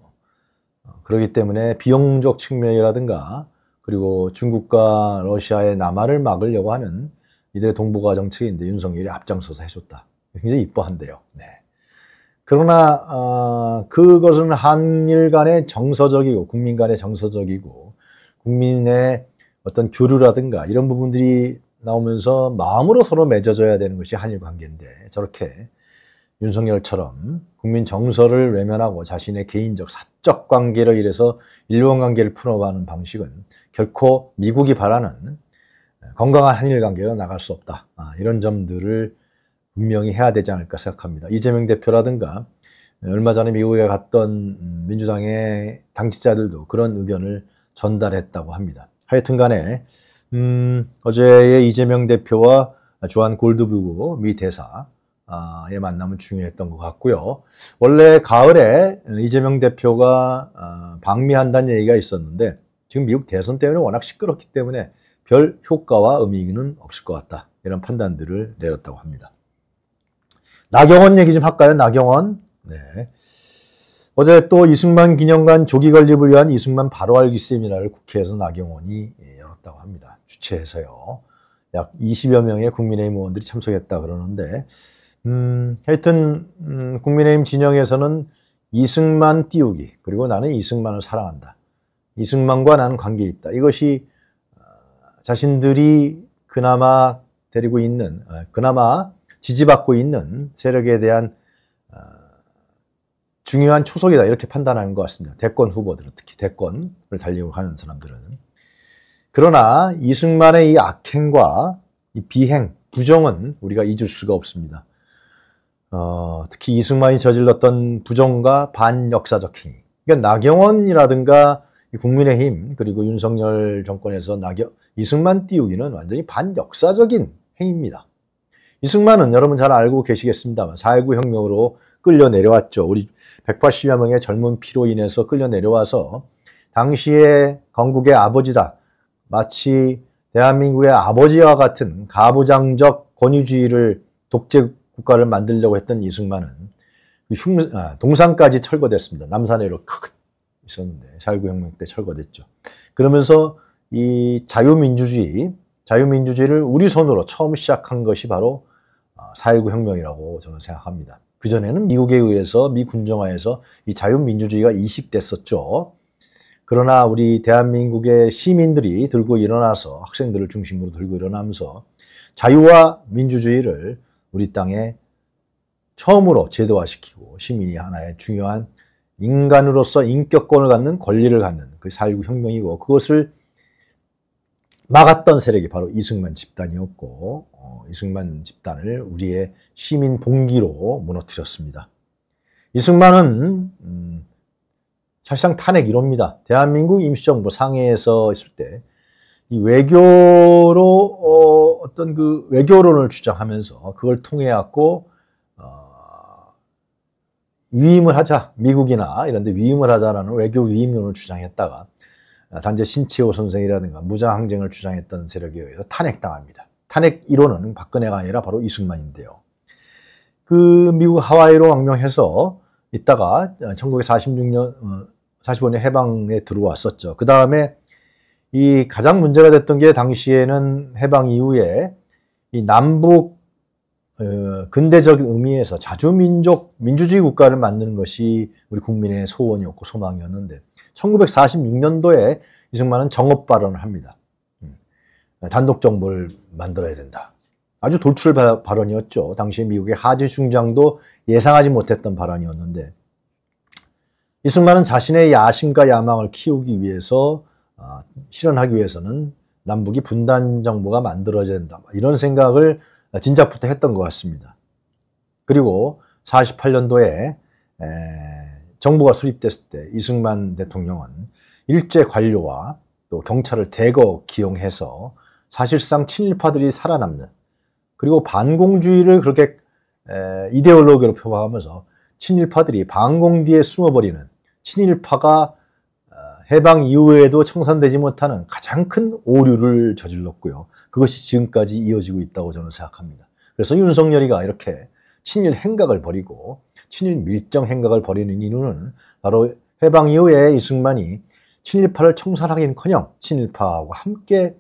그렇기 때문에 비용적 측면이라든가 그리고 중국과 러시아의 남하를 막으려고 하는 이들의 동북아 정책인데 윤석열이 앞장서서 해줬다. 굉장히 이뻐한대요. 네. 그러나 어, 그것은 한일 간의 정서적이고 국민 간의 정서적이고 국민의 어떤 교류라든가 이런 부분들이 나오면서 마음으로 서로 맺어져야 되는 것이 한일 관계인데 저렇게 윤석열처럼 국민 정서를 외면하고 자신의 개인적 사적 관계로 인해서 일본 관계를 풀어가는 방식은 결코 미국이 바라는 건강한 한일 관계로 나갈 수 없다. 아, 이런 점들을 분명히 해야 되지 않을까 생각합니다. 이재명 대표라든가 얼마 전에 미국에 갔던 민주당의 당직자들도 그런 의견을 전달했다고 합니다. 하여튼 간에 음, 어제의 이재명 대표와 주한 골드부구 미 대사 의 만남은 중요했던 것 같고요. 원래 가을에 이재명 대표가 아, 방미한다는 얘기가 있었는데 지금 미국 대선 때문에 워낙 시끄럽기 때문에 별 효과와 의미는 없을 것 같다. 이런 판단들을 내렸다고 합니다. 나경원 얘기 좀 할까요? 나경원. 네. 어제 또 이승만 기념관 조기 건립을 위한 이승만 바로 알기 세미나를 국회에서 나경원이 예, 열었다고 합니다. 주최해서요. 약 20여 명의 국민의힘 의원들이 참석했다 그러는데 음, 하여튼 음, 국민의힘 진영에서는 이승만 띄우기 그리고 나는 이승만을 사랑한다. 이승만과 나는 관계 있다. 이것이 어, 자신들이 그나마 데리고 있는 어, 그나마 지지받고 있는 세력에 대한 중요한 초석이다 이렇게 판단하는 것 같습니다. 대권 후보들은 특히 대권을 달리고 가는 사람들은 그러나 이승만의 이 악행과 이 비행, 부정은 우리가 잊을 수가 없습니다. 어, 특히 이승만이 저질렀던 부정과 반역사적 행위. 그러니까 나경원이라든가 국민의힘 그리고 윤석열 정권에서 나경 이승만 띄우기는 완전히 반역사적인 행위입니다. 이승만은 여러분 잘 알고 계시겠습니다만 4.19 혁명으로 끌려 내려왔죠. 우리 180여 명의 젊은 피로 인해서 끌려 내려와서 당시에 건국의 아버지다. 마치 대한민국의 아버지와 같은 가부장적 권위주의를 독재 국가를 만들려고 했던 이승만은 그 흉, 아, 동산까지 철거됐습니다. 남산회로 크 있었는데 자구혁명때 철거됐죠. 그러면서 이 자유민주주의, 자유민주주의를 우리 손으로 처음 시작한 것이 바로 4.19 아, 혁명이라고 저는 생각합니다. 그전에는 미국에 의해서 미 군정화에서 이 자유민주주의가 이식됐었죠. 그러나 우리 대한민국의 시민들이 들고 일어나서 학생들을 중심으로 들고 일어나면서 자유와 민주주의를 우리 땅에 처음으로 제도화시키고 시민이 하나의 중요한 인간으로서 인격권을 갖는 권리를 갖는 그 살구 혁명이고 그것을 막았던 세력이 바로 이승만 집단이었고 이승만 집단을 우리의 시민 봉기로 무너뜨렸습니다. 이승만은 음, 사실상 탄핵 이호입니다 대한민국 임시정부 상해에서 있을 때 이 외교로 어, 떤그 외교론을 주장하면서 그걸 통해 갖고 어, 위임을 하자 미국이나 이런데 위임을 하자라는 외교 위임론을 주장했다가 단재 신채호 선생이라든가 무장항쟁을 주장했던 세력에 의해서 탄핵당합니다. 탄핵 1호는 박근혜가 아니라 바로 이승만인데요. 그 미국 하와이로 왕명해서 있다가 1946년 45년 해방에 들어왔었죠. 그 다음에 이 가장 문제가 됐던 게 당시에는 해방 이후에 이 남북 어, 근대적인 의미에서 자주민족 민주주의 국가를 만드는 것이 우리 국민의 소원이었고 소망이었는데 1946년도에 이승만은 정업 발언을 합니다. 단독 정부를 만들어야 된다. 아주 돌출 발언이었죠. 당시 미국의 하지 중장도 예상하지 못했던 발언이었는데 이승만은 자신의 야심과 야망을 키우기 위해서 아, 실현하기 위해서는 남북이 분단 정부가 만들어져야 된다. 이런 생각을 진작부터 했던 것 같습니다. 그리고 48년도에 에, 정부가 수립됐을 때 이승만 대통령은 일제 관료와 또 경찰을 대거 기용해서 사실상 친일파들이 살아남는 그리고 반공주의를 그렇게 이데올로기로 표방하면서 친일파들이 반공 뒤에 숨어버리는 친일파가 어, 해방 이후에도 청산되지 못하는 가장 큰 오류를 저질렀고요. 그것이 지금까지 이어지고 있다고 저는 생각합니다. 그래서 윤석열이가 이렇게 친일 행각을 벌이고 친일 밀정 행각을 벌이는 이유는 바로 해방 이후에 이승만이 친일파를 청산하기는커녕 친일파하고 함께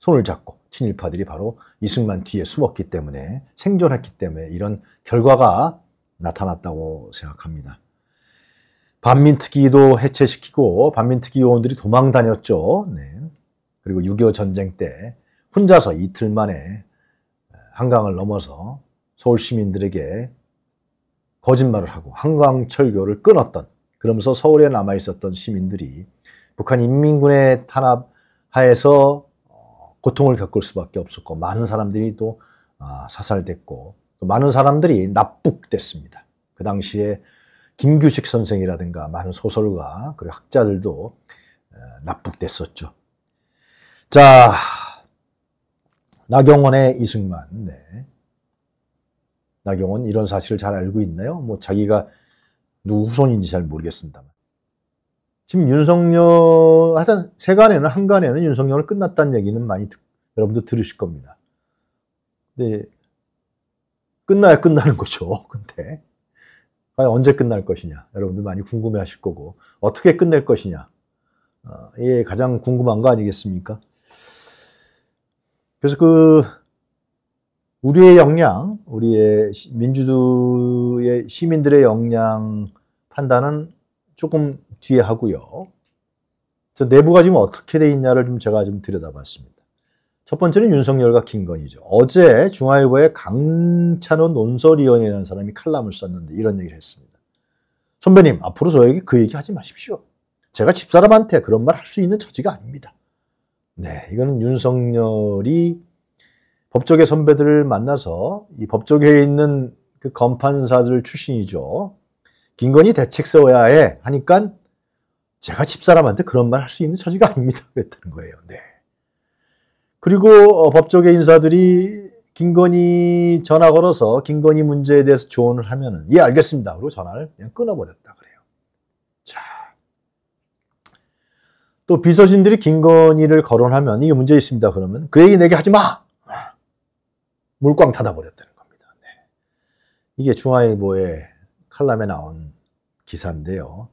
손을 잡고 친일파들이 바로 이승만 뒤에 숨었기 때문에 생존했기 때문에 이런 결과가 나타났다고 생각합니다. 반민특위도 해체시키고 반민특위 의원들이 도망 다녔죠. 네. 그리고 6.25 전쟁 때 혼자서 이틀 만에 한강을 넘어서 서울 시민들에게 거짓말을 하고 한강 철교를 끊었던 그러면서 서울에 남아 있었던 시민들이 북한 인민군의 탄압 하에서 고통을 겪을 수밖에 없었고 많은 사람들이 또 아, 사살됐고 또 많은 사람들이 납북됐습니다. 그 당시에 김규식 선생이라든가 많은 소설가 그리고 학자들도 납북됐었죠. 자, 나경원의 이승만. 네. 나경원 이런 사실을 잘 알고 있나요? 뭐 자기가 누구 후손인지 잘 모르겠습니다. 지금 윤석열, 하여튼 세간에는, 한간에는 윤석열을 끝났다는 얘기는 많이 여러분도 들으실 겁니다. 근데, 끝나야 끝나는 거죠. 근데, 과연 언제 끝날 것이냐. 여러분들 많이 궁금해 하실 거고, 어떻게 끝낼 것이냐. 어, 이게 가장 궁금한 거 아니겠습니까? 그래서 그, 우리의 역량, 우리의 민주주의 시민들의 역량 판단은 조금 뒤에 하고요. 저 내부가 지금 어떻게 돼 있냐를 좀 제가 좀 들여다봤습니다. 첫 번째는 윤석열과 김건희죠. 어제 중앙일보의 강찬호 논설위원이라는 사람이 칼럼을 썼는데 이런 얘기를 했습니다. 선배님 앞으로 저에게 그 얘기 하지 마십시오. 제가 집사람한테 그런 말 할 수 있는 처지가 아닙니다. 네, 이거는 윤석열이 법조계 선배들을 만나서 이 법조계에 있는 그검판사들 출신이죠. 김건희 대책 세워야 해 하니까 제가 집사람한테 그런 말 할 수 있는 처지가 아닙니다. 그랬다는 거예요. 네. 그리고 어, 법조계 인사들이 김건희 전화 걸어서 김건희 문제에 대해서 조언을 하면은 예 알겠습니다. 그리고 전화를 그냥 끊어버렸다 그래요. 자, 또 비서진들이 김건희를 거론하면 이게 문제 있습니다. 그러면 그 얘기 내게 하지 마. 물꽝 닫아버렸다는 겁니다. 네. 이게 중화일보의 칼럼에 나온 기사인데요.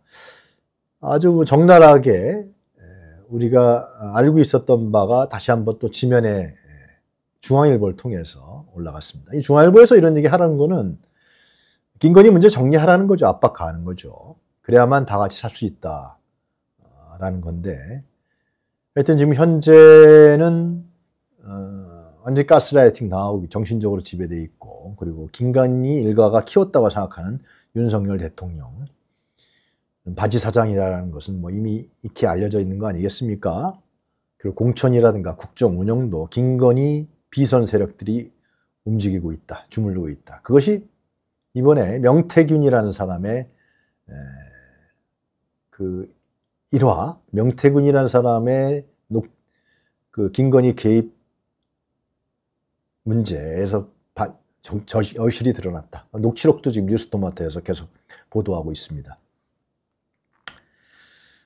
아주 뭐 적나라하게 우리가 알고 있었던 바가 다시 한번 또 지면에 중앙일보를 통해서 올라갔습니다. 이 중앙일보에서 이런 얘기 하라는 거는 김건희 문제 정리하라는 거죠. 압박하는 거죠. 그래야만 다 같이 살 수 있다라는 어, 건데 하여튼 지금 현재는 어, 언제 가스라이팅 당하고 정신적으로 지배돼 있고 그리고 김건희 일가가 키웠다고 생각하는 윤석열 대통령 바지 사장이라는 것은 뭐 이미 익히 알려져 있는 거 아니겠습니까? 그리고 공천이라든가 국정 운영도 김건희 비선 세력들이 움직이고 있다, 주물르고 있다. 그것이 이번에 명태균이라는 사람의 그 일화, 명태균이라는 사람의 녹, 그 김건희 개입 문제에서 바, 저, 저, 여실이 드러났다. 녹취록도 지금 뉴스토마토에서 계속 보도하고 있습니다.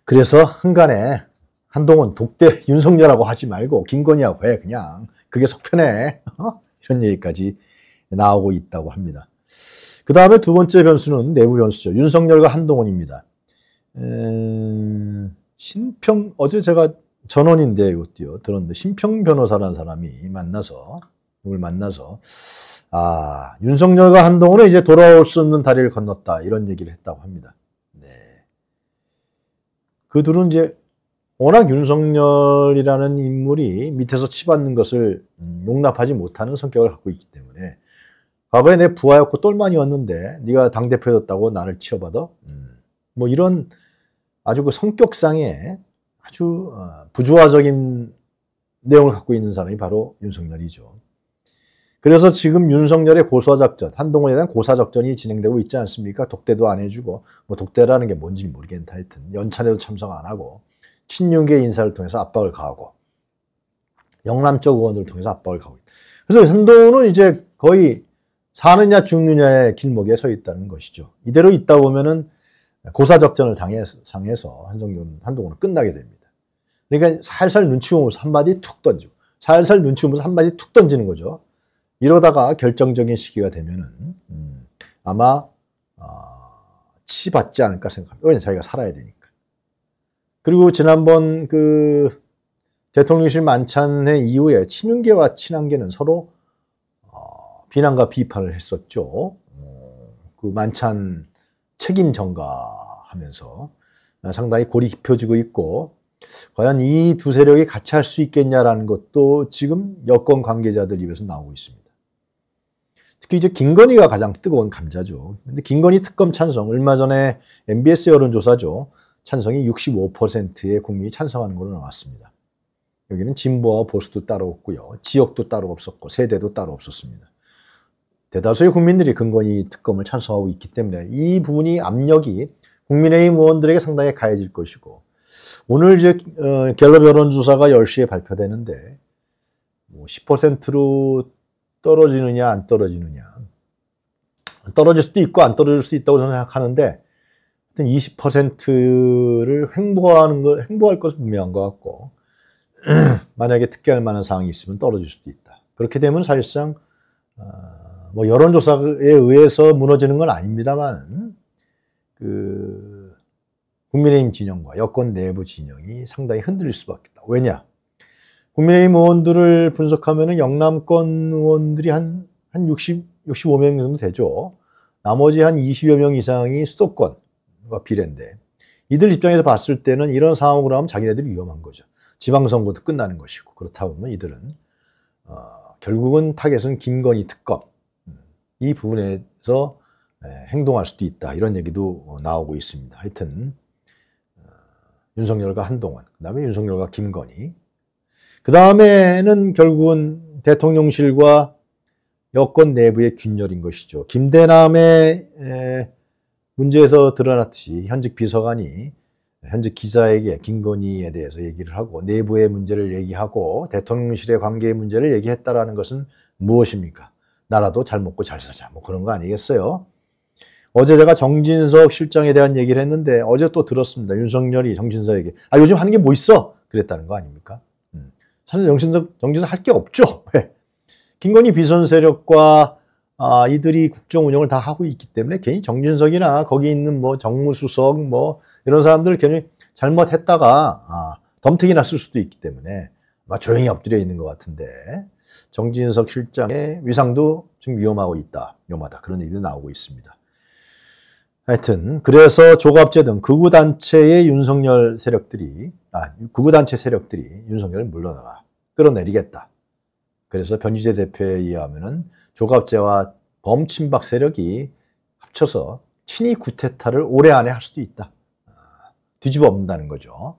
그래서 한간에 한동훈 독대 윤석열하고 하지 말고 김건희하고 해 그냥 그게 속편해 어? 이런 얘기까지 나오고 있다고 합니다. 그 다음에 두 번째 변수는 내부 변수죠. 윤석열과 한동훈입니다. 에... 신평 어제 제가 전원인데 이것도요 들었는데 신평 변호사라는 사람이 만나서 이걸 만나서 아 윤석열과 한동훈은 이제 돌아올 수 없는 다리를 건넜다 이런 얘기를 했다고 합니다. 그 둘은 이제 워낙 윤석열이라는 인물이 밑에서 치받는 것을 용납하지 못하는 성격을 갖고 있기 때문에 과거에 내 부하였고 똘만이었는데 네가 당대표였다고 나를 치어받아? 음. 뭐 이런 아주 그 성격상의 아주 어, 부조화적인 내용을 갖고 있는 사람이 바로 윤석열이죠. 그래서 지금 윤석열의 고소작전, 한동훈에 대한 고사작전이 진행되고 있지 않습니까? 독대도 안 해주고, 뭐 독대라는 게 뭔지 모르겠는데 하여튼 연찬에도 참석 안 하고, 친윤계 인사를 통해서 압박을 가하고, 영남 쪽 의원들을 통해서 압박을 가고 있다. 그래서 한동훈은 이제 거의 사느냐 죽느냐의 길목에 서 있다는 것이죠. 이대로 있다 보면은 고사작전을 당해서, 당해서 한정균, 한동훈은 끝나게 됩니다. 그러니까 살살 눈치 보면서 한마디 툭 던지고, 살살 눈치 보면서 한마디 툭 던지는 거죠. 이러다가 결정적인 시기가 되면은 음, 아마 어, 치받지 않을까 생각합니다. 왜냐 자기가 살아야 되니까. 그리고 지난번 그 대통령실 만찬회 이후에 친윤계와 친한계는 서로 어, 비난과 비판을 했었죠. 어, 그 만찬 책임 전가하면서 아, 상당히 골이 깊어지고 있고 과연 이 두 세력이 같이 할 수 있겠냐라는 것도 지금 여권 관계자들 입에서 나오고 있습니다. 특히 이제 김건희가 가장 뜨거운 감자죠. 근데 김건희 특검 찬성 얼마 전에 MBS 여론조사죠. 찬성이 65%의 국민이 찬성하는 걸로 나왔습니다. 여기는 진보와 보수도 따로 없고요. 지역도 따로 없었고 세대도 따로 없었습니다. 대다수의 국민들이 근건이 특검을 찬성하고 있기 때문에 이 부분이 압력이 국민의힘 의원들에게 상당히 가해질 것이고 오늘 이제 어, 갤럽 여론조사가 10시에 발표되는데 뭐 10%로 떨어지느냐 안 떨어지느냐 떨어질 수도 있고 안 떨어질 수도 있다고 저는 생각하는데 하여튼 20%를 횡보하는 걸 횡보할 것은 분명한 것 같고 만약에 특기할 만한 상황이 있으면 떨어질 수도 있다. 그렇게 되면 사실상 어, 뭐 여론조사에 의해서 무너지는 건 아닙니다만 그 국민의힘 진영과 여권 내부 진영이 상당히 흔들릴 수밖에 없다. 왜냐? 국민의힘 의원들을 분석하면 영남권 의원들이 한, 한 60, 65명 정도 되죠. 나머지 한 20여 명 이상이 수도권과 비례인데 이들 입장에서 봤을 때는 이런 상황으로 하면 자기네들이 위험한 거죠. 지방선거도 끝나는 것이고 그렇다 보면 이들은 어, 결국은 타겟은 김건희 특검 음, 이 부분에서 에, 네, 행동할 수도 있다 이런 얘기도 어, 나오고 있습니다. 하여튼 어, 윤석열과 한동훈 그다음에 윤석열과 김건희 그 다음에는 결국은 대통령실과 여권 내부의 균열인 것이죠. 김대남의 문제에서 드러났듯이 현직 비서관이 현직 기자에게 김건희에 대해서 얘기를 하고 내부의 문제를 얘기하고 대통령실의 관계의 문제를 얘기했다라는 것은 무엇입니까? 나라도 잘 먹고 잘 살자 뭐 그런 거 아니겠어요? 어제 제가 정진석 실장에 대한 얘기를 했는데 어제 또 들었습니다. 윤석열이 정진석에게 아 요즘 하는 게 뭐 있어? 그랬다는 거 아닙니까? 사실 정신적 정치적 할게 없죠. 왜? 예. 김건희 비선 세력과 아, 이들이 국정 운영을 다 하고 있기 때문에 괜히 정진석이나 거기 있는 뭐 정무수석 뭐 이런 사람들 괜히 잘못했다가 아, 덤택이 났을 수도 있기 때문에 막 조용히 엎드려 있는 것 같은데 정진석 실장의 위상도 지금 위험하고 있다. 위험하다. 그런 얘기도 나오고 있습니다. 하여튼 그래서 조갑제 등 극우단체의 윤석열 세력들이 아 극우단체 세력들이 윤석열을 물러나라 끌어내리겠다. 그래서 변희재 대표에 의하면은 조갑제와 범친박 세력이 합쳐서 친이 구태타를 올해 안에 할 수도 있다. 아, 뒤집어 엎는다는 거죠.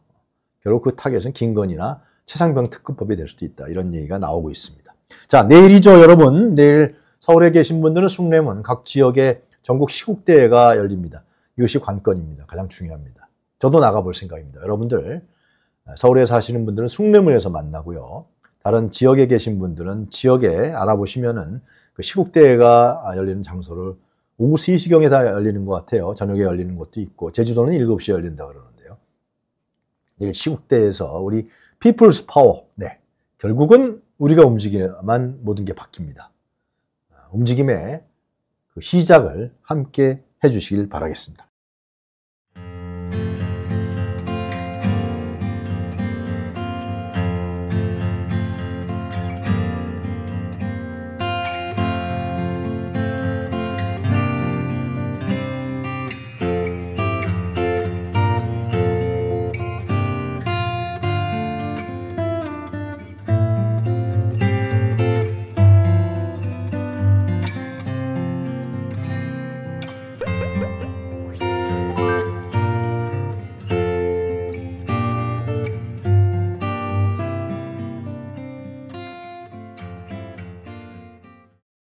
결국 그 타겟은 김건이나 최상병 특급법이 될 수도 있다. 이런 얘기가 나오고 있습니다. 자, 내일이죠, 여러분. 내일 서울에 계신 분들은 숭례문 각 지역에 전국 시국대회가 열립니다. 이것이 관건입니다. 가장 중요합니다. 저도 나가볼 생각입니다. 여러분들 아, 서울에 사시는 분들은 숭례문에서 만나고요. 다른 지역에 계신 분들은 지역에 알아보시면은 그 시국대회가 열리는 장소를 오후 3시경에 다 열리는 것 같아요. 저녁에 열리는 것도 있고 제주도는 7시에 열린다 그러는데요. 내일 시국대에서 회 우리 피플스 파워 네 결국은 우리가 움직여야만 모든 게 바뀝니다. 아, 움직임에 그 시작을 함께 해주시길 바라겠습니다.